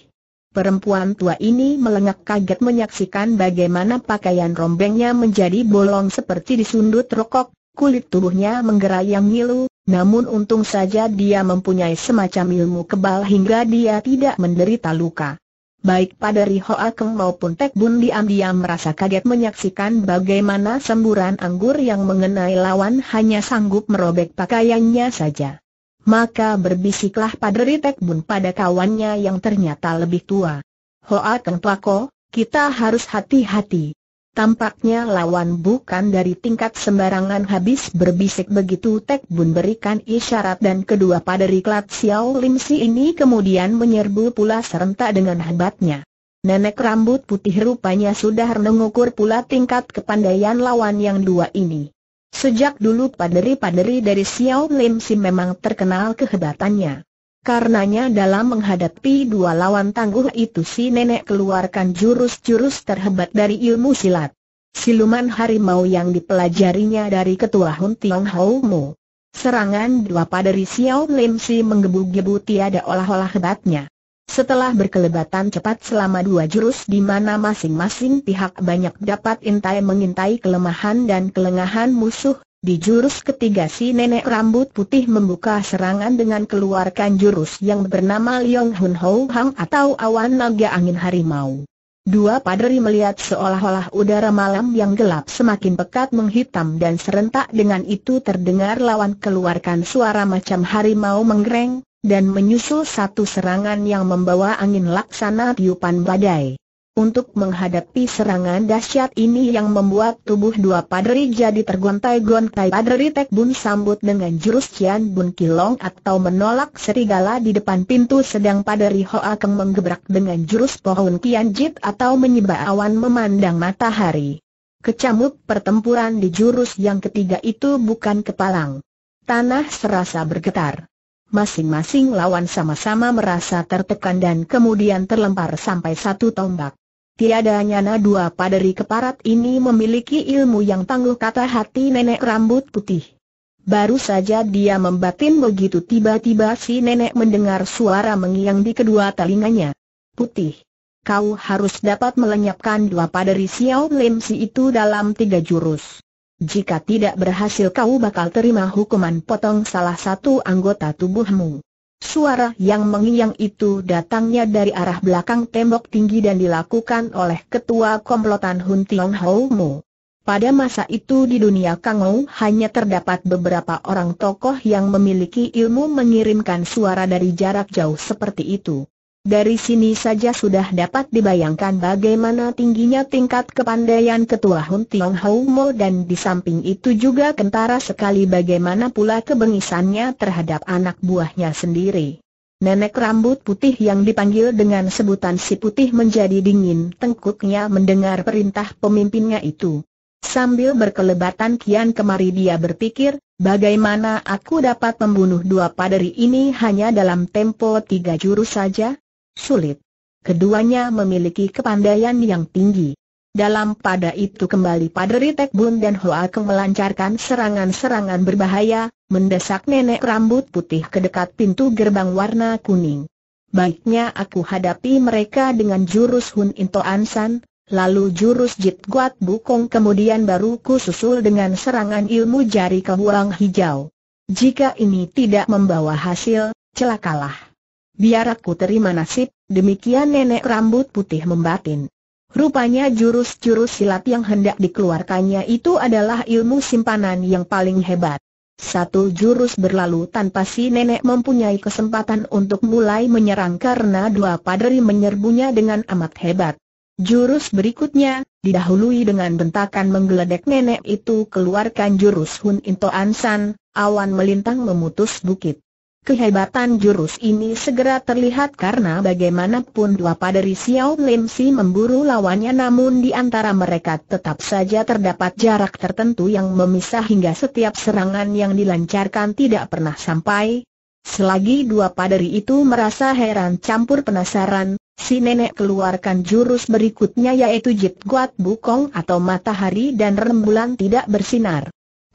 Perempuan tua ini melengak kaget menyaksikan bagaimana pakaian rombengnya menjadi bolong seperti disundut rokok, kulit tubuhnya yang ngilu, namun untung saja dia mempunyai semacam ilmu kebal hingga dia tidak menderita luka. Baik pada Riho Hoa maupun Tek Bun diam-diam merasa kaget menyaksikan bagaimana semburan anggur yang mengenai lawan hanya sanggup merobek pakaiannya saja. Maka berbisiklah pada Ri Tek Bun pada kawannya yang ternyata lebih tua. Hoa Keng Tuako, kita harus hati-hati. Tampaknya lawan bukan dari tingkat sembarangan habis berbisik begitu Tek Bun berikan isyarat dan kedua paderi klat Xiao Lim Si ini kemudian menyerbu pula serentak dengan hebatnya. Nenek rambut putih rupanya sudah mengukur pula tingkat kepandaian lawan yang dua ini. Sejak dulu paderi-paderi dari Xiao Lim Si memang terkenal kehebatannya. Karenanya dalam menghadapi dua lawan tangguh itu si nenek keluarkan jurus-jurus terhebat dari ilmu silat. Siluman harimau yang dipelajarinya dari ketua Hun Tiong Hou Mu. Serangan dua padari Xiao Lim Si menggebu-gebu tiada olah-olah hebatnya. Setelah berkelebatan cepat selama dua jurus di mana masing-masing pihak banyak dapat intai mengintai kelemahan dan kelengahan musuh, di jurus ketiga si nenek rambut putih membuka serangan dengan keluarkan jurus yang bernama Liong Hun Ho Hang atau Awan Naga Angin Harimau. Dua padri melihat seolah-olah udara malam yang gelap semakin pekat menghitam dan serentak dengan itu terdengar lawan keluarkan suara macam harimau menggereng, dan menyusul satu serangan yang membawa angin laksana tiupan badai untuk menghadapi serangan dahsyat ini yang membuat tubuh dua padri jadi tergontai-gontai. Padri Tek Bun sambut dengan jurus Cian Bun Kilong atau menolak serigala di depan pintu sedang padri Hoa Keng menggebrak dengan jurus pohon Kian Jit atau menyibak awan memandang matahari. Kecamuk pertempuran di jurus yang ketiga itu bukan kepalang. Tanah serasa bergetar. Masing-masing lawan sama-sama merasa tertekan dan kemudian terlempar sampai satu tombak. Tiada nyana dua paderi keparat ini memiliki ilmu yang tangguh kata hati nenek rambut putih. Baru saja dia membatin begitu tiba-tiba si nenek mendengar suara mengiang di kedua telinganya. Putih. Kau harus dapat melenyapkan dua paderi Xiao Lim si itu dalam tiga jurus. Jika tidak berhasil kau bakal terima hukuman potong salah satu anggota tubuhmu. Suara yang mengiang itu datangnya dari arah belakang tembok tinggi dan dilakukan oleh ketua komplotan Hun Tiong Hou Pada masa itu di dunia Kangou hanya terdapat beberapa orang tokoh yang memiliki ilmu mengirimkan suara dari jarak jauh seperti itu. Dari sini saja sudah dapat dibayangkan bagaimana tingginya tingkat kepandaian ketua Hun Tiong Hou Mo dan di samping itu juga kentara sekali bagaimana pula kebengisannya terhadap anak buahnya sendiri. Nenek rambut putih yang dipanggil dengan sebutan si putih menjadi dingin tengkuknya mendengar perintah pemimpinnya itu. Sambil berkelebatan kian kemari dia berpikir, bagaimana aku dapat membunuh dua paderi ini hanya dalam tempo tiga jurus saja? sulit. Keduanya memiliki kepandaian yang tinggi. Dalam pada itu kembali Padri Bun dan Hoa Keng melancarkan serangan-serangan berbahaya, mendesak nenek rambut putih ke dekat pintu gerbang warna kuning. Baiknya aku hadapi mereka dengan jurus Hun Into Ansan, lalu jurus Jit Guat Bukong kemudian baru ku susul dengan serangan ilmu jari kehuang hijau. Jika ini tidak membawa hasil, celakalah. Biar aku terima nasib, demikian nenek rambut putih membatin. Rupanya jurus-jurus silat yang hendak dikeluarkannya itu adalah ilmu simpanan yang paling hebat. Satu jurus berlalu tanpa si nenek mempunyai kesempatan untuk mulai menyerang karena dua paderi menyerbunya dengan amat hebat. Jurus berikutnya, didahului dengan bentakan menggeledek nenek itu keluarkan jurus Hun Into Ansan, awan melintang memutus bukit. Kehebatan jurus ini segera terlihat karena bagaimanapun dua paderi Xiao Lim Si memburu lawannya namun di antara mereka tetap saja terdapat jarak tertentu yang memisah hingga setiap serangan yang dilancarkan tidak pernah sampai. Selagi dua paderi itu merasa heran campur penasaran, si nenek keluarkan jurus berikutnya yaitu Jit Guat Bukong atau matahari dan rembulan tidak bersinar.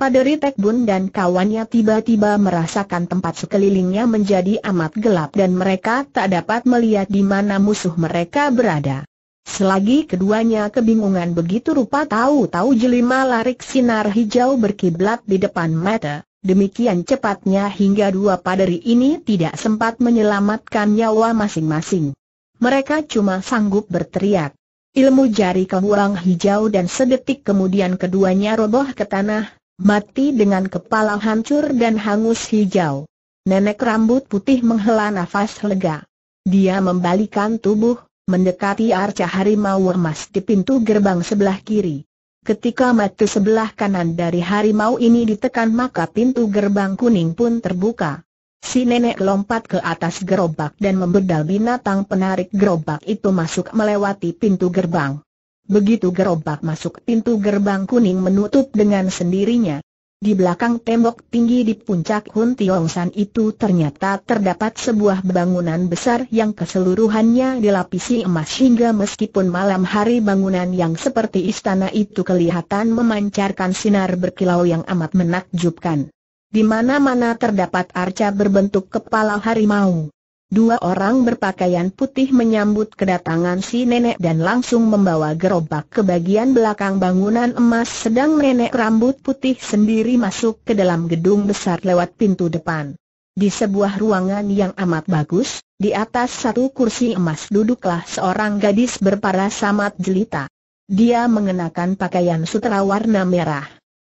Paderi Bun dan kawannya tiba-tiba merasakan tempat sekelilingnya menjadi amat gelap dan mereka tak dapat melihat di mana musuh mereka berada. Selagi keduanya kebingungan begitu rupa tahu-tahu jelima larik sinar hijau berkiblat di depan mata. Demikian cepatnya hingga dua paderi ini tidak sempat menyelamatkan nyawa masing-masing. Mereka cuma sanggup berteriak. Ilmu jari kehurang hijau dan sedetik kemudian keduanya roboh ke tanah, mati dengan kepala hancur dan hangus hijau. Nenek rambut putih menghela nafas lega. Dia membalikan tubuh, mendekati arca harimau emas di pintu gerbang sebelah kiri. Ketika mata sebelah kanan dari harimau ini ditekan maka pintu gerbang kuning pun terbuka. Si nenek lompat ke atas gerobak dan membedal binatang penarik gerobak itu masuk melewati pintu gerbang. Begitu gerobak masuk pintu gerbang kuning menutup dengan sendirinya. Di belakang tembok tinggi di puncak Hun Tiong San itu ternyata terdapat sebuah bangunan besar yang keseluruhannya dilapisi emas hingga meskipun malam hari bangunan yang seperti istana itu kelihatan memancarkan sinar berkilau yang amat menakjubkan. Di mana-mana terdapat arca berbentuk kepala harimau. Dua orang berpakaian putih menyambut kedatangan si nenek dan langsung membawa gerobak ke bagian belakang bangunan emas sedang nenek rambut putih sendiri masuk ke dalam gedung besar lewat pintu depan. Di sebuah ruangan yang amat bagus, di atas satu kursi emas duduklah seorang gadis berparas amat jelita. Dia mengenakan pakaian sutra warna merah.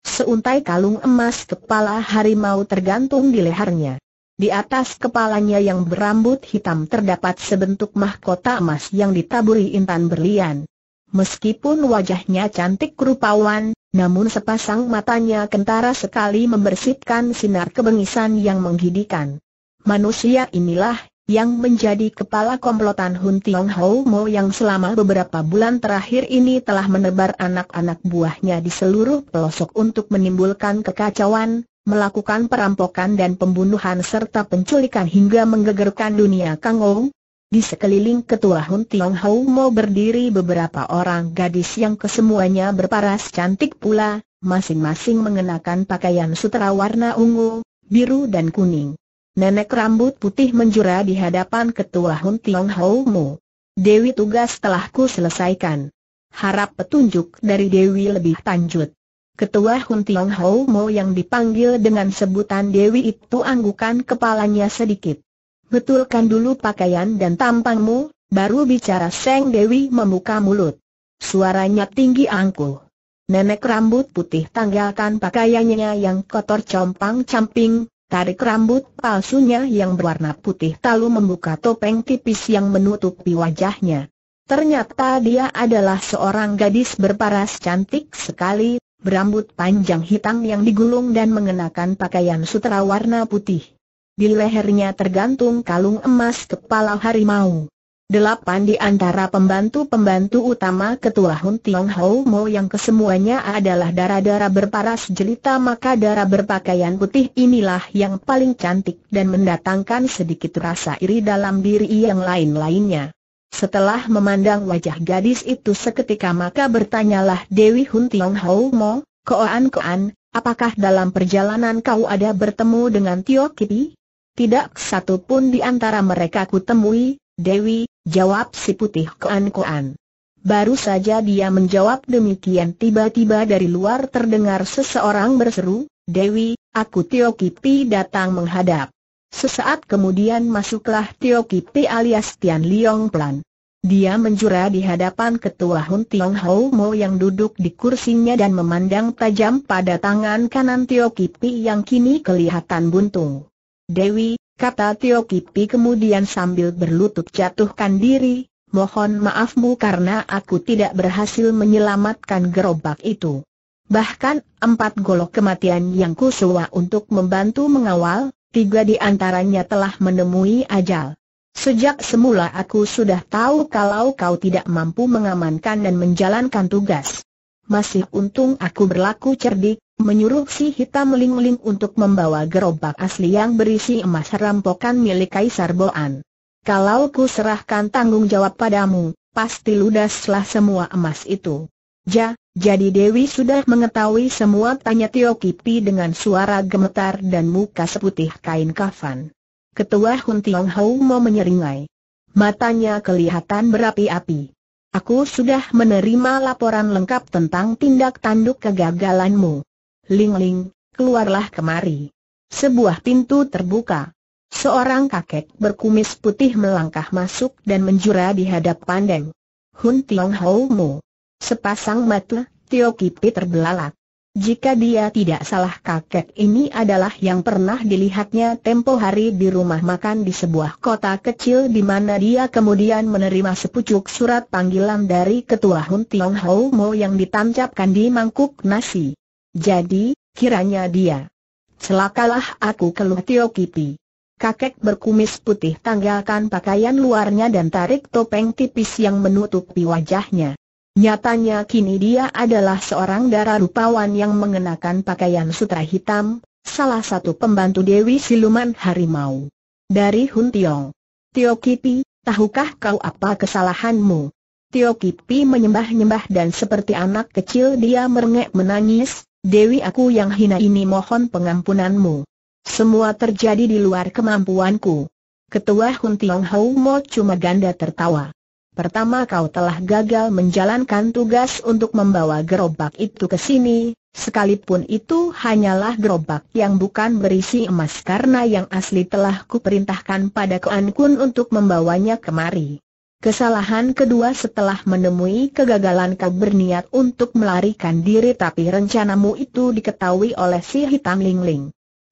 Seuntai kalung emas kepala harimau tergantung di lehernya. Di atas kepalanya yang berambut hitam terdapat sebentuk mahkota emas yang ditaburi intan berlian. Meskipun wajahnya cantik rupawan, namun sepasang matanya kentara sekali membersihkan sinar kebengisan yang menghidikan. Manusia inilah yang menjadi kepala komplotan Hun Tiong Ho Mo yang selama beberapa bulan terakhir ini telah menebar anak-anak buahnya di seluruh pelosok untuk menimbulkan kekacauan, melakukan perampokan dan pembunuhan serta penculikan hingga menggegerkan dunia Kangou. Di sekeliling ketua Hun Tiong Hou mau berdiri beberapa orang gadis yang kesemuanya berparas cantik pula, masing-masing mengenakan pakaian sutera warna ungu, biru dan kuning. Nenek rambut putih menjura di hadapan ketua Hun Tiong Hou Mo. Dewi tugas telah ku selesaikan. Harap petunjuk dari Dewi lebih lanjut. Ketua Hun Tiong Ho Mo yang dipanggil dengan sebutan Dewi itu anggukan kepalanya sedikit. Betulkan dulu pakaian dan tampangmu, baru bicara Seng Dewi membuka mulut. Suaranya tinggi angkuh. Nenek rambut putih tanggalkan pakaiannya yang kotor compang-camping, tarik rambut palsunya yang berwarna putih lalu membuka topeng tipis yang menutupi wajahnya. Ternyata dia adalah seorang gadis berparas cantik sekali, berambut panjang hitam yang digulung dan mengenakan pakaian sutra warna putih. Di lehernya tergantung kalung emas kepala harimau. Delapan di antara pembantu-pembantu utama ketua Hun Tiong Hou Mo yang kesemuanya adalah darah-darah berparas jelita maka darah berpakaian putih inilah yang paling cantik dan mendatangkan sedikit rasa iri dalam diri yang lain-lainnya. Setelah memandang wajah gadis itu seketika maka bertanyalah Dewi Hun Tiong Hou Mo, Koan Koan, apakah dalam perjalanan kau ada bertemu dengan Tio Kipi? Tidak satu pun di antara mereka kutemui, Dewi, jawab si putih Koan Koan. Baru saja dia menjawab demikian tiba-tiba dari luar terdengar seseorang berseru, Dewi, aku Tio Kipi datang menghadap. Sesaat kemudian masuklah Tio Kipi alias Tian Liong Plan. Dia menjura di hadapan ketua Hun Tiong Hou Mo yang duduk di kursinya dan memandang tajam pada tangan kanan Tio Kipi yang kini kelihatan buntung. Dewi, kata Tio Kipi kemudian sambil berlutut jatuhkan diri, mohon maafmu karena aku tidak berhasil menyelamatkan gerobak itu. Bahkan, empat golok kematian yang kusewa untuk membantu mengawal, tiga di antaranya telah menemui ajal. Sejak semula aku sudah tahu kalau kau tidak mampu mengamankan dan menjalankan tugas. Masih untung aku berlaku cerdik, menyuruh si hitam meling ling untuk membawa gerobak asli yang berisi emas rampokan milik Kaisar Boan. Kalau ku serahkan tanggung jawab padamu, pasti ludaslah semua emas itu. Ja, jadi Dewi sudah mengetahui semua tanya Tio Kipi dengan suara gemetar dan muka seputih kain kafan. Ketua Hun Tiong Hou mau menyeringai. Matanya kelihatan berapi-api. Aku sudah menerima laporan lengkap tentang tindak tanduk kegagalanmu. Ling Ling, keluarlah kemari. Sebuah pintu terbuka. Seorang kakek berkumis putih melangkah masuk dan menjura di hadapan Deng. Hun Tiong Hou Mu. Sepasang mata, Tio Kipi terbelalak. Jika dia tidak salah kakek ini adalah yang pernah dilihatnya tempo hari di rumah makan di sebuah kota kecil di mana dia kemudian menerima sepucuk surat panggilan dari ketua Hun Tiong Hou Mo yang ditancapkan di mangkuk nasi. Jadi, kiranya dia. Celakalah aku keluh Tio Kipi. Kakek berkumis putih tanggalkan pakaian luarnya dan tarik topeng tipis yang menutupi wajahnya. Nyatanya kini dia adalah seorang darah rupawan yang mengenakan pakaian sutra hitam, salah satu pembantu Dewi Siluman Harimau. Dari Hun Tiong. Tio Kipi, tahukah kau apa kesalahanmu? Tio Kipi menyembah-nyembah dan seperti anak kecil dia merengek menangis, Dewi aku yang hina ini mohon pengampunanmu. Semua terjadi di luar kemampuanku. Ketua Hun Tiong Hou Mo cuma ganda tertawa. Pertama kau telah gagal menjalankan tugas untuk membawa gerobak itu ke sini, sekalipun itu hanyalah gerobak yang bukan berisi emas karena yang asli telah kuperintahkan pada Kuan Kun untuk membawanya kemari. Kesalahan kedua setelah menemui kegagalan kau berniat untuk melarikan diri tapi rencanamu itu diketahui oleh si hitam Ling Ling.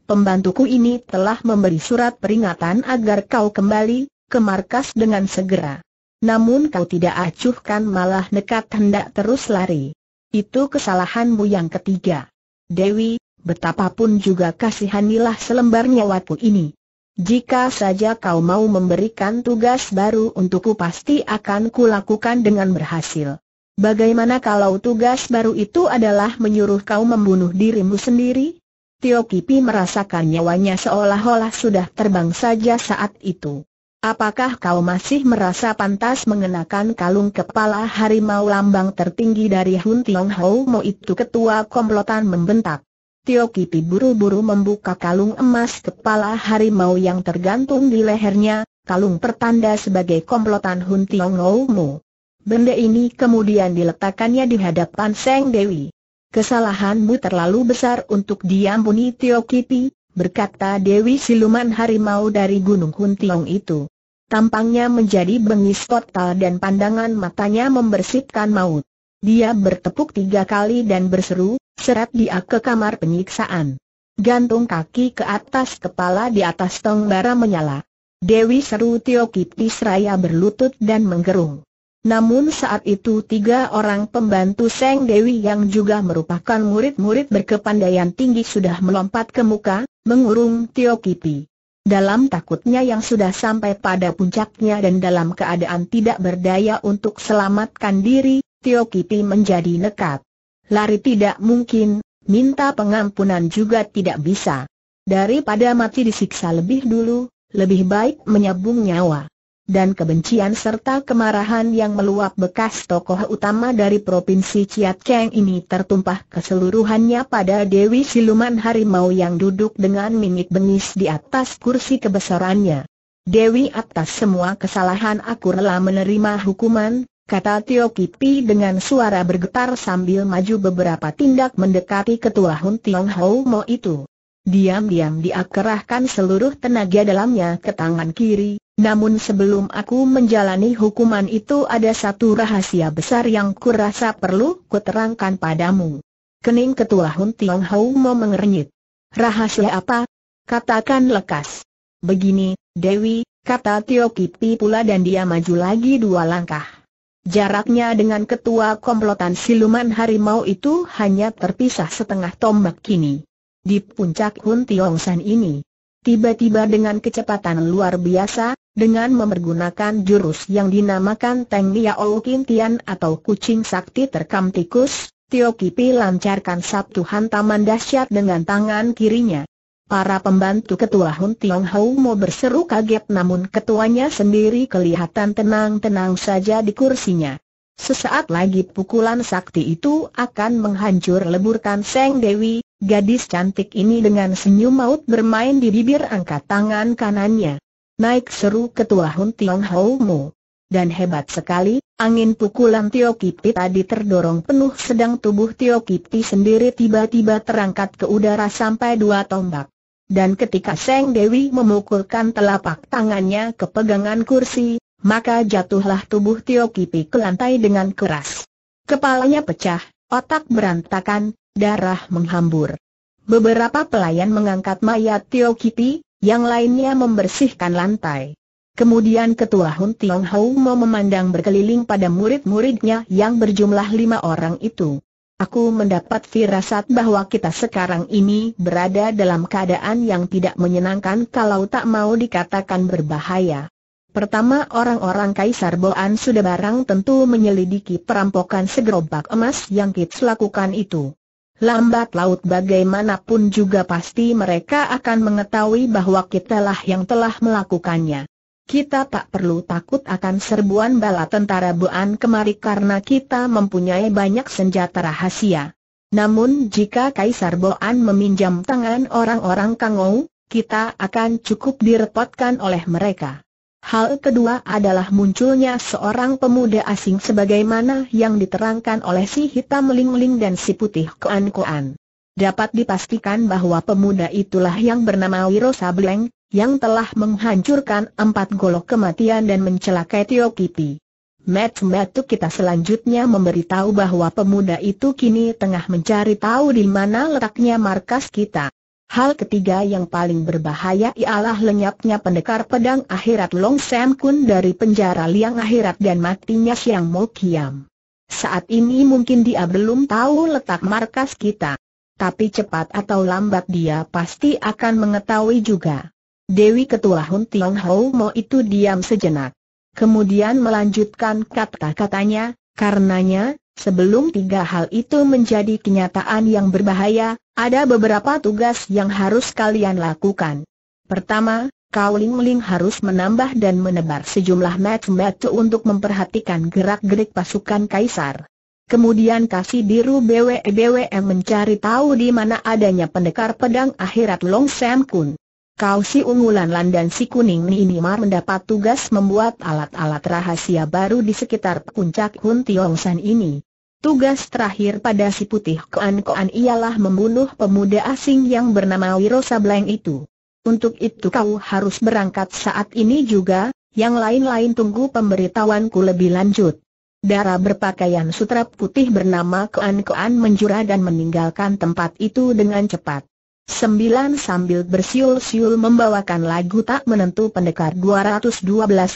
Pembantuku ini telah memberi surat peringatan agar kau kembali ke markas dengan segera. Namun kau tidak acuhkan malah nekat hendak terus lari. Itu kesalahanmu yang ketiga. Dewi, betapapun juga kasihanilah selembar nyawaku ini. Jika saja kau mau memberikan tugas baru untukku pasti akan kulakukan dengan berhasil. Bagaimana kalau tugas baru itu adalah menyuruh kau membunuh dirimu sendiri? Tio Kipi merasakan nyawanya seolah-olah sudah terbang saja saat itu. Apakah kau masih merasa pantas mengenakan kalung kepala harimau lambang tertinggi dari Hun Tiong Hou Mo itu ketua komplotan membentak. Tio Kiti buru-buru membuka kalung emas kepala harimau yang tergantung di lehernya, kalung pertanda sebagai komplotan Hun Tiong Ho Mo. Benda ini kemudian diletakkannya di hadapan Seng Dewi. Kesalahanmu terlalu besar untuk diampuni Tio Kiti, berkata Dewi Siluman Harimau dari Gunung Hun Tiong itu tampangnya menjadi bengis total dan pandangan matanya membersihkan maut. Dia bertepuk tiga kali dan berseru, seret dia ke kamar penyiksaan. Gantung kaki ke atas kepala di atas tong bara menyala. Dewi seru Tio Kipis Raya berlutut dan menggerung. Namun saat itu tiga orang pembantu Seng Dewi yang juga merupakan murid-murid berkepandaian tinggi sudah melompat ke muka, mengurung Tio Kipi. Dalam takutnya yang sudah sampai pada puncaknya dan dalam keadaan tidak berdaya untuk selamatkan diri, Tio Kipi menjadi nekat. Lari tidak mungkin, minta pengampunan juga tidak bisa. Daripada mati disiksa lebih dulu, lebih baik menyabung nyawa dan kebencian serta kemarahan yang meluap bekas tokoh utama dari Provinsi Ciat Keng ini tertumpah keseluruhannya pada Dewi Siluman Harimau yang duduk dengan mimik bengis di atas kursi kebesarannya. Dewi atas semua kesalahan aku rela menerima hukuman, kata Tio Kipi dengan suara bergetar sambil maju beberapa tindak mendekati ketua Hun Tiong Hou Mo itu. Diam-diam dia kerahkan seluruh tenaga dalamnya ke tangan kiri, namun sebelum aku menjalani hukuman itu ada satu rahasia besar yang kurasa perlu kuterangkan padamu. Kening ketua Hun Tiong Hou mau mengernyit. Rahasia apa? Katakan lekas. Begini, Dewi, kata Tio Kipi pula dan dia maju lagi dua langkah. Jaraknya dengan ketua komplotan siluman harimau itu hanya terpisah setengah tombak kini di puncak Hun Tiong San ini. Tiba-tiba dengan kecepatan luar biasa, dengan memergunakan jurus yang dinamakan Teng Liao Tian atau kucing sakti terkam tikus, Tio Kipi lancarkan sabtu hantaman dahsyat dengan tangan kirinya. Para pembantu ketua Hun Tiong Hou mau berseru kaget namun ketuanya sendiri kelihatan tenang-tenang saja di kursinya. Sesaat lagi pukulan sakti itu akan menghancur leburkan Seng Dewi, Gadis cantik ini dengan senyum maut bermain di bibir angkat tangan kanannya. Naik seru ketua Hun Tiong Hou Mo. Dan hebat sekali, angin pukulan Tio Kipti tadi terdorong penuh sedang tubuh Tio Kipti sendiri tiba-tiba terangkat ke udara sampai dua tombak. Dan ketika Seng Dewi memukulkan telapak tangannya ke pegangan kursi, maka jatuhlah tubuh Tio Kipi ke lantai dengan keras. Kepalanya pecah, otak berantakan, darah menghambur. Beberapa pelayan mengangkat mayat Tio Kipi, yang lainnya membersihkan lantai. Kemudian Ketua Hun Tiong Hou mau memandang berkeliling pada murid-muridnya yang berjumlah lima orang itu. Aku mendapat firasat bahwa kita sekarang ini berada dalam keadaan yang tidak menyenangkan kalau tak mau dikatakan berbahaya. Pertama orang-orang Kaisar Boan sudah barang tentu menyelidiki perampokan segerobak emas yang kita lakukan itu. Lambat laut bagaimanapun juga pasti mereka akan mengetahui bahwa kitalah yang telah melakukannya. Kita tak perlu takut akan serbuan bala tentara Buan kemari karena kita mempunyai banyak senjata rahasia. Namun jika Kaisar Boan meminjam tangan orang-orang Kangou, kita akan cukup direpotkan oleh mereka. Hal kedua adalah munculnya seorang pemuda asing sebagaimana yang diterangkan oleh si hitam ling-ling dan si putih koan-koan. Dapat dipastikan bahwa pemuda itulah yang bernama Wiro Sableng, yang telah menghancurkan empat golok kematian dan mencelakai Tio Kipi. Metu-metu kita selanjutnya memberitahu bahwa pemuda itu kini tengah mencari tahu di mana letaknya markas kita. Hal ketiga yang paling berbahaya ialah lenyapnya pendekar pedang akhirat Long Sam Kun dari penjara liang akhirat dan matinya Siang Mo Kiam. Saat ini mungkin dia belum tahu letak markas kita. Tapi cepat atau lambat dia pasti akan mengetahui juga. Dewi Ketua Hun Tiong Ho Mo itu diam sejenak. Kemudian melanjutkan kata-katanya, karenanya, sebelum tiga hal itu menjadi kenyataan yang berbahaya, ada beberapa tugas yang harus kalian lakukan. Pertama, Kau Ling Ling harus menambah dan menebar sejumlah match-match untuk memperhatikan gerak-gerik pasukan Kaisar. Kemudian kasih biru BWE-BWM e mencari tahu di mana adanya pendekar pedang akhirat Long Sam Kun. Kau si ungulan lan dan si kuning ini mar mendapat tugas membuat alat-alat rahasia baru di sekitar puncak Hun Tiong San ini. Tugas terakhir pada si putih Koan Koan ialah membunuh pemuda asing yang bernama Wirosa Sableng itu. Untuk itu kau harus berangkat saat ini juga, yang lain-lain tunggu pemberitahuanku lebih lanjut. Dara berpakaian sutra putih bernama Koan Koan menjura dan meninggalkan tempat itu dengan cepat. Sembilan sambil bersiul-siul membawakan lagu tak menentu pendekar 212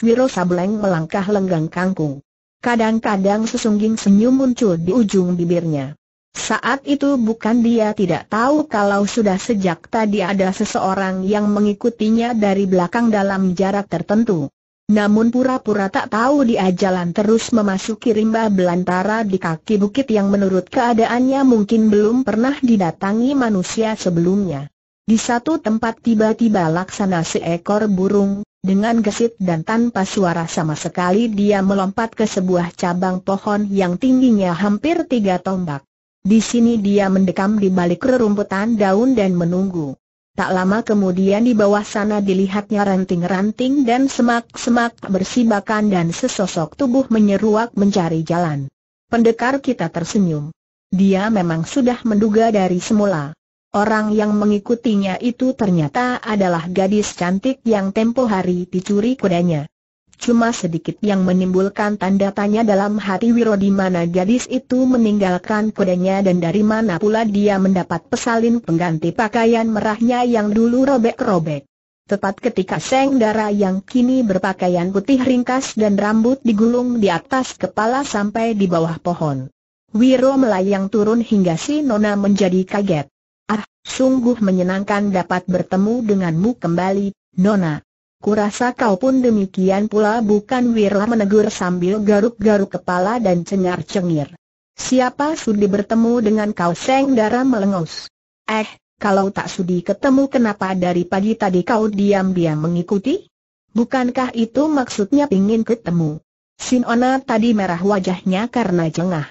Wirosa Sableng melangkah lenggang kangkung. Kadang-kadang sesungging senyum muncul di ujung bibirnya. Saat itu bukan dia tidak tahu kalau sudah sejak tadi ada seseorang yang mengikutinya dari belakang dalam jarak tertentu. Namun pura-pura tak tahu dia jalan terus memasuki rimba belantara di kaki bukit yang menurut keadaannya mungkin belum pernah didatangi manusia sebelumnya. Di satu tempat tiba-tiba laksana seekor burung, dengan gesit dan tanpa suara sama sekali dia melompat ke sebuah cabang pohon yang tingginya hampir tiga tombak. Di sini dia mendekam di balik rerumputan daun dan menunggu. Tak lama kemudian di bawah sana dilihatnya ranting-ranting dan semak-semak bersibakan dan sesosok tubuh menyeruak mencari jalan. Pendekar kita tersenyum. Dia memang sudah menduga dari semula. Orang yang mengikutinya itu ternyata adalah gadis cantik yang tempo hari dicuri kudanya. Cuma sedikit yang menimbulkan tanda tanya dalam hati Wiro di mana gadis itu meninggalkan kudanya dan dari mana pula dia mendapat pesalin pengganti pakaian merahnya yang dulu robek-robek. Tepat ketika Seng Dara yang kini berpakaian putih ringkas dan rambut digulung di atas kepala sampai di bawah pohon. Wiro melayang turun hingga si Nona menjadi kaget. Ah, sungguh menyenangkan dapat bertemu denganmu kembali, Nona. Kurasa kau pun demikian pula bukan Wira menegur sambil garuk-garuk kepala dan cengar-cengir. Siapa sudi bertemu dengan kau Seng Dara melengus. Eh, kalau tak sudi ketemu kenapa dari pagi tadi kau diam-diam mengikuti? Bukankah itu maksudnya ingin ketemu? Sinona tadi merah wajahnya karena jengah.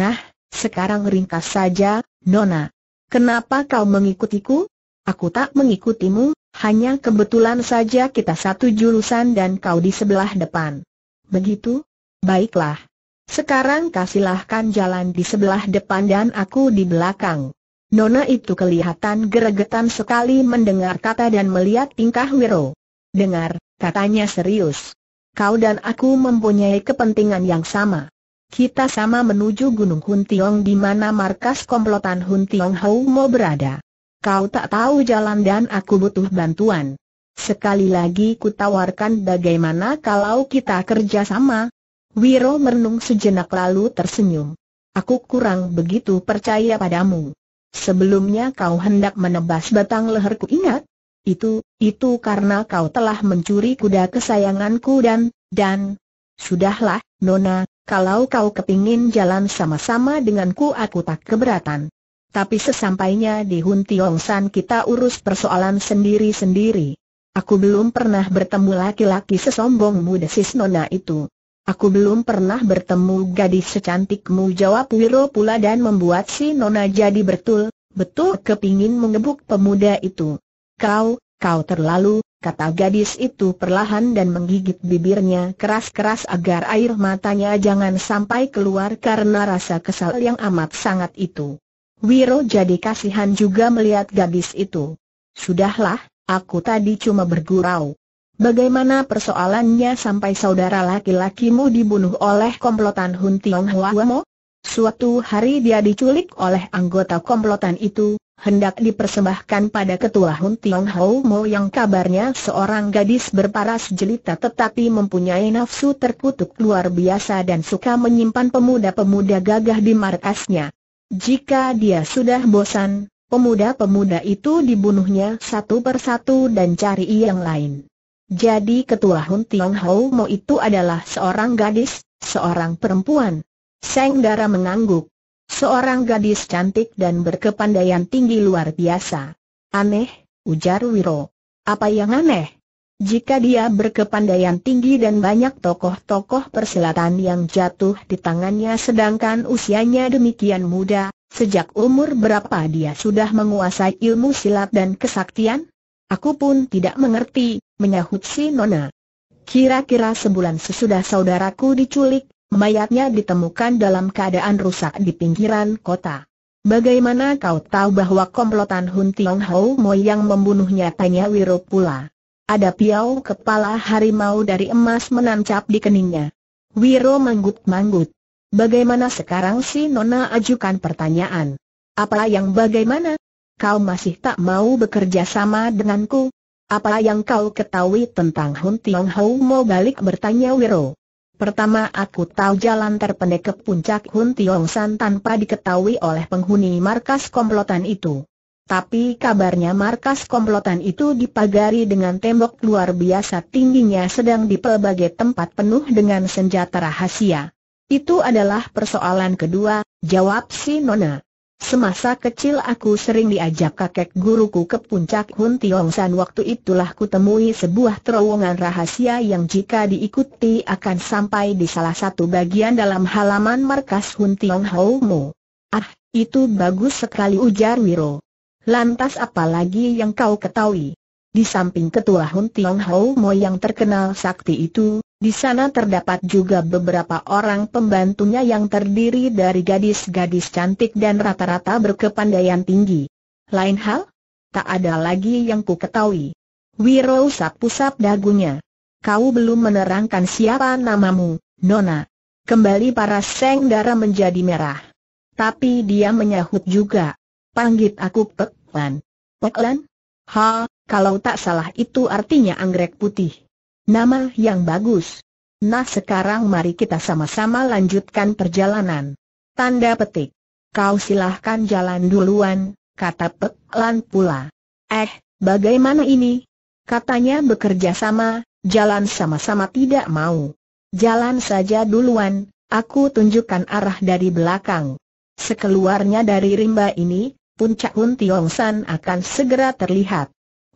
Nah, sekarang ringkas saja, Nona. Kenapa kau mengikutiku? Aku tak mengikutimu, hanya kebetulan saja kita satu jurusan dan kau di sebelah depan. Begitu? Baiklah. Sekarang kau jalan di sebelah depan dan aku di belakang. Nona itu kelihatan geregetan sekali mendengar kata dan melihat tingkah Wiro. Dengar, katanya serius. Kau dan aku mempunyai kepentingan yang sama kita sama menuju Gunung Hun Tiong di mana markas komplotan Hun Tiong Hou mau berada. Kau tak tahu jalan dan aku butuh bantuan. Sekali lagi kutawarkan bagaimana kalau kita kerja sama. Wiro merenung sejenak lalu tersenyum. Aku kurang begitu percaya padamu. Sebelumnya kau hendak menebas batang leherku ingat? Itu, itu karena kau telah mencuri kuda kesayanganku dan, dan... Sudahlah, Nona, kalau kau kepingin jalan sama-sama denganku aku tak keberatan. Tapi sesampainya di Hun Tiong San kita urus persoalan sendiri-sendiri. Aku belum pernah bertemu laki-laki sesombong muda sis nona itu. Aku belum pernah bertemu gadis secantikmu jawab Wiro pula dan membuat si nona jadi bertul, betul kepingin mengebuk pemuda itu. Kau, kau terlalu, kata gadis itu perlahan dan menggigit bibirnya keras-keras agar air matanya jangan sampai keluar karena rasa kesal yang amat sangat itu. Wiro jadi kasihan juga melihat gadis itu. Sudahlah, aku tadi cuma bergurau. Bagaimana persoalannya sampai saudara laki-lakimu dibunuh oleh komplotan Hun Tiong Hwa Suatu hari dia diculik oleh anggota komplotan itu, hendak dipersembahkan pada ketua Hun Tiong Ho Mo yang kabarnya seorang gadis berparas jelita tetapi mempunyai nafsu terkutuk luar biasa dan suka menyimpan pemuda-pemuda gagah di markasnya. Jika dia sudah bosan, pemuda-pemuda itu dibunuhnya satu persatu dan cari yang lain. Jadi ketua Hun Tiong Ho Mo itu adalah seorang gadis, seorang perempuan. Seng Dara mengangguk. Seorang gadis cantik dan berkepandaian tinggi luar biasa. Aneh, ujar Wiro. Apa yang aneh? Jika dia berkepandaian tinggi dan banyak tokoh-tokoh persilatan yang jatuh di tangannya sedangkan usianya demikian muda, sejak umur berapa dia sudah menguasai ilmu silat dan kesaktian? Aku pun tidak mengerti, menyahut si Nona. Kira-kira sebulan sesudah saudaraku diculik, Mayatnya ditemukan dalam keadaan rusak di pinggiran kota. Bagaimana kau tahu bahwa komplotan Hun Tiong Ho Mo yang membunuhnya? Tanya Wiro pula. Ada piau kepala harimau dari emas menancap di keningnya. Wiro manggut-manggut. Bagaimana sekarang si Nona ajukan pertanyaan? Apa yang bagaimana? Kau masih tak mau bekerja sama denganku? Apa yang kau ketahui tentang Hun Tiong Ho Mo balik bertanya Wiro? Pertama aku tahu jalan terpendek ke puncak Hun Tiong San tanpa diketahui oleh penghuni markas komplotan itu. Tapi kabarnya markas komplotan itu dipagari dengan tembok luar biasa tingginya sedang di pelbagai tempat penuh dengan senjata rahasia. Itu adalah persoalan kedua, jawab si Nona. Semasa kecil aku sering diajak kakek guruku ke puncak Hun Tiong San Waktu itulah kutemui sebuah terowongan rahasia yang jika diikuti akan sampai di salah satu bagian dalam halaman markas Hun Tiong Hou Mo. Ah, itu bagus sekali ujar Wiro. Lantas apa lagi yang kau ketahui? Di samping ketua Hun Tiong Hou Mo yang terkenal sakti itu, di sana terdapat juga beberapa orang pembantunya yang terdiri dari gadis-gadis cantik dan rata-rata berkepandaian tinggi. Lain hal? Tak ada lagi yang ku ketahui. Wiro usap-usap dagunya. Kau belum menerangkan siapa namamu, Nona. Kembali para seng darah menjadi merah. Tapi dia menyahut juga. Panggil aku Peklan. Peklan? Ha, kalau tak salah itu artinya anggrek putih. Nama yang bagus. Nah sekarang mari kita sama-sama lanjutkan perjalanan. Tanda petik. Kau silahkan jalan duluan, kata Pek Lan pula. Eh, bagaimana ini? Katanya bekerja sama, jalan sama-sama tidak mau. Jalan saja duluan, aku tunjukkan arah dari belakang. Sekeluarnya dari rimba ini, puncak Hun Tiong San akan segera terlihat.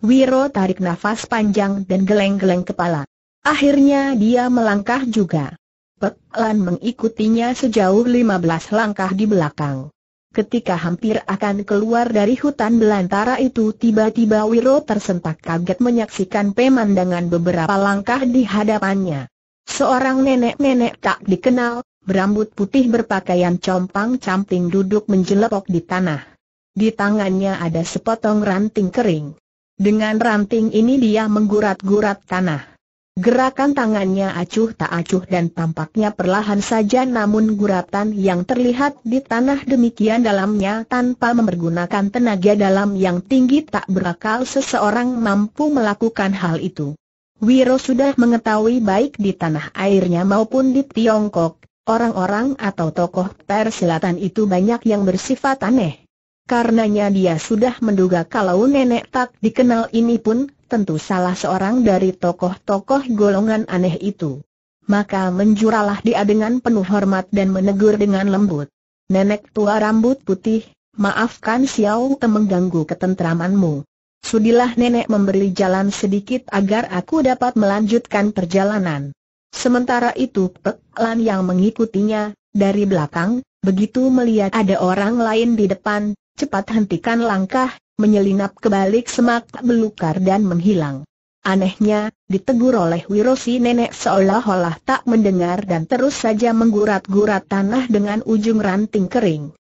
Wiro tarik nafas panjang dan geleng-geleng kepala. Akhirnya dia melangkah juga. Pek Lan mengikutinya sejauh 15 langkah di belakang. Ketika hampir akan keluar dari hutan belantara itu tiba-tiba Wiro tersentak kaget menyaksikan pemandangan beberapa langkah di hadapannya. Seorang nenek-nenek tak dikenal, berambut putih berpakaian compang-camping duduk menjelepok di tanah. Di tangannya ada sepotong ranting kering. Dengan ranting ini dia menggurat-gurat tanah. Gerakan tangannya acuh tak acuh dan tampaknya perlahan saja namun guratan yang terlihat di tanah demikian dalamnya tanpa mempergunakan tenaga dalam yang tinggi tak berakal seseorang mampu melakukan hal itu. Wiro sudah mengetahui baik di tanah airnya maupun di Tiongkok, orang-orang atau tokoh persilatan itu banyak yang bersifat aneh. Karenanya dia sudah menduga kalau nenek tak dikenal ini pun, tentu salah seorang dari tokoh-tokoh golongan aneh itu. Maka menjuralah dia dengan penuh hormat dan menegur dengan lembut. Nenek tua rambut putih, maafkan Xiao Te mengganggu ketentramanmu. Sudilah nenek memberi jalan sedikit agar aku dapat melanjutkan perjalanan. Sementara itu Pek Lan yang mengikutinya, dari belakang, begitu melihat ada orang lain di depan, cepat hentikan langkah, menyelinap ke balik semak belukar dan menghilang. Anehnya, ditegur oleh Wirosi nenek seolah-olah tak mendengar dan terus saja menggurat-gurat tanah dengan ujung ranting kering.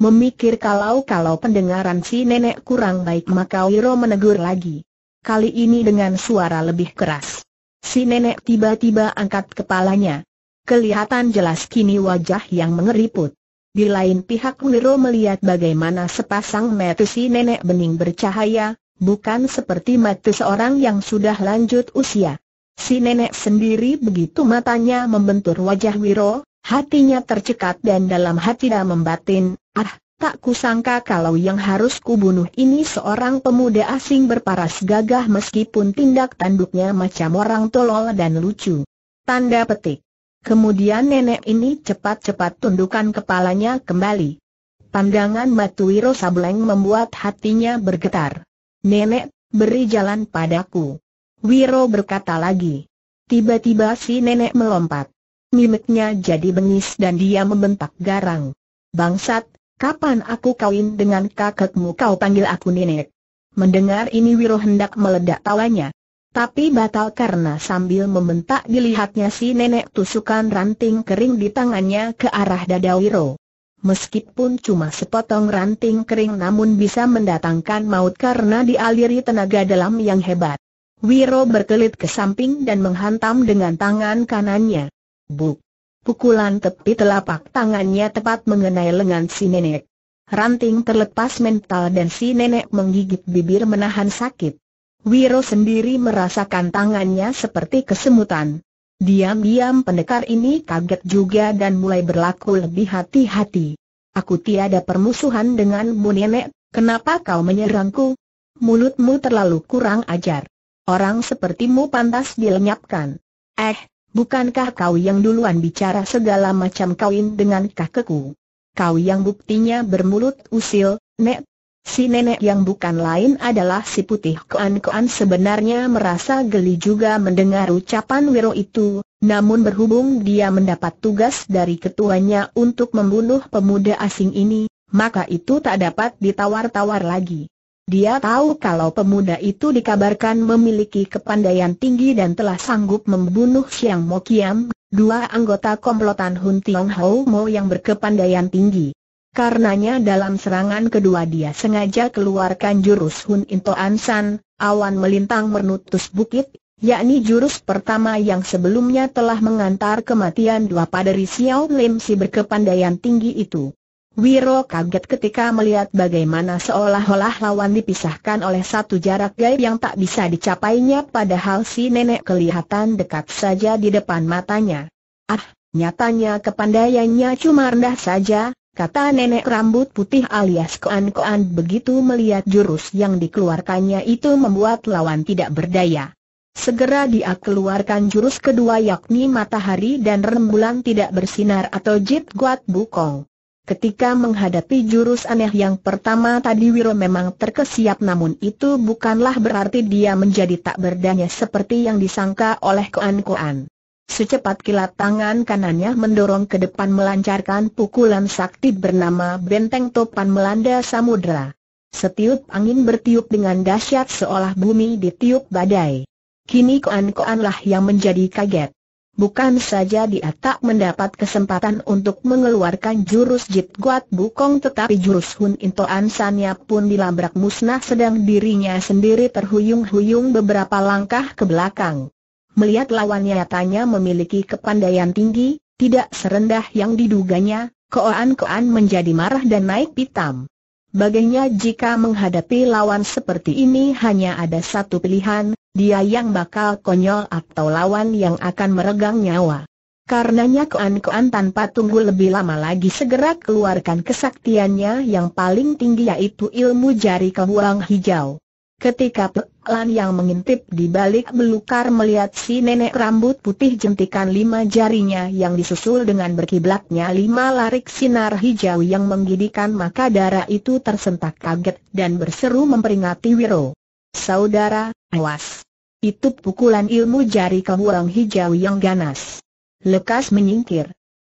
Memikir kalau-kalau pendengaran si nenek kurang baik maka Wiro menegur lagi. Kali ini dengan suara lebih keras. Si nenek tiba-tiba angkat kepalanya. Kelihatan jelas kini wajah yang mengeriput. Di lain pihak Wiro melihat bagaimana sepasang mata si nenek bening bercahaya, bukan seperti mata seorang yang sudah lanjut usia. Si nenek sendiri begitu matanya membentur wajah Wiro, hatinya tercekat dan dalam hati dia membatin, ah, tak kusangka kalau yang harus kubunuh ini seorang pemuda asing berparas gagah meskipun tindak tanduknya macam orang tolol dan lucu. Tanda petik. Kemudian nenek ini cepat-cepat tundukkan kepalanya kembali. Pandangan batu Wiro Sableng membuat hatinya bergetar. Nenek, beri jalan padaku. Wiro berkata lagi. Tiba-tiba si nenek melompat. Mimiknya jadi bengis dan dia membentak garang. Bangsat, kapan aku kawin dengan kakekmu kau panggil aku nenek? Mendengar ini Wiro hendak meledak tawanya. Tapi batal karena sambil membentak dilihatnya si nenek tusukan ranting kering di tangannya ke arah dada Wiro. Meskipun cuma sepotong ranting kering namun bisa mendatangkan maut karena dialiri tenaga dalam yang hebat. Wiro berkelit ke samping dan menghantam dengan tangan kanannya. Buk! Pukulan tepi telapak tangannya tepat mengenai lengan si nenek. Ranting terlepas mental dan si nenek menggigit bibir menahan sakit. Wiro sendiri merasakan tangannya seperti kesemutan. Diam-diam pendekar ini kaget juga dan mulai berlaku lebih hati-hati. Aku tiada permusuhan denganmu nenek, kenapa kau menyerangku? Mulutmu terlalu kurang ajar. Orang sepertimu pantas dilenyapkan. Eh, bukankah kau yang duluan bicara segala macam kawin dengan kakekku? Kau yang buktinya bermulut usil, nek, Si nenek yang bukan lain adalah si putih Koan Koan sebenarnya merasa geli juga mendengar ucapan Wiro itu, namun berhubung dia mendapat tugas dari ketuanya untuk membunuh pemuda asing ini, maka itu tak dapat ditawar-tawar lagi. Dia tahu kalau pemuda itu dikabarkan memiliki kepandaian tinggi dan telah sanggup membunuh Siang Mo Kiam, dua anggota komplotan Hun Tiong Hou Mo yang berkepandaian tinggi. Karenanya dalam serangan kedua dia sengaja keluarkan jurus Hun Into Ansan, awan melintang menutus bukit, yakni jurus pertama yang sebelumnya telah mengantar kematian dua paderi Xiao Lim si berkepandaian tinggi itu. Wiro kaget ketika melihat bagaimana seolah-olah lawan dipisahkan oleh satu jarak gaib yang tak bisa dicapainya padahal si nenek kelihatan dekat saja di depan matanya. Ah, nyatanya kepandaiannya cuma rendah saja, kata nenek rambut putih alias koan-koan begitu melihat jurus yang dikeluarkannya itu membuat lawan tidak berdaya. Segera dia keluarkan jurus kedua yakni matahari dan rembulan tidak bersinar atau jit guat bukong. Ketika menghadapi jurus aneh yang pertama tadi Wiro memang terkesiap namun itu bukanlah berarti dia menjadi tak berdaya seperti yang disangka oleh Koan Koan. Secepat kilat tangan kanannya mendorong ke depan melancarkan pukulan sakti bernama Benteng Topan Melanda Samudra. Setiup angin bertiup dengan dahsyat seolah bumi ditiup badai. Kini koan-koanlah yang menjadi kaget. Bukan saja dia tak mendapat kesempatan untuk mengeluarkan jurus Jit Guat Bukong tetapi jurus Hun Into Ansanya pun dilabrak musnah sedang dirinya sendiri terhuyung-huyung beberapa langkah ke belakang. Melihat lawannya tanya memiliki kepandaian tinggi, tidak serendah yang diduganya, Koan-Koan menjadi marah dan naik pitam. Baginya jika menghadapi lawan seperti ini hanya ada satu pilihan, dia yang bakal konyol atau lawan yang akan meregang nyawa. Karenanya Koan-Koan tanpa tunggu lebih lama lagi segera keluarkan kesaktiannya yang paling tinggi yaitu ilmu jari kehuang hijau. Ketika pelan yang mengintip di balik belukar melihat si nenek rambut putih jentikan lima jarinya yang disusul dengan berkiblatnya lima larik sinar hijau yang menggidikan maka darah itu tersentak kaget dan berseru memperingati Wiro. Saudara, awas! Itu pukulan ilmu jari kebuang hijau yang ganas. Lekas menyingkir.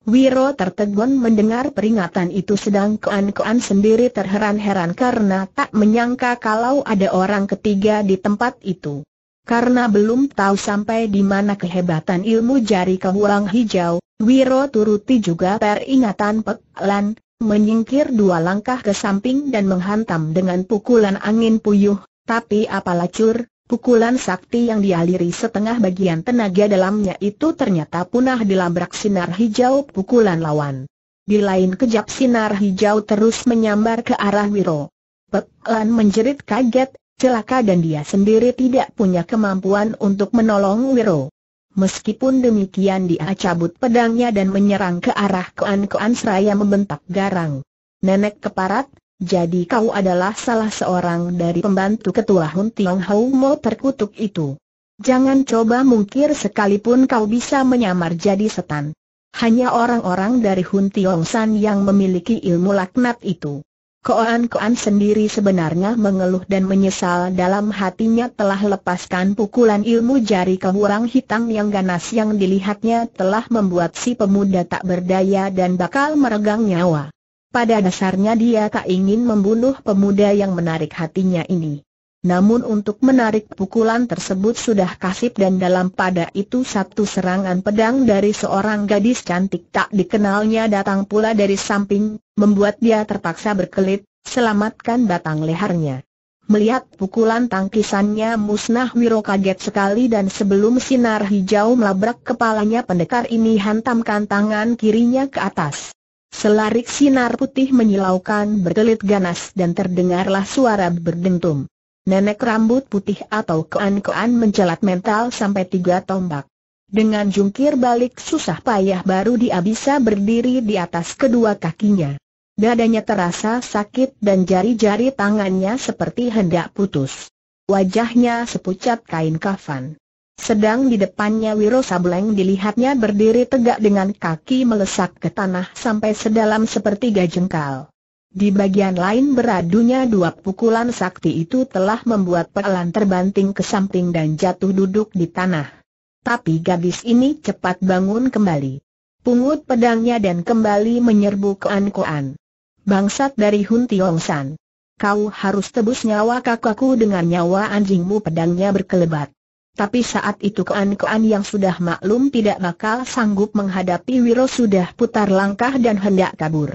Wiro tertegun mendengar peringatan itu sedang Kean-Kean sendiri terheran-heran karena tak menyangka kalau ada orang ketiga di tempat itu. Karena belum tahu sampai di mana kehebatan ilmu jari kehulang hijau, Wiro turuti juga peringatan Pek Lan, menyingkir dua langkah ke samping dan menghantam dengan pukulan angin puyuh, tapi apalah cur, Pukulan sakti yang dialiri setengah bagian tenaga dalamnya itu ternyata punah dilabrak sinar hijau pukulan lawan. Di lain kejap sinar hijau terus menyambar ke arah Wiro. Pelan menjerit kaget, celaka dan dia sendiri tidak punya kemampuan untuk menolong Wiro. Meskipun demikian dia cabut pedangnya dan menyerang ke arah kean Kean seraya membentak garang. Nenek keparat, jadi kau adalah salah seorang dari pembantu ketua Hun Tiong Hau Mo terkutuk itu. Jangan coba mungkir sekalipun kau bisa menyamar jadi setan. Hanya orang-orang dari Hun Tiong San yang memiliki ilmu laknat itu. Koan-koan sendiri sebenarnya mengeluh dan menyesal dalam hatinya telah lepaskan pukulan ilmu jari kehurang hitam yang ganas yang dilihatnya telah membuat si pemuda tak berdaya dan bakal meregang nyawa. Pada dasarnya dia tak ingin membunuh pemuda yang menarik hatinya ini. Namun untuk menarik pukulan tersebut sudah kasip dan dalam pada itu satu serangan pedang dari seorang gadis cantik tak dikenalnya datang pula dari samping, membuat dia terpaksa berkelit, selamatkan batang lehernya. Melihat pukulan tangkisannya musnah Wiro kaget sekali dan sebelum sinar hijau melabrak kepalanya pendekar ini hantamkan tangan kirinya ke atas. Selarik sinar putih menyilaukan berkelit ganas dan terdengarlah suara berdentum. Nenek rambut putih atau kean-kean mencelat mental sampai tiga tombak. Dengan jungkir balik susah payah baru dia bisa berdiri di atas kedua kakinya. Dadanya terasa sakit dan jari-jari tangannya seperti hendak putus. Wajahnya sepucat kain kafan. Sedang di depannya Wiro Sableng dilihatnya berdiri tegak dengan kaki melesak ke tanah sampai sedalam sepertiga jengkal. Di bagian lain beradunya dua pukulan sakti itu telah membuat pelan terbanting ke samping dan jatuh duduk di tanah. Tapi gadis ini cepat bangun kembali. Pungut pedangnya dan kembali menyerbu ke Ankoan. Bangsat dari Hun Tiong San. Kau harus tebus nyawa kakakku dengan nyawa anjingmu pedangnya berkelebat. Tapi saat itu kean-kean yang sudah maklum tidak bakal sanggup menghadapi Wiro sudah putar langkah dan hendak kabur.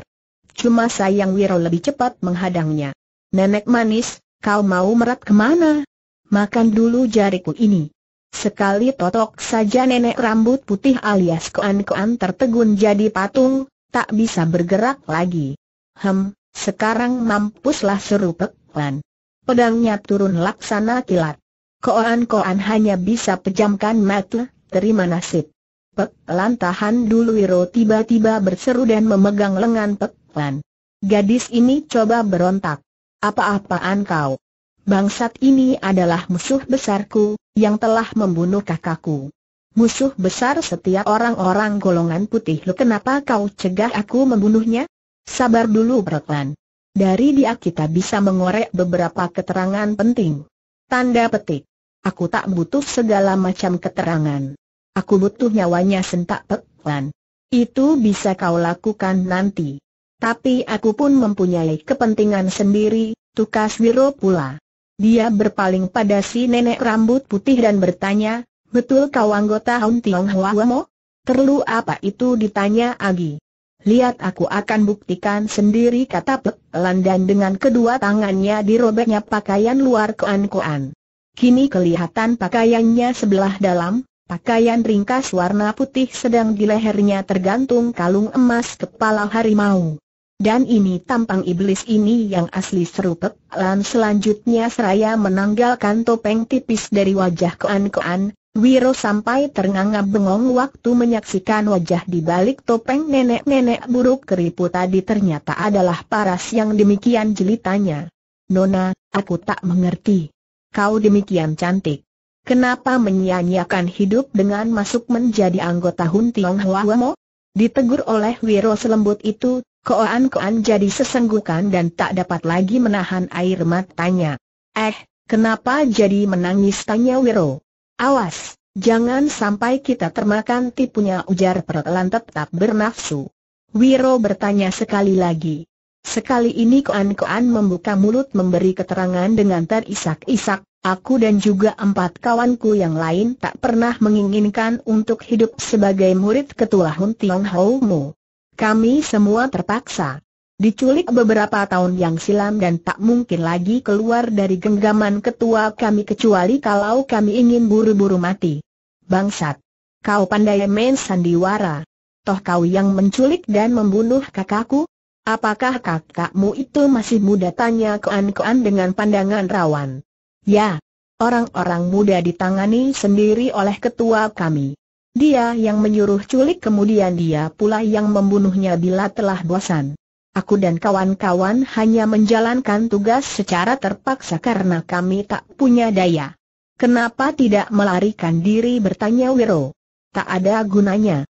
Cuma sayang Wiro lebih cepat menghadangnya. Nenek manis, kau mau merat kemana? Makan dulu jariku ini. Sekali totok saja nenek rambut putih alias kean-kean tertegun jadi patung, tak bisa bergerak lagi. Hem, sekarang mampuslah seru peklan. Pedangnya turun laksana kilat. Koan-koan hanya bisa pejamkan mata, terima nasib. Pek Lan tahan dulu Wiro tiba-tiba berseru dan memegang lengan Pek Lan. Gadis ini coba berontak. Apa-apaan kau? Bangsat ini adalah musuh besarku, yang telah membunuh kakakku. Musuh besar setiap orang-orang golongan putih lu kenapa kau cegah aku membunuhnya? Sabar dulu Pek Lan. Dari dia kita bisa mengorek beberapa keterangan penting. Tanda petik. Aku tak butuh segala macam keterangan. Aku butuh nyawanya sentak peklan. Itu bisa kau lakukan nanti. Tapi aku pun mempunyai kepentingan sendiri, tukas Wiro pula. Dia berpaling pada si nenek rambut putih dan bertanya, betul kau anggota Haun Tionghoa Wamo? Perlu apa itu ditanya Agi. Lihat aku akan buktikan sendiri kata Pek Lan dan dengan kedua tangannya dirobeknya pakaian luar koan-koan. Kini kelihatan pakaiannya sebelah dalam, pakaian ringkas warna putih sedang di lehernya tergantung kalung emas kepala harimau. Dan ini tampang iblis ini yang asli seru pek, lan selanjutnya seraya menanggalkan topeng tipis dari wajah koan-koan, Wiro sampai ternganga bengong waktu menyaksikan wajah di balik topeng nenek-nenek buruk keriput tadi ternyata adalah paras yang demikian jelitanya. Nona, aku tak mengerti kau demikian cantik. Kenapa menyia-nyiakan hidup dengan masuk menjadi anggota Hun Tionghoa Wemo? Ditegur oleh Wiro selembut itu, Koan-koan jadi sesenggukan dan tak dapat lagi menahan air matanya. Eh, kenapa jadi menangis tanya Wiro? Awas, jangan sampai kita termakan tipunya ujar perlantep tetap bernafsu. Wiro bertanya sekali lagi. Sekali ini Koan-Koan membuka mulut memberi keterangan dengan terisak-isak, aku dan juga empat kawanku yang lain tak pernah menginginkan untuk hidup sebagai murid ketua Hun Tiong Hou Kami semua terpaksa. Diculik beberapa tahun yang silam dan tak mungkin lagi keluar dari genggaman ketua kami kecuali kalau kami ingin buru-buru mati. Bangsat! Kau pandai main sandiwara. Toh kau yang menculik dan membunuh kakakku? Apakah kakakmu itu masih muda? Tanya Koan-Koan dengan pandangan rawan. Ya, orang-orang muda ditangani sendiri oleh ketua kami. Dia yang menyuruh culik kemudian dia pula yang membunuhnya bila telah bosan. Aku dan kawan-kawan hanya menjalankan tugas secara terpaksa karena kami tak punya daya. Kenapa tidak melarikan diri bertanya Wiro? Tak ada gunanya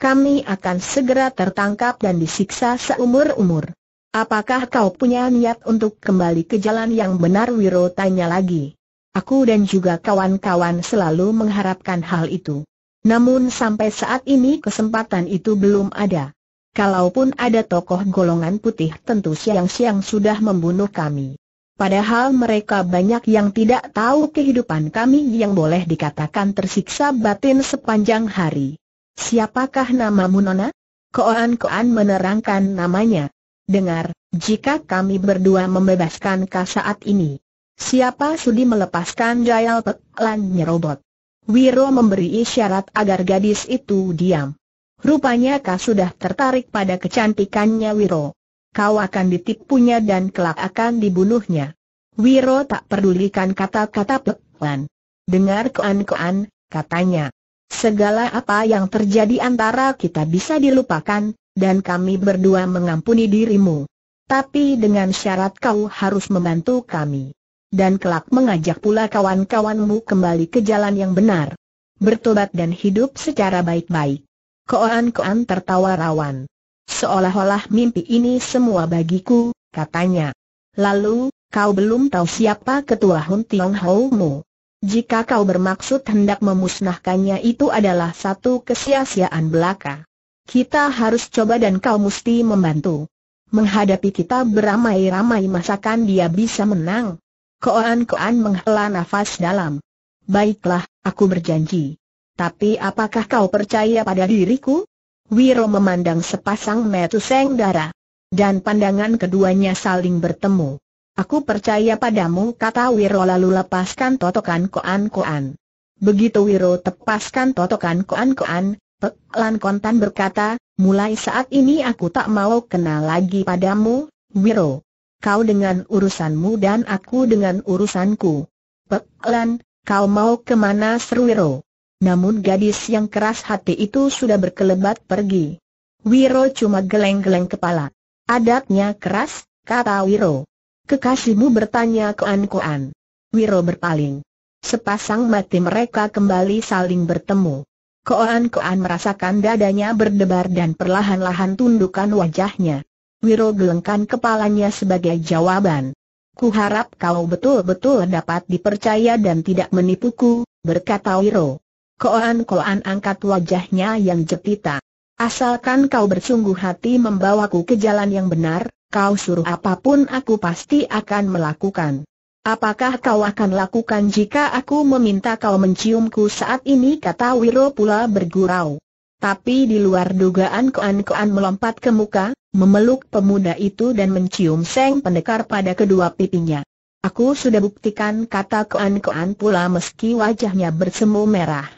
kami akan segera tertangkap dan disiksa seumur-umur. Apakah kau punya niat untuk kembali ke jalan yang benar Wiro tanya lagi. Aku dan juga kawan-kawan selalu mengharapkan hal itu. Namun sampai saat ini kesempatan itu belum ada. Kalaupun ada tokoh golongan putih tentu siang-siang sudah membunuh kami. Padahal mereka banyak yang tidak tahu kehidupan kami yang boleh dikatakan tersiksa batin sepanjang hari. Siapakah namamu Nona? Koan-koan menerangkan namanya. Dengar, jika kami berdua membebaskan kau saat ini. Siapa sudi melepaskan Jayal peklan nyerobot? Wiro memberi isyarat agar gadis itu diam. Rupanya kau sudah tertarik pada kecantikannya Wiro. Kau akan ditipunya dan kelak akan dibunuhnya. Wiro tak pedulikan kata-kata Pelan. Dengar koan-koan, katanya. Segala apa yang terjadi antara kita bisa dilupakan, dan kami berdua mengampuni dirimu. Tapi dengan syarat kau harus membantu kami. Dan kelak mengajak pula kawan-kawanmu kembali ke jalan yang benar. Bertobat dan hidup secara baik-baik. Koan-koan tertawa rawan. Seolah-olah mimpi ini semua bagiku, katanya. Lalu, kau belum tahu siapa ketua Hun Tiong Hou mu. Jika kau bermaksud hendak memusnahkannya itu adalah satu kesia-siaan belaka. Kita harus coba dan kau mesti membantu. Menghadapi kita beramai-ramai masakan dia bisa menang. Koan-koan menghela nafas dalam. Baiklah, aku berjanji. Tapi apakah kau percaya pada diriku? Wiro memandang sepasang metu seng darah. Dan pandangan keduanya saling bertemu. Aku percaya padamu kata Wiro lalu lepaskan totokan koan-koan. Begitu Wiro tepaskan totokan koan-koan, Pek Lan Kontan berkata, mulai saat ini aku tak mau kenal lagi padamu, Wiro. Kau dengan urusanmu dan aku dengan urusanku. Pek Lan, kau mau kemana seru Wiro? Namun gadis yang keras hati itu sudah berkelebat pergi. Wiro cuma geleng-geleng kepala. Adatnya keras, kata Wiro. Kekasihmu bertanya ke An Koan. Wiro berpaling. Sepasang mati mereka kembali saling bertemu. Koan Koan merasakan dadanya berdebar dan perlahan-lahan tundukan wajahnya. Wiro gelengkan kepalanya sebagai jawaban. Kuharap kau betul-betul dapat dipercaya dan tidak menipuku, berkata Wiro. Koan Koan angkat wajahnya yang jepita. Asalkan kau bersungguh hati membawaku ke jalan yang benar, Kau suruh apapun aku pasti akan melakukan. Apakah kau akan lakukan jika aku meminta kau menciumku saat ini kata Wiro pula bergurau. Tapi di luar dugaan Koan-Koan melompat ke muka, memeluk pemuda itu dan mencium Seng Pendekar pada kedua pipinya. Aku sudah buktikan kata Koan-Koan pula meski wajahnya bersemu merah.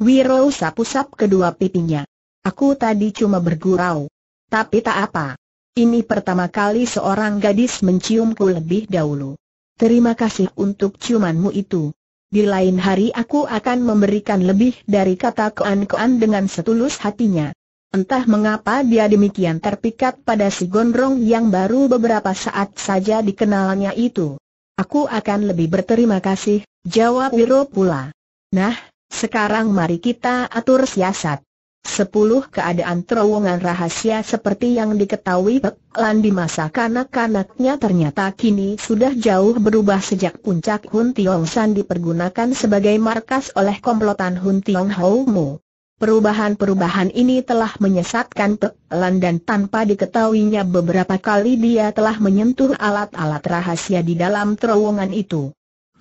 Wiro sapu-sap kedua pipinya. Aku tadi cuma bergurau. Tapi tak apa. Ini pertama kali seorang gadis menciumku lebih dahulu. Terima kasih untuk ciumanmu itu. Di lain hari aku akan memberikan lebih dari kata koan-koan dengan setulus hatinya. Entah mengapa dia demikian terpikat pada si gondrong yang baru beberapa saat saja dikenalnya itu. Aku akan lebih berterima kasih, jawab Wiro pula. Nah, sekarang mari kita atur siasat. Sepuluh keadaan terowongan rahasia seperti yang diketahui Pek Lan di masa kanak-kanaknya ternyata kini sudah jauh berubah sejak puncak Hun Tiong San dipergunakan sebagai markas oleh komplotan Hun Tiong Hou Mu. Perubahan-perubahan ini telah menyesatkan Pek Lan dan tanpa diketahuinya beberapa kali dia telah menyentuh alat-alat rahasia di dalam terowongan itu.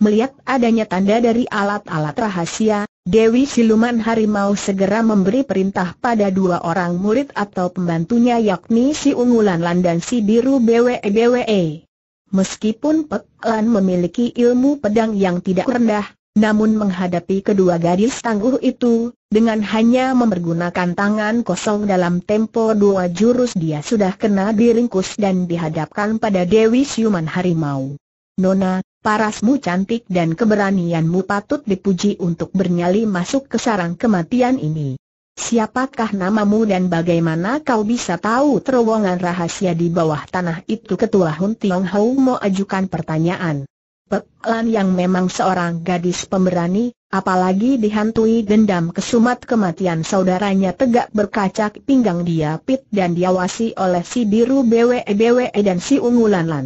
Melihat adanya tanda dari alat-alat rahasia, Dewi Siluman Harimau segera memberi perintah pada dua orang murid atau pembantunya yakni si Ungulan Lan dan si Biru BWE-BWE. Meskipun Pek Lan memiliki ilmu pedang yang tidak rendah, namun menghadapi kedua gadis tangguh itu, dengan hanya mempergunakan tangan kosong dalam tempo dua jurus dia sudah kena diringkus dan dihadapkan pada Dewi Siluman Harimau. Nona, parasmu cantik dan keberanianmu patut dipuji untuk bernyali masuk ke sarang kematian ini. Siapakah namamu dan bagaimana kau bisa tahu terowongan rahasia di bawah tanah itu ketua Hun Tiong Hou mau ajukan pertanyaan. Pek Lan yang memang seorang gadis pemberani, apalagi dihantui dendam kesumat kematian saudaranya tegak berkacak pinggang dia pit dan diawasi oleh si biru BWE BWE dan si ungulan lan.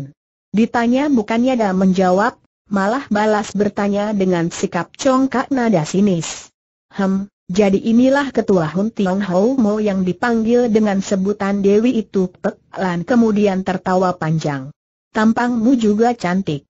Ditanya bukannya dah menjawab, malah balas bertanya dengan sikap congkak nada sinis. Hem, jadi inilah ketua Hun Tiong Hou Mo yang dipanggil dengan sebutan Dewi itu Pek Lan kemudian tertawa panjang. Tampangmu juga cantik.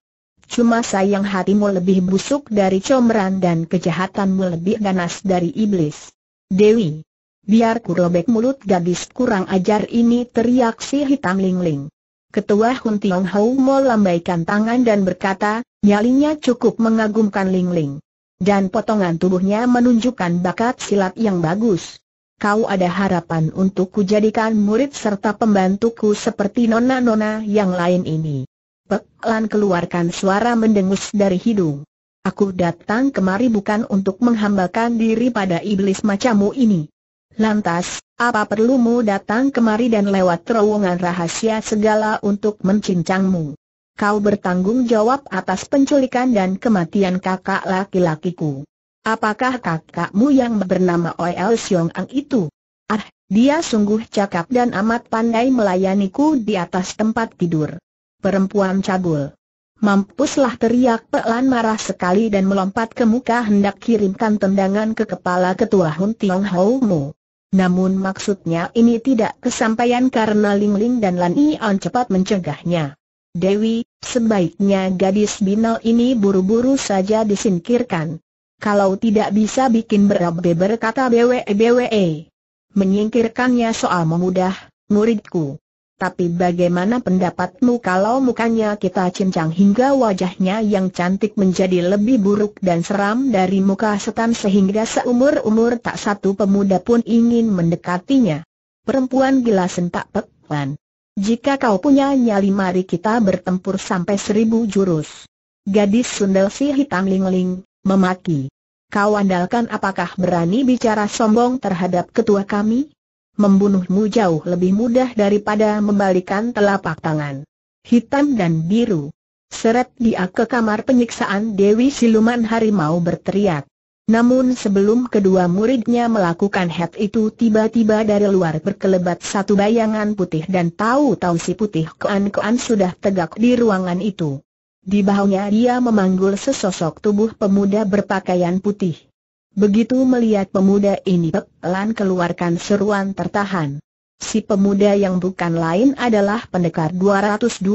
Cuma sayang hatimu lebih busuk dari comeran dan kejahatanmu lebih ganas dari iblis. Dewi, biar robek mulut gadis kurang ajar ini teriak si hitam lingling. Ketua Hun Tiong Hou Mo tangan dan berkata, nyalinya cukup mengagumkan Ling Ling. Dan potongan tubuhnya menunjukkan bakat silat yang bagus. Kau ada harapan untuk kujadikan murid serta pembantuku seperti nona-nona yang lain ini. Pek keluarkan suara mendengus dari hidung. Aku datang kemari bukan untuk menghambakan diri pada iblis macammu ini. Lantas, apa perlu mu datang kemari dan lewat terowongan rahasia segala untuk mencincangmu? Kau bertanggung jawab atas penculikan dan kematian kakak laki-lakiku. Apakah kakakmu yang bernama Oel Siong Ang itu? Ah, dia sungguh cakap dan amat pandai melayaniku di atas tempat tidur. Perempuan cabul. Mampuslah teriak Pelan marah sekali dan melompat ke muka hendak kirimkan tendangan ke kepala ketua Hun Tiong Hou Mu. Namun maksudnya ini tidak kesampaian karena Ling Ling dan Lan on cepat mencegahnya. Dewi, sebaiknya gadis binal ini buru-buru saja disingkirkan. Kalau tidak bisa bikin berabe berkata BWE BWE. Menyingkirkannya soal memudah, muridku. Tapi bagaimana pendapatmu kalau mukanya kita cincang hingga wajahnya yang cantik menjadi lebih buruk dan seram dari muka setan sehingga seumur-umur tak satu pemuda pun ingin mendekatinya? Perempuan gila sentak pekan. Jika kau punya nyali mari kita bertempur sampai seribu jurus. Gadis sundel si hitam lingling, memaki. Kau andalkan apakah berani bicara sombong terhadap ketua kami? membunuhmu jauh lebih mudah daripada membalikan telapak tangan. Hitam dan biru. Seret dia ke kamar penyiksaan Dewi Siluman Harimau berteriak. Namun sebelum kedua muridnya melakukan head itu tiba-tiba dari luar berkelebat satu bayangan putih dan tahu-tahu si putih kean-kean sudah tegak di ruangan itu. Di bahunya dia memanggul sesosok tubuh pemuda berpakaian putih. Begitu melihat pemuda ini Lan keluarkan seruan tertahan. Si pemuda yang bukan lain adalah pendekar 212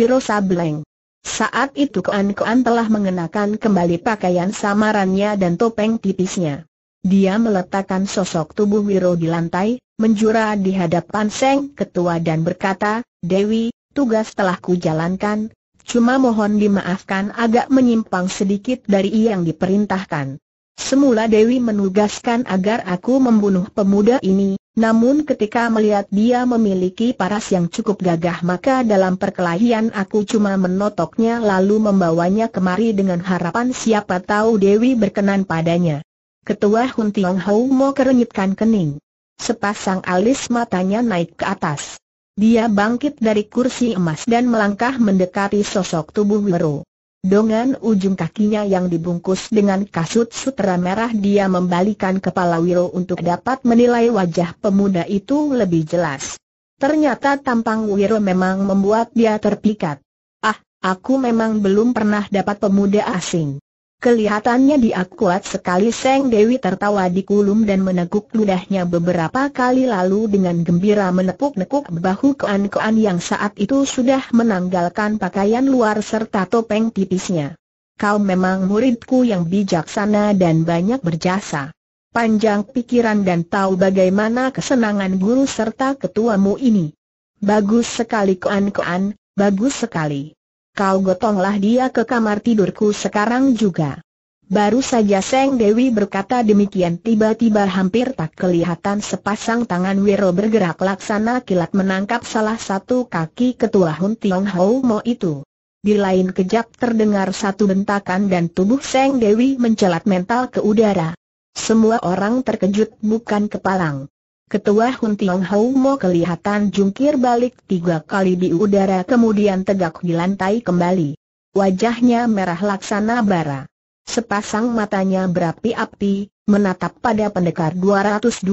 Wiro Sableng. Saat itu Kuan Kuan telah mengenakan kembali pakaian samarannya dan topeng tipisnya. Dia meletakkan sosok tubuh Wiro di lantai, menjura di hadapan Seng Ketua dan berkata, Dewi, tugas telah kujalankan, cuma mohon dimaafkan agak menyimpang sedikit dari yang diperintahkan. Semula Dewi menugaskan agar aku membunuh pemuda ini, namun ketika melihat dia memiliki paras yang cukup gagah maka dalam perkelahian aku cuma menotoknya lalu membawanya kemari dengan harapan siapa tahu Dewi berkenan padanya. Ketua Hun Tiong Hou mau kerenyitkan kening. Sepasang alis matanya naik ke atas. Dia bangkit dari kursi emas dan melangkah mendekati sosok tubuh Wero. Dengan ujung kakinya yang dibungkus dengan kasut sutra merah dia membalikan kepala Wiro untuk dapat menilai wajah pemuda itu lebih jelas. Ternyata tampang Wiro memang membuat dia terpikat. Ah, aku memang belum pernah dapat pemuda asing. Kelihatannya dia kuat sekali Seng Dewi tertawa di kulum dan meneguk ludahnya beberapa kali lalu dengan gembira menepuk nepuk bahu koan-koan yang saat itu sudah menanggalkan pakaian luar serta topeng tipisnya. Kau memang muridku yang bijaksana dan banyak berjasa. Panjang pikiran dan tahu bagaimana kesenangan guru serta ketuamu ini. Bagus sekali koan-koan, bagus sekali. Kau gotonglah dia ke kamar tidurku sekarang juga. Baru saja Seng Dewi berkata demikian tiba-tiba hampir tak kelihatan sepasang tangan Wiro bergerak laksana kilat menangkap salah satu kaki ketua Hun Tiong Hou Mo itu. Di lain kejap terdengar satu bentakan dan tubuh Seng Dewi mencelat mental ke udara. Semua orang terkejut bukan kepalang. Ketua Hun Tiong Hou Mo kelihatan jungkir balik tiga kali di udara kemudian tegak di lantai kembali. Wajahnya merah laksana bara. Sepasang matanya berapi-api, menatap pada pendekar 212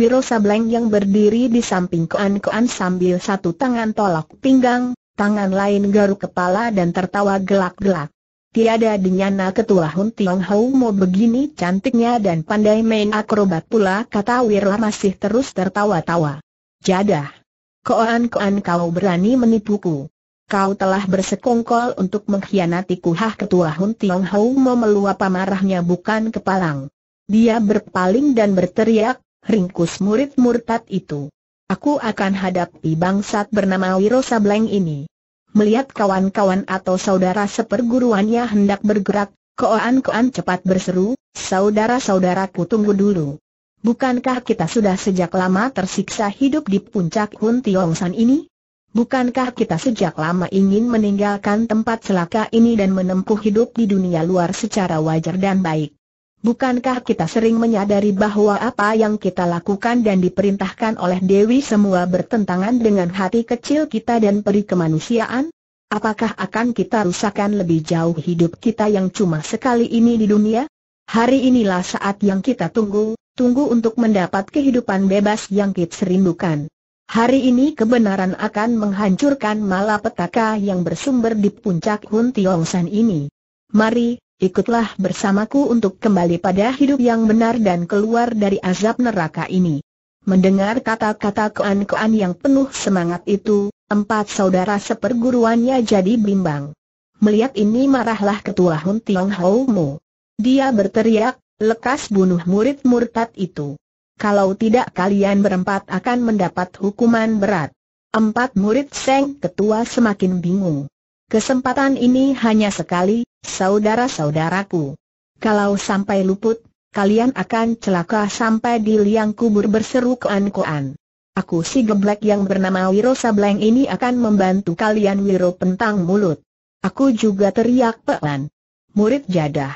Wiro Sableng yang berdiri di samping Koan-Koan sambil satu tangan tolak pinggang, tangan lain garuk kepala dan tertawa gelak-gelak. Tiada denyana ketua Hun Tiong Hau mau begini cantiknya dan pandai main akrobat pula kata Wirla masih terus tertawa-tawa. Jadah. Koan-koan kau berani menipuku. Kau telah bersekongkol untuk mengkhianatiku hah ketua Hun Tiong Hau mau meluap amarahnya bukan kepalang. Dia berpaling dan berteriak, ringkus murid murtad itu. Aku akan hadapi bangsat bernama Wiro Sableng ini melihat kawan-kawan atau saudara seperguruannya hendak bergerak, Koan-koan cepat berseru, saudara-saudaraku tunggu dulu. Bukankah kita sudah sejak lama tersiksa hidup di puncak Hun Tiong San ini? Bukankah kita sejak lama ingin meninggalkan tempat celaka ini dan menempuh hidup di dunia luar secara wajar dan baik? Bukankah kita sering menyadari bahwa apa yang kita lakukan dan diperintahkan oleh Dewi semua bertentangan dengan hati kecil kita dan peri kemanusiaan? Apakah akan kita rusakkan lebih jauh hidup kita yang cuma sekali ini di dunia? Hari inilah saat yang kita tunggu, tunggu untuk mendapat kehidupan bebas yang kita serindukan. Hari ini kebenaran akan menghancurkan malapetaka yang bersumber di puncak Hun Tiong San ini. Mari Ikutlah bersamaku untuk kembali pada hidup yang benar dan keluar dari azab neraka ini. Mendengar kata-kata kean-kean yang penuh semangat itu, empat saudara seperguruannya jadi bimbang. Melihat ini marahlah ketua Hun Tiong Hou Mo. Dia berteriak, lekas bunuh murid murtad itu. Kalau tidak kalian berempat akan mendapat hukuman berat. Empat murid Seng ketua semakin bingung. Kesempatan ini hanya sekali, saudara-saudaraku. Kalau sampai luput, kalian akan celaka sampai di liang kubur berseru koan-koan. Aku si geblek yang bernama Wiro Sableng ini akan membantu kalian Wiro Pentang Mulut. Aku juga teriak pelan. Murid jadah.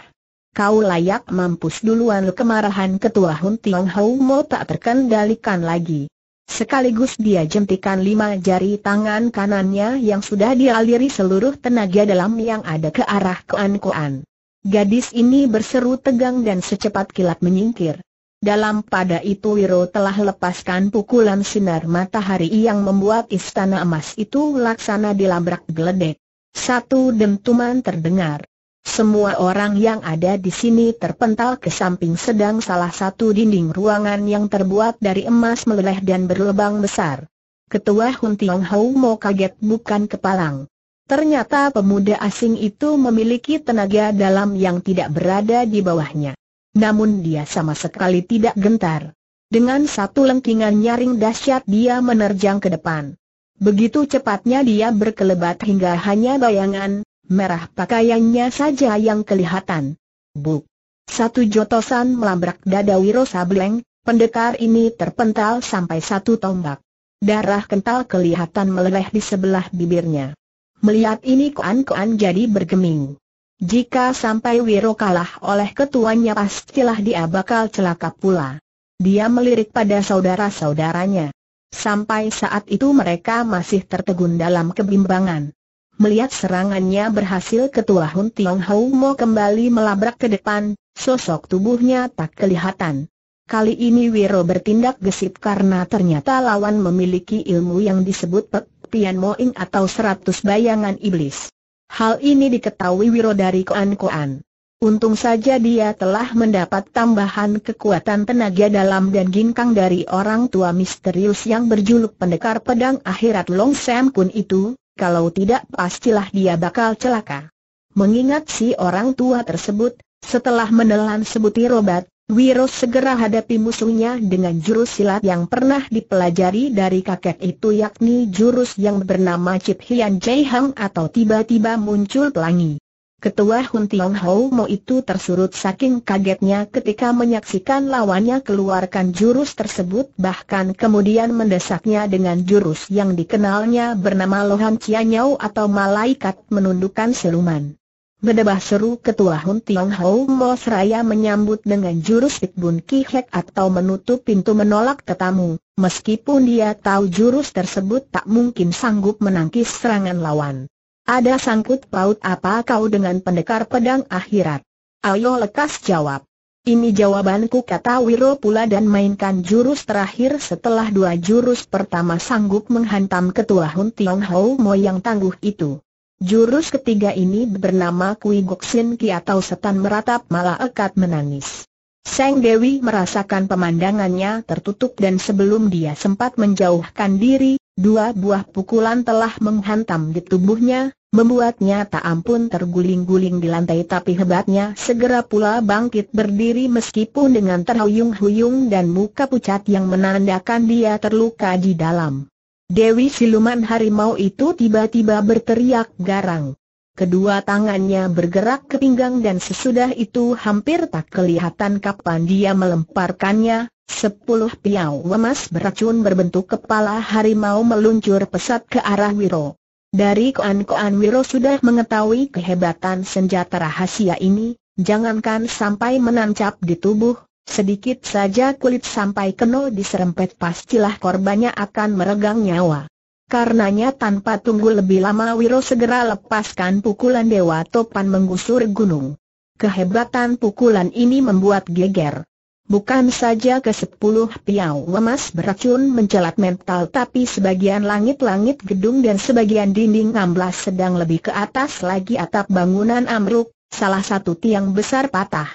Kau layak mampus duluan kemarahan ketua Hun Tiong Hau mau tak terkendalikan lagi. Sekaligus dia jentikan lima jari tangan kanannya yang sudah dialiri seluruh tenaga dalam yang ada ke arah koan-koan. Gadis ini berseru tegang dan secepat kilat menyingkir. Dalam pada itu Wiro telah lepaskan pukulan sinar matahari yang membuat istana emas itu laksana dilabrak geledek. Satu dentuman terdengar. Semua orang yang ada di sini terpental ke samping sedang salah satu dinding ruangan yang terbuat dari emas meleleh dan berlebang besar. Ketua Hun Tiong Hau mau kaget bukan kepalang. Ternyata pemuda asing itu memiliki tenaga dalam yang tidak berada di bawahnya. Namun dia sama sekali tidak gentar. Dengan satu lengkingan nyaring dahsyat dia menerjang ke depan. Begitu cepatnya dia berkelebat hingga hanya bayangan, merah pakaiannya saja yang kelihatan. Bu, Satu jotosan melabrak dada Wiro Sableng, pendekar ini terpental sampai satu tombak. Darah kental kelihatan meleleh di sebelah bibirnya. Melihat ini Koan Koan jadi bergeming. Jika sampai Wiro kalah oleh ketuanya pastilah dia bakal celaka pula. Dia melirik pada saudara-saudaranya. Sampai saat itu mereka masih tertegun dalam kebimbangan. Melihat serangannya berhasil ketua Hun Tiong Hou Mo kembali melabrak ke depan, sosok tubuhnya tak kelihatan. Kali ini Wiro bertindak gesit karena ternyata lawan memiliki ilmu yang disebut Pek Pian Moing atau seratus bayangan iblis. Hal ini diketahui Wiro dari Koan Koan. Untung saja dia telah mendapat tambahan kekuatan tenaga dalam dan ginkang dari orang tua misterius yang berjuluk pendekar pedang akhirat Long Sam Kun itu, kalau tidak pastilah dia bakal celaka. Mengingat si orang tua tersebut, setelah menelan sebutir obat, Wiro segera hadapi musuhnya dengan jurus silat yang pernah dipelajari dari kakek itu yakni jurus yang bernama Cip Hian Jai Hang atau tiba-tiba muncul pelangi. Ketua Hun Tiong Ho Mo itu tersurut saking kagetnya ketika menyaksikan lawannya keluarkan jurus tersebut bahkan kemudian mendesaknya dengan jurus yang dikenalnya bernama Lohan Cianyau atau Malaikat Menundukan Seluman. Bedebah seru Ketua Hun Tiong Ho Mo seraya menyambut dengan jurus Pitbun Ki Hek atau menutup pintu menolak tetamu, meskipun dia tahu jurus tersebut tak mungkin sanggup menangkis serangan lawan. Ada sangkut paut apa kau dengan pendekar pedang akhirat? Ayo lekas jawab. Ini jawabanku kata Wiro pula dan mainkan jurus terakhir setelah dua jurus pertama sanggup menghantam ketua Hun Tiong Hou Mo yang tangguh itu. Jurus ketiga ini bernama Kui Gok Sin Ki atau setan meratap malah ekat menangis. Seng Dewi merasakan pemandangannya tertutup dan sebelum dia sempat menjauhkan diri, Dua buah pukulan telah menghantam di tubuhnya, membuatnya tak ampun terguling-guling di lantai tapi hebatnya segera pula bangkit berdiri meskipun dengan terhuyung-huyung dan muka pucat yang menandakan dia terluka di dalam. Dewi siluman harimau itu tiba-tiba berteriak garang. Kedua tangannya bergerak ke pinggang dan sesudah itu hampir tak kelihatan kapan dia melemparkannya, sepuluh piau emas beracun berbentuk kepala harimau meluncur pesat ke arah Wiro. Dari koan-koan Wiro sudah mengetahui kehebatan senjata rahasia ini, jangankan sampai menancap di tubuh, sedikit saja kulit sampai kena diserempet pastilah korbannya akan meregang nyawa. Karenanya tanpa tunggu lebih lama Wiro segera lepaskan pukulan Dewa Topan menggusur gunung. Kehebatan pukulan ini membuat geger. Bukan saja ke sepuluh piau lemas beracun mencelat mental tapi sebagian langit-langit gedung dan sebagian dinding amblas sedang lebih ke atas lagi atap bangunan amruk, salah satu tiang besar patah.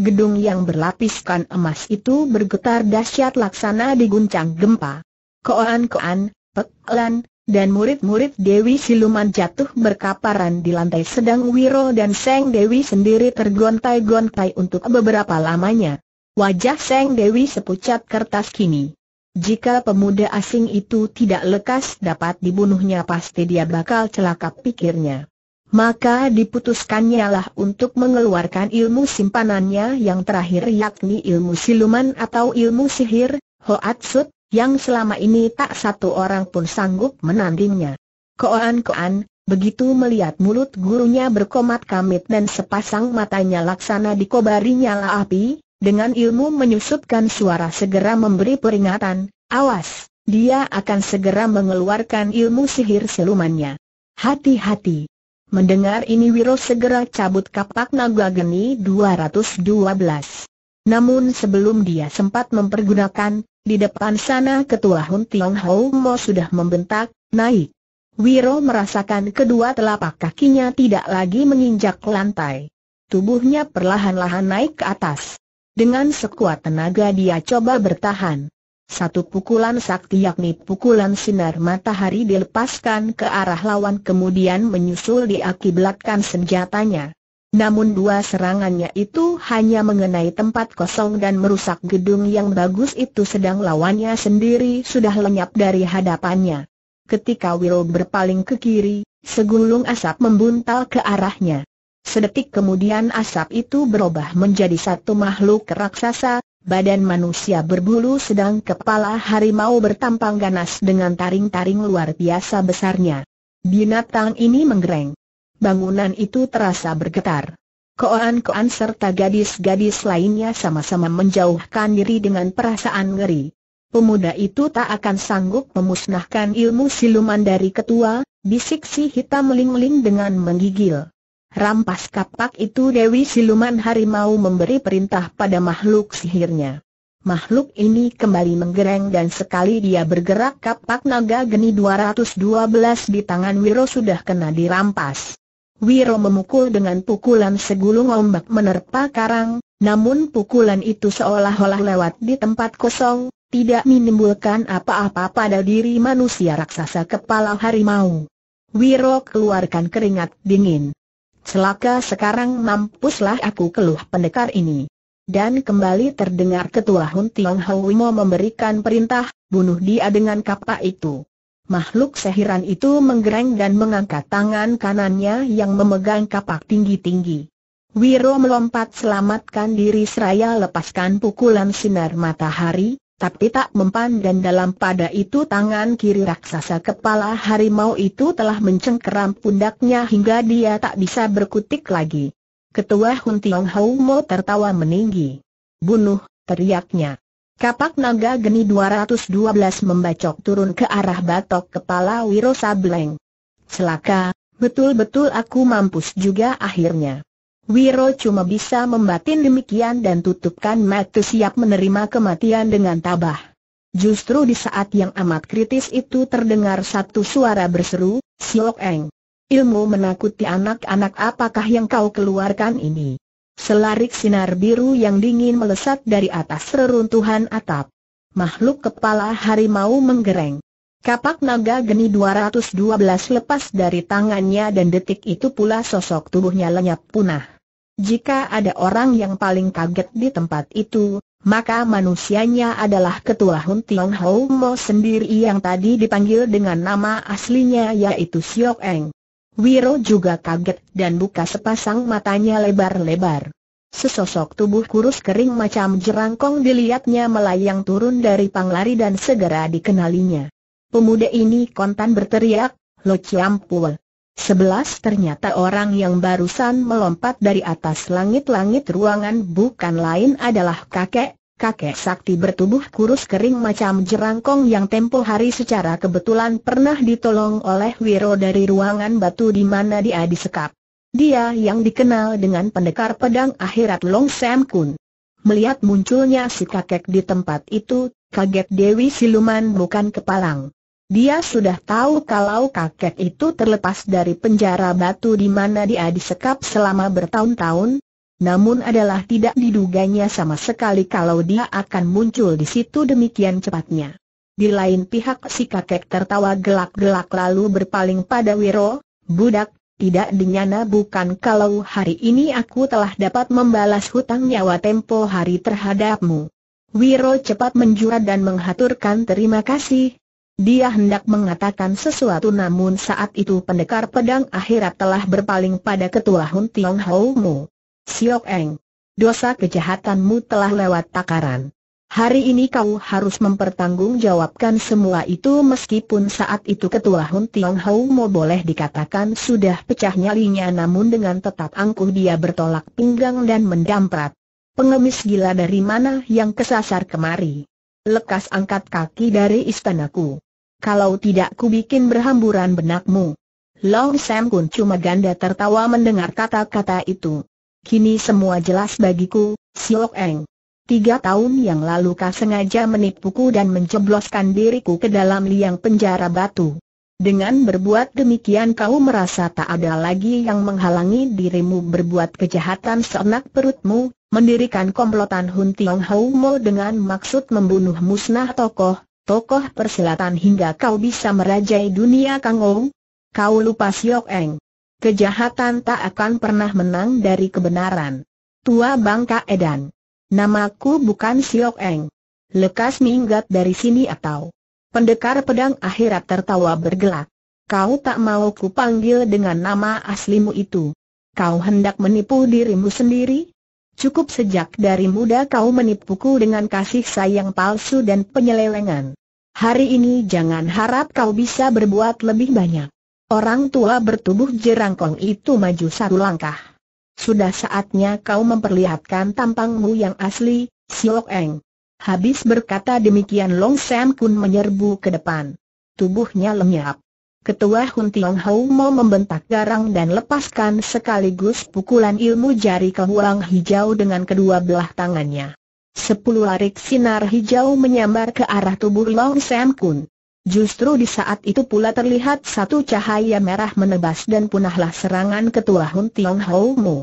Gedung yang berlapiskan emas itu bergetar dahsyat laksana diguncang gempa. Koan-koan, Peklan, dan murid-murid Dewi Siluman jatuh berkaparan di lantai sedang Wiro dan Seng Dewi sendiri tergontai-gontai untuk beberapa lamanya. Wajah Seng Dewi sepucat kertas kini. Jika pemuda asing itu tidak lekas dapat dibunuhnya pasti dia bakal celaka pikirnya. Maka diputuskannya lah untuk mengeluarkan ilmu simpanannya yang terakhir yakni ilmu siluman atau ilmu sihir, Hoatsut, yang selama ini tak satu orang pun sanggup menandingnya. Koan-koan, begitu melihat mulut gurunya berkomat kamit dan sepasang matanya laksana dikobari nyala api, dengan ilmu menyusutkan suara segera memberi peringatan, awas, dia akan segera mengeluarkan ilmu sihir silumannya. Hati-hati. Mendengar ini Wiro segera cabut kapak naga geni 212. Namun sebelum dia sempat mempergunakan, di depan sana ketua Hun Tiong Ho Mo sudah membentak, naik. Wiro merasakan kedua telapak kakinya tidak lagi menginjak lantai. Tubuhnya perlahan-lahan naik ke atas. Dengan sekuat tenaga dia coba bertahan. Satu pukulan sakti yakni pukulan sinar matahari dilepaskan ke arah lawan kemudian menyusul diakibatkan senjatanya. Namun dua serangannya itu hanya mengenai tempat kosong dan merusak gedung yang bagus itu sedang lawannya sendiri sudah lenyap dari hadapannya. Ketika Will berpaling ke kiri, segulung asap membuntal ke arahnya. Sedetik kemudian asap itu berubah menjadi satu makhluk raksasa, badan manusia berbulu sedang kepala harimau bertampang ganas dengan taring-taring luar biasa besarnya. Binatang ini menggereng bangunan itu terasa bergetar. Koan-koan serta gadis-gadis lainnya sama-sama menjauhkan diri dengan perasaan ngeri. Pemuda itu tak akan sanggup memusnahkan ilmu siluman dari ketua, bisik si hitam meling-ling dengan menggigil. Rampas kapak itu Dewi Siluman Harimau memberi perintah pada makhluk sihirnya. Makhluk ini kembali menggereng dan sekali dia bergerak kapak naga geni 212 di tangan Wiro sudah kena dirampas. Wiro memukul dengan pukulan segulung ombak menerpa karang, namun pukulan itu seolah-olah lewat di tempat kosong, tidak menimbulkan apa-apa pada diri manusia raksasa kepala harimau. Wiro keluarkan keringat dingin. Celaka sekarang mampuslah aku keluh pendekar ini. Dan kembali terdengar ketua Hun Tiong Wimo memberikan perintah, bunuh dia dengan kapak itu. Makhluk sehiran itu menggereng dan mengangkat tangan kanannya yang memegang kapak tinggi-tinggi. Wiro melompat selamatkan diri seraya lepaskan pukulan sinar matahari, tapi tak mempan dan dalam pada itu tangan kiri raksasa kepala harimau itu telah mencengkeram pundaknya hingga dia tak bisa berkutik lagi. Ketua Hun Tiong Hau Mo tertawa meninggi. Bunuh, teriaknya. Kapak naga geni 212 membacok turun ke arah batok kepala Wiro Sableng. Celaka, betul-betul aku mampus juga akhirnya. Wiro cuma bisa membatin demikian dan tutupkan mata siap menerima kematian dengan tabah. Justru di saat yang amat kritis itu terdengar satu suara berseru, Siok Eng. Ilmu menakuti anak-anak apakah yang kau keluarkan ini? Selarik sinar biru yang dingin melesat dari atas reruntuhan atap. Makhluk kepala harimau menggereng. Kapak naga geni 212 lepas dari tangannya dan detik itu pula sosok tubuhnya lenyap punah. Jika ada orang yang paling kaget di tempat itu, maka manusianya adalah ketua Hun Tiong Hou Mo sendiri yang tadi dipanggil dengan nama aslinya yaitu Siok Eng. Wiro juga kaget dan buka sepasang matanya lebar-lebar. Sesosok tubuh kurus kering macam jerangkong dilihatnya melayang turun dari panglari dan segera dikenalinya. Pemuda ini kontan berteriak, Lo Ciampul. Sebelas ternyata orang yang barusan melompat dari atas langit-langit ruangan bukan lain adalah kakek, kakek sakti bertubuh kurus kering macam jerangkong yang tempo hari secara kebetulan pernah ditolong oleh Wiro dari ruangan batu di mana dia disekap. Dia yang dikenal dengan pendekar pedang akhirat Long Sam Kun. Melihat munculnya si kakek di tempat itu, kaget Dewi Siluman bukan kepalang. Dia sudah tahu kalau kakek itu terlepas dari penjara batu di mana dia disekap selama bertahun-tahun, namun adalah tidak diduganya sama sekali kalau dia akan muncul di situ demikian cepatnya. Di lain pihak si kakek tertawa gelak-gelak lalu berpaling pada Wiro, budak, tidak dinyana bukan kalau hari ini aku telah dapat membalas hutang nyawa tempo hari terhadapmu. Wiro cepat menjura dan menghaturkan terima kasih. Dia hendak mengatakan sesuatu namun saat itu pendekar pedang akhirat telah berpaling pada ketua Hun Tiong Hou Mu. Siok Eng, dosa kejahatanmu telah lewat takaran. Hari ini kau harus mempertanggungjawabkan semua itu meskipun saat itu ketua Hun Tiong Hau Mo boleh dikatakan sudah pecah nyalinya namun dengan tetap angkuh dia bertolak pinggang dan mendamprat. Pengemis gila dari mana yang kesasar kemari? Lekas angkat kaki dari istanaku. Kalau tidak ku bikin berhamburan benakmu. Long Sam Kun cuma ganda tertawa mendengar kata-kata itu. Kini semua jelas bagiku, Siok Eng. Tiga tahun yang lalu kau sengaja menipuku dan menjebloskan diriku ke dalam liang penjara batu. Dengan berbuat demikian kau merasa tak ada lagi yang menghalangi dirimu berbuat kejahatan seenak perutmu, mendirikan komplotan Hun Tiong Hau Mo dengan maksud membunuh musnah tokoh, tokoh persilatan hingga kau bisa merajai dunia Kang Ou. Kau lupa Siok Eng. Kejahatan tak akan pernah menang dari kebenaran. Tua Bangka Edan. Namaku bukan Siok Eng. Lekas minggat dari sini atau? Pendekar pedang akhirat tertawa bergelak. Kau tak mau ku panggil dengan nama aslimu itu. Kau hendak menipu dirimu sendiri? Cukup sejak dari muda kau menipuku dengan kasih sayang palsu dan penyelewengan. Hari ini jangan harap kau bisa berbuat lebih banyak. Orang tua bertubuh jerangkong itu maju satu langkah. Sudah saatnya kau memperlihatkan tampangmu yang asli, Siok Eng. Habis berkata demikian Long Sam Kun menyerbu ke depan. Tubuhnya lenyap. Ketua Hun Tiong Hau mau membentak garang dan lepaskan sekaligus pukulan ilmu jari kehulang hijau dengan kedua belah tangannya. Sepuluh larik sinar hijau menyambar ke arah tubuh Long Sam Kun. Justru di saat itu pula terlihat satu cahaya merah menebas dan punahlah serangan ketua Hun Tiong Hou Mu.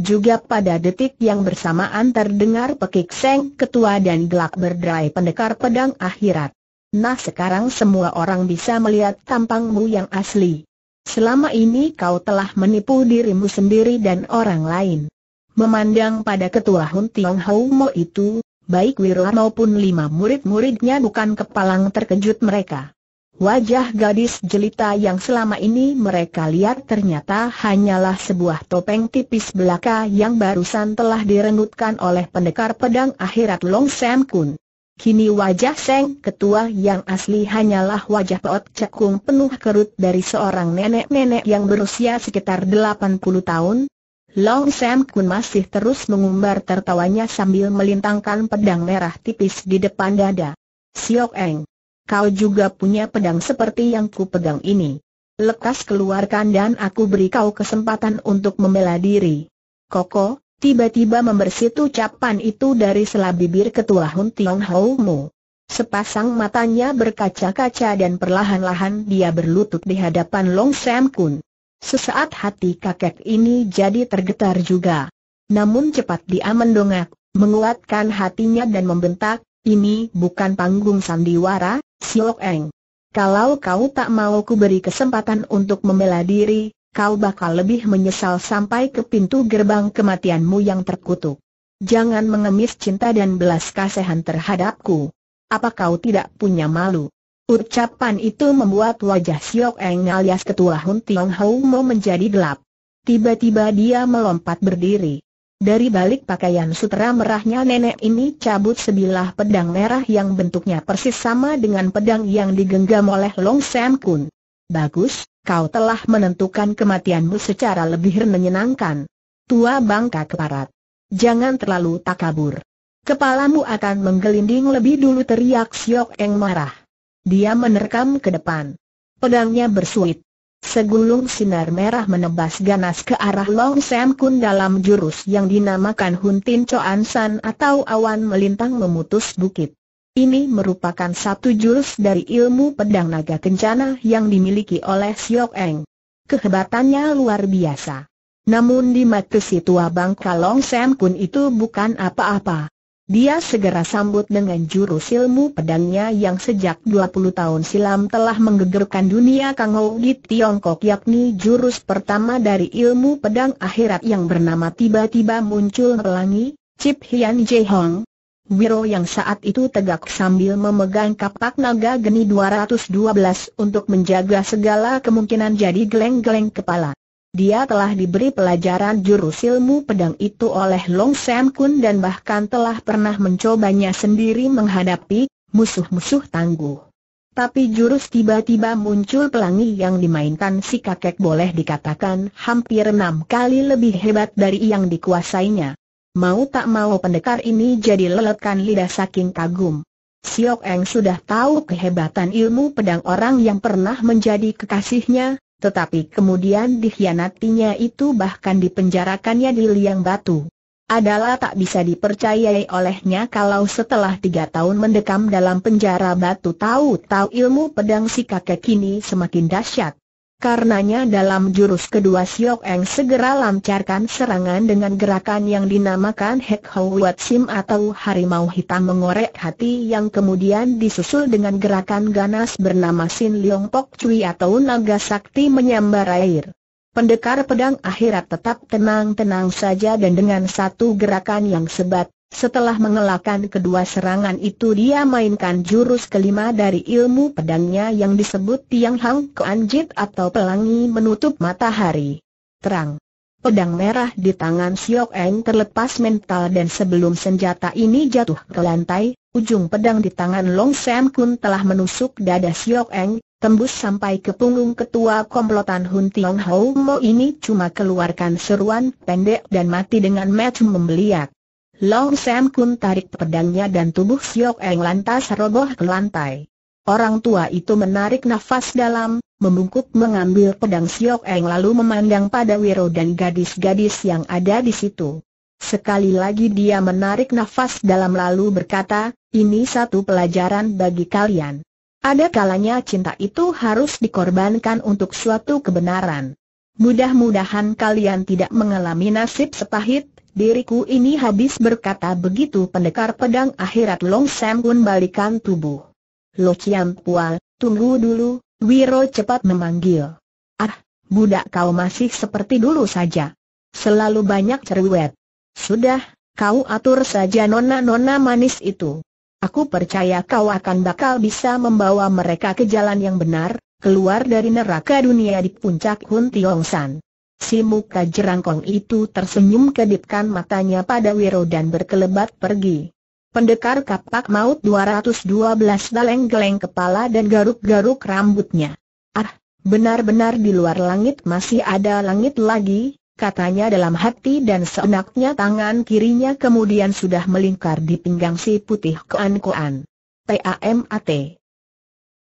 Juga pada detik yang bersamaan terdengar pekik seng ketua dan gelak berderai pendekar pedang akhirat. Nah sekarang semua orang bisa melihat tampangmu yang asli. Selama ini kau telah menipu dirimu sendiri dan orang lain. Memandang pada ketua Hun Tiong Hou Mo itu, baik Wiro maupun lima murid-muridnya bukan kepalang terkejut mereka. Wajah gadis jelita yang selama ini mereka lihat ternyata hanyalah sebuah topeng tipis belaka yang barusan telah direnggutkan oleh pendekar pedang akhirat Long Sam Kun. Kini wajah Seng Ketua yang asli hanyalah wajah peot cekung penuh kerut dari seorang nenek-nenek yang berusia sekitar 80 tahun, Long Sam Kun masih terus mengumbar tertawanya sambil melintangkan pedang merah tipis di depan dada. Siok Eng, kau juga punya pedang seperti yang ku pegang ini. Lekas keluarkan dan aku beri kau kesempatan untuk membela diri. Koko, tiba-tiba membersih ucapan itu dari sela bibir ketua Hun Tiong Hou Sepasang matanya berkaca-kaca dan perlahan-lahan dia berlutut di hadapan Long Sam Kun. Sesaat hati kakek ini jadi tergetar juga. Namun cepat dia mendongak, menguatkan hatinya dan membentak, ini bukan panggung sandiwara, Siok Eng. Kalau kau tak mau ku beri kesempatan untuk membela diri, kau bakal lebih menyesal sampai ke pintu gerbang kematianmu yang terkutuk. Jangan mengemis cinta dan belas kasihan terhadapku. Apa kau tidak punya malu? Ucapan itu membuat wajah Siok Eng alias ketua Hun Tiong Hau Mo menjadi gelap. Tiba-tiba dia melompat berdiri. Dari balik pakaian sutera merahnya nenek ini cabut sebilah pedang merah yang bentuknya persis sama dengan pedang yang digenggam oleh Long Sam Kun. Bagus, kau telah menentukan kematianmu secara lebih menyenangkan. Tua bangka keparat. Jangan terlalu takabur. Kepalamu akan menggelinding lebih dulu teriak Siok Eng marah. Dia menerkam ke depan. Pedangnya bersuit. Segulung sinar merah menebas ganas ke arah Long Sam Kun dalam jurus yang dinamakan Huntin Choan San atau awan melintang memutus bukit. Ini merupakan satu jurus dari ilmu pedang naga kencana yang dimiliki oleh Siok Eng. Kehebatannya luar biasa. Namun di mata si tua bangka Long Sam Kun itu bukan apa-apa. Dia segera sambut dengan jurus ilmu pedangnya yang sejak 20 tahun silam telah menggegerkan dunia Ho di Tiongkok yakni jurus pertama dari ilmu pedang akhirat yang bernama tiba-tiba muncul melangi, Chip Hian Je Hong. Wiro yang saat itu tegak sambil memegang kapak naga geni 212 untuk menjaga segala kemungkinan jadi geleng-geleng kepala. Dia telah diberi pelajaran jurus ilmu pedang itu oleh Long Sam Kun dan bahkan telah pernah mencobanya sendiri menghadapi musuh-musuh tangguh. Tapi jurus tiba-tiba muncul pelangi yang dimainkan si kakek boleh dikatakan hampir enam kali lebih hebat dari yang dikuasainya. Mau tak mau pendekar ini jadi leletkan lidah saking kagum. Siok Eng sudah tahu kehebatan ilmu pedang orang yang pernah menjadi kekasihnya, tetapi kemudian dikhianatinya itu bahkan dipenjarakannya di liang batu. Adalah tak bisa dipercayai olehnya kalau setelah tiga tahun mendekam dalam penjara batu tahu-tahu ilmu pedang si kakek kini semakin dahsyat. Karenanya dalam jurus kedua Siok Eng segera lancarkan serangan dengan gerakan yang dinamakan Hek Howat Sim atau Harimau Hitam mengorek hati yang kemudian disusul dengan gerakan ganas bernama Sin Leong Pok Cui atau Naga Sakti menyambar air. Pendekar pedang akhirat tetap tenang-tenang saja dan dengan satu gerakan yang sebat, setelah mengelakkan kedua serangan itu dia mainkan jurus kelima dari ilmu pedangnya yang disebut Tiang Hang Keanjit atau pelangi menutup matahari. Terang. Pedang merah di tangan Siok Eng terlepas mental dan sebelum senjata ini jatuh ke lantai, ujung pedang di tangan Long Sam Kun telah menusuk dada Siok Eng, tembus sampai ke punggung ketua komplotan Hun Tiong Ho Mo ini cuma keluarkan seruan pendek dan mati dengan match membeliak. Long Sam Kun tarik pedangnya dan tubuh Siok Eng lantas roboh ke lantai. Orang tua itu menarik nafas dalam, membungkuk mengambil pedang Siok Eng lalu memandang pada Wiro dan gadis-gadis yang ada di situ. Sekali lagi dia menarik nafas dalam lalu berkata, ini satu pelajaran bagi kalian. Ada kalanya cinta itu harus dikorbankan untuk suatu kebenaran. Mudah-mudahan kalian tidak mengalami nasib sepahit diriku ini habis berkata begitu pendekar pedang akhirat Long Sam pun balikan tubuh. Lo Chiam Pual, tunggu dulu, Wiro cepat memanggil. Ah, budak kau masih seperti dulu saja. Selalu banyak cerewet. Sudah, kau atur saja nona-nona manis itu. Aku percaya kau akan bakal bisa membawa mereka ke jalan yang benar, keluar dari neraka dunia di puncak Hun Tiong San. Si muka jerangkong itu tersenyum kedipkan matanya pada Wiro dan berkelebat pergi. Pendekar kapak maut 212 daleng geleng kepala dan garuk-garuk rambutnya. Ah, benar-benar di luar langit masih ada langit lagi, katanya dalam hati dan seenaknya tangan kirinya kemudian sudah melingkar di pinggang si putih koan-koan. PAMAT